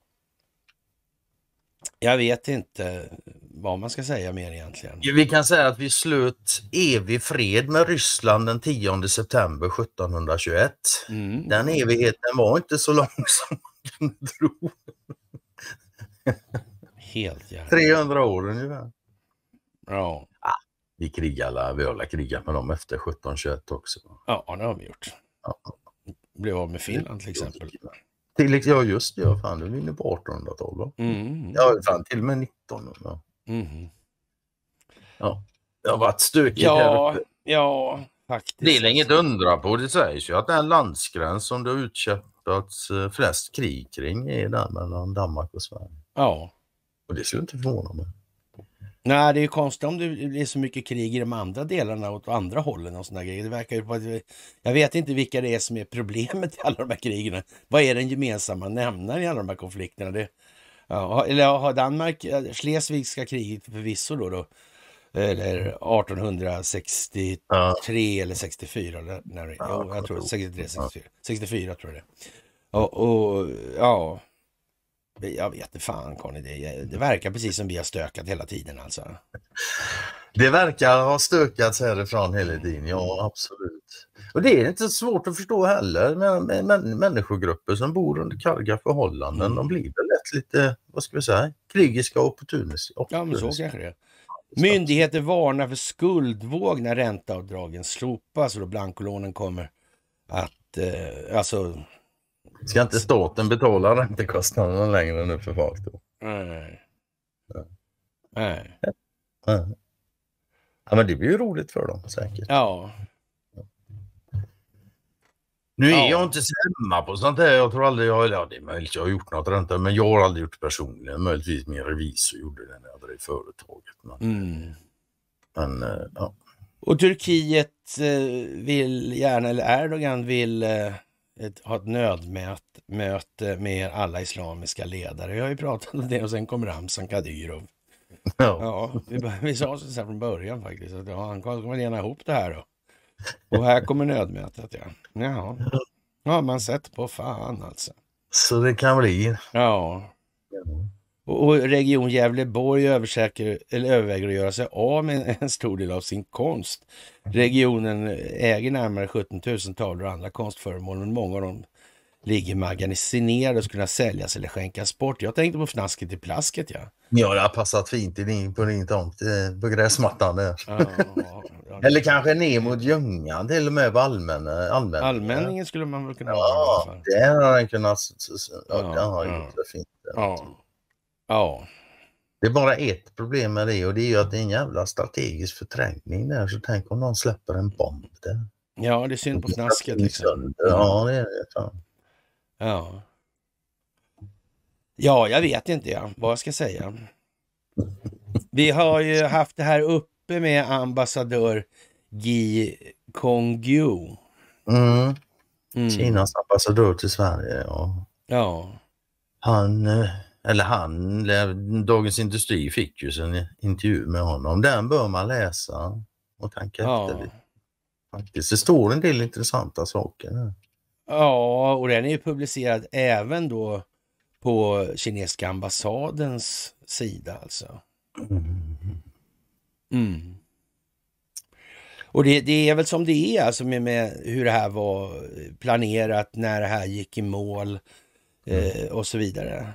Jag vet inte vad man ska säga mer egentligen. Vi kan säga att vi slöt evig fred med Ryssland den 10 september 1721. Mm. Den evigheten var inte så lång som man kunde tro. Helt jävla. 300 år ungefär. Ja. Ah, vi krigar alla, vi har krigat med dem efter 1721 också. Ja, det har vi gjort. Ja. Blev av med Finland till exempel. Till, ja just det, ja, fan du är inne på 1800-talet. Mm, mm. mm. Ja, fan till och med 1900. Ja. Mm. ja, det har varit stökigt ja, här uppe. Ja, faktiskt. Det är inget att undra på. Det sägs ju att den landsgräns som det har utkämpats eh, flest krig kring är den mellan Danmark och Sverige. Ja. Och det skulle inte förvåna mig. Nej, det är ju konstigt om det blir så mycket krig i de andra delarna åt andra hållen och sådana grejer. Det verkar ju på att, jag vet inte vilka det är som är problemet i alla de här krigen. Vad är den gemensamma nämnaren i alla de här konflikterna? Det, ja, eller har Danmark, Schleswigska kriget förvisso då, då eller 1863 ja. eller 64, eller när, ja, jo, jag tror 63, 64, 64 tror jag det och, och ja, jag vet inte fan Conny, det, det verkar precis som vi har stökat hela tiden alltså. Det verkar ha stökats härifrån hela tiden, ja mm. absolut. Och det är inte svårt att förstå heller. Men, men, människogrupper som bor under karga förhållanden, mm. de blir väl lätt lite, vad ska vi säga, krigiska och opportunistiska. Ja, men så kanske det Myndigheter varnar för skuldvåg när ränteavdragen slopas och då blankolånen kommer att, eh, alltså Ska inte staten betala räntekostnaderna längre nu för folk då? Nej. Nej. Ja. men det blir ju roligt för dem säkert. Ja. Nu är ja. jag inte så hemma på sånt här. Jag tror aldrig jag, har, ja, det är möjligt jag har gjort något ränta, men jag har aldrig gjort det personligen. Möjligtvis min revisor gjorde det när jag drev företaget. Men, mm. men eh, ja. Och Turkiet eh, vill gärna, eller Erdogan vill eh, ett, ha ett nödmöte med alla islamiska ledare. Jag har ju pratat om det och sen kom Ramzan Kadyrov. No. Ja, vi, vi sa så här från början faktiskt. Att, ja, han kommer lena ihop det här då. Och här kommer nödmötet ja. Jaha. Ja, man sett på fan alltså. Så det kan bli. Ja. Och Region Gävleborg överväger att göra sig av med en stor del av sin konst. Regionen äger närmare 17 000 tavlor och andra konstföremål, men många av dem ligger magasinerade och skulle kunna säljas eller skänkas bort. Jag tänkte på fnasket i plasket. Ja, ja det har passat fint i på din tomt, på gräsmattan. Ja, ja, eller kanske ner mot Ljungan till och med på allmän, eh, allmän. Allmänningen skulle man väl kunna ha. Ja, där har den kunnat... Ja, ja, ja, ja, det fint. ja. Ja. Det är bara ett problem med det och det är ju att det är en jävla strategisk förträngning där. Så tänk om någon släpper en bomb där. Ja, det är synd på knasket liksom. Ja, det är det. Fan. Ja. Ja, jag vet inte ja, vad jag ska säga. Vi har ju haft det här uppe med ambassadör Ji Kongyu. Mm. Mm. Kinas ambassadör till Sverige. Ja. ja. Han eh, eller han, eh, Dagens Industri fick ju en intervju med honom. Den bör man läsa och tänka ja. efter lite. Faktiskt, det står en del intressanta saker där. Ja, och den är ju publicerad även då på kinesiska ambassadens sida alltså. Mm. mm. Och det, det, är väl som det är alltså med, med, hur det här var planerat, när det här gick i mål mm. eh, och så vidare.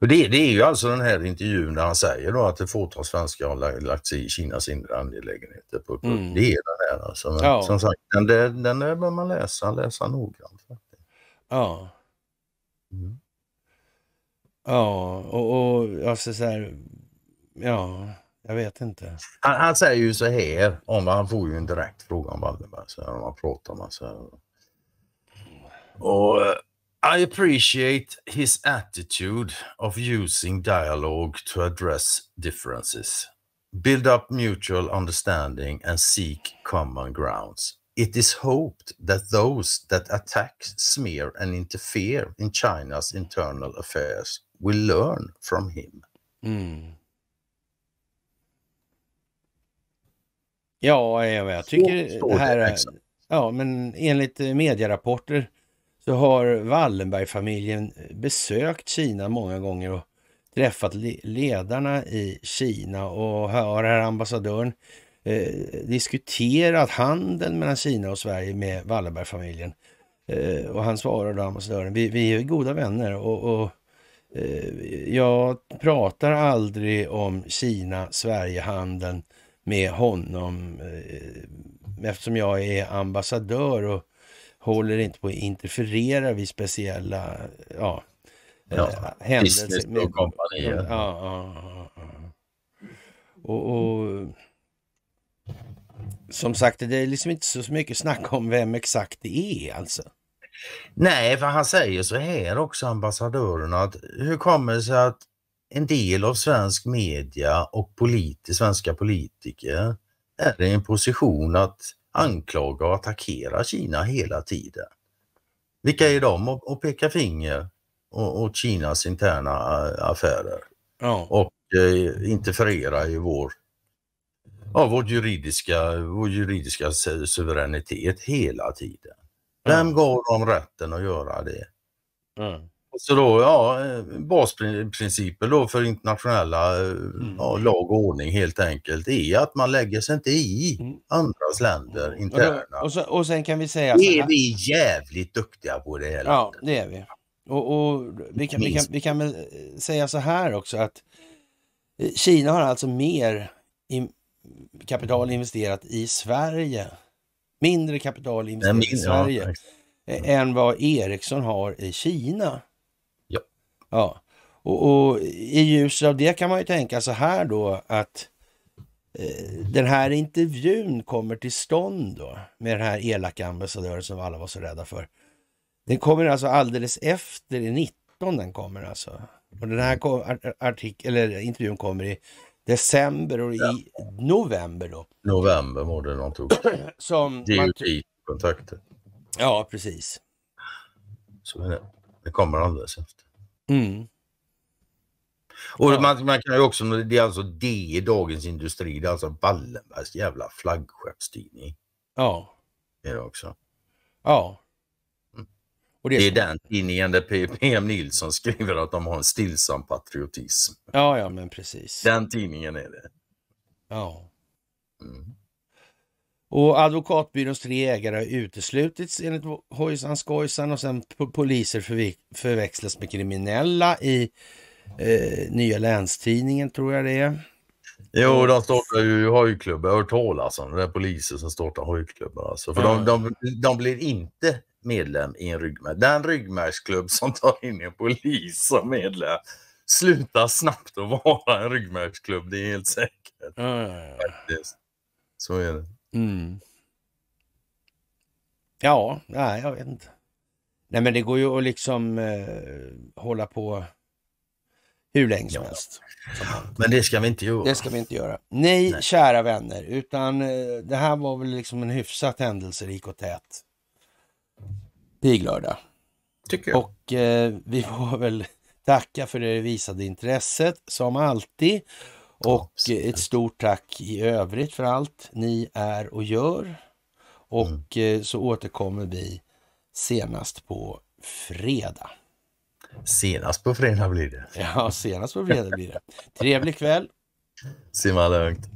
Och det, det är ju alltså den här intervjun där han säger då att ett fåtal svenskar har lagt sig i Kinas inre angelägenheter. På, på. Mm. Det är den här alltså. Men, ja. Som sagt, den, den, den där bör man läsa, läsa noggrant. Ja. Mm. Ja, och, och alltså så här, ja, jag vet inte. Han, han, säger ju så här, om, han får ju en direkt fråga om Wallenberg, så här, om han pratar med så här. Och eh, i appreciate his attitude of using dialogue to address differences, build up mutual understanding, and seek common grounds. It is hoped that those that attack, smear, and interfere in China's internal affairs will learn from him. Mm. Ja, jag tycker det här... Det, liksom. ja, men enligt medierapporter så har Wallenbergfamiljen eh, besökt Kina många gånger och träffat ledarna i Kina och har här ambassadören eh, diskuterat handeln mellan Kina och Sverige med Wallenbergfamiljen. Eh, och han svarar då ambassadören, vi, vi är goda vänner och, och eh, jag pratar aldrig om Kina-Sverige-handeln med honom eh, eftersom jag är ambassadör och håller inte på att interferera vid speciella ja, ja, äh, händelser. Med, och kompanier. Ja, ja, ja, ja. Och, och, som sagt, det är liksom inte så mycket snack om vem exakt det är alltså. Nej, för han säger så här också, ambassadören, att hur kommer det sig att en del av svensk media och politi svenska politiker är i en position att anklagar och attackerar Kina hela tiden. Vilka är de och, och pekar finger åt Kinas interna eh, affärer? Ja. Och eh, interferera i vår, ja, vår, juridiska, vår juridiska suveränitet hela tiden. Vem gav dem rätten att göra det? Mm så då, ja, eh, basprinciper då för internationella eh, mm. ja, lag och ordning helt enkelt är att man lägger sig inte i mm. andras länder mm. interna. Och, då, och, så, och sen kan vi säga... Det är vi jävligt duktiga på det här Ja, det är vi. Och, och vi, kan, vi, kan, vi kan väl eh, säga så här också att Kina har alltså mer in, kapital investerat i Sverige. Mindre kapital investerat i Sverige ja, än vad Ericsson har i Kina. Ja. Och, och i ljuset av det kan man ju tänka så här då att eh, den här intervjun kommer till stånd då med den här elaka ambassadören som alla var så rädda för. Den kommer alltså alldeles efter i 19 den kommer alltså. Och den här artik eller intervjun kommer i december och ja. i november då. November var det de tog. som det är ju kontakter. Ja, precis. Så det, det kommer alldeles efter. Mm. Och ja. man, man, kan ju också, det är alltså D i Dagens Industri, det är alltså Wallenbergs jävla flaggskeppstidning. Ja. Det är det också. Ja. Mm. Och det, är, det är den tidningen där PM Nilsson skriver att de har en stillsam patriotism. Ja, ja, men precis. Den tidningen är det. Ja. Mm. Och advokatbyråns tre ägare har uteslutits enligt hojsan skojsan och sen poliser förväxlas med kriminella i eh, nya länstidningen tror jag det är. Jo, de startar ju hojklubbar. Jag har hört talas om det. Är poliser som startar hojklubbar. Alltså. För mm. de, de, de blir inte medlem i en ryggmärg. Den ryggmärgsklubb som tar in en polis som medlem slutar snabbt att vara en ryggmärgsklubb. Det är helt säkert. Mm. Så är det. Mm. Ja, nej, jag vet inte. Nej, men det går ju att liksom eh, hålla på hur länge som ja. helst. Men det ska vi inte göra. Det ska vi inte göra. Nej, Nej. kära vänner, utan eh, det här var väl liksom en hyfsat händelserik och tät piglördag. Tycker jag. Och eh, vi får väl tacka för det visade intresset som alltid. Och ja, ett stort tack i övrigt för allt ni är och gör. Och mm. Eh, så återkommer vi senast på fredag. Senast på fredag blir det. Ja, senast på fredag blir det. Trevlig kväll. Simma lugnt.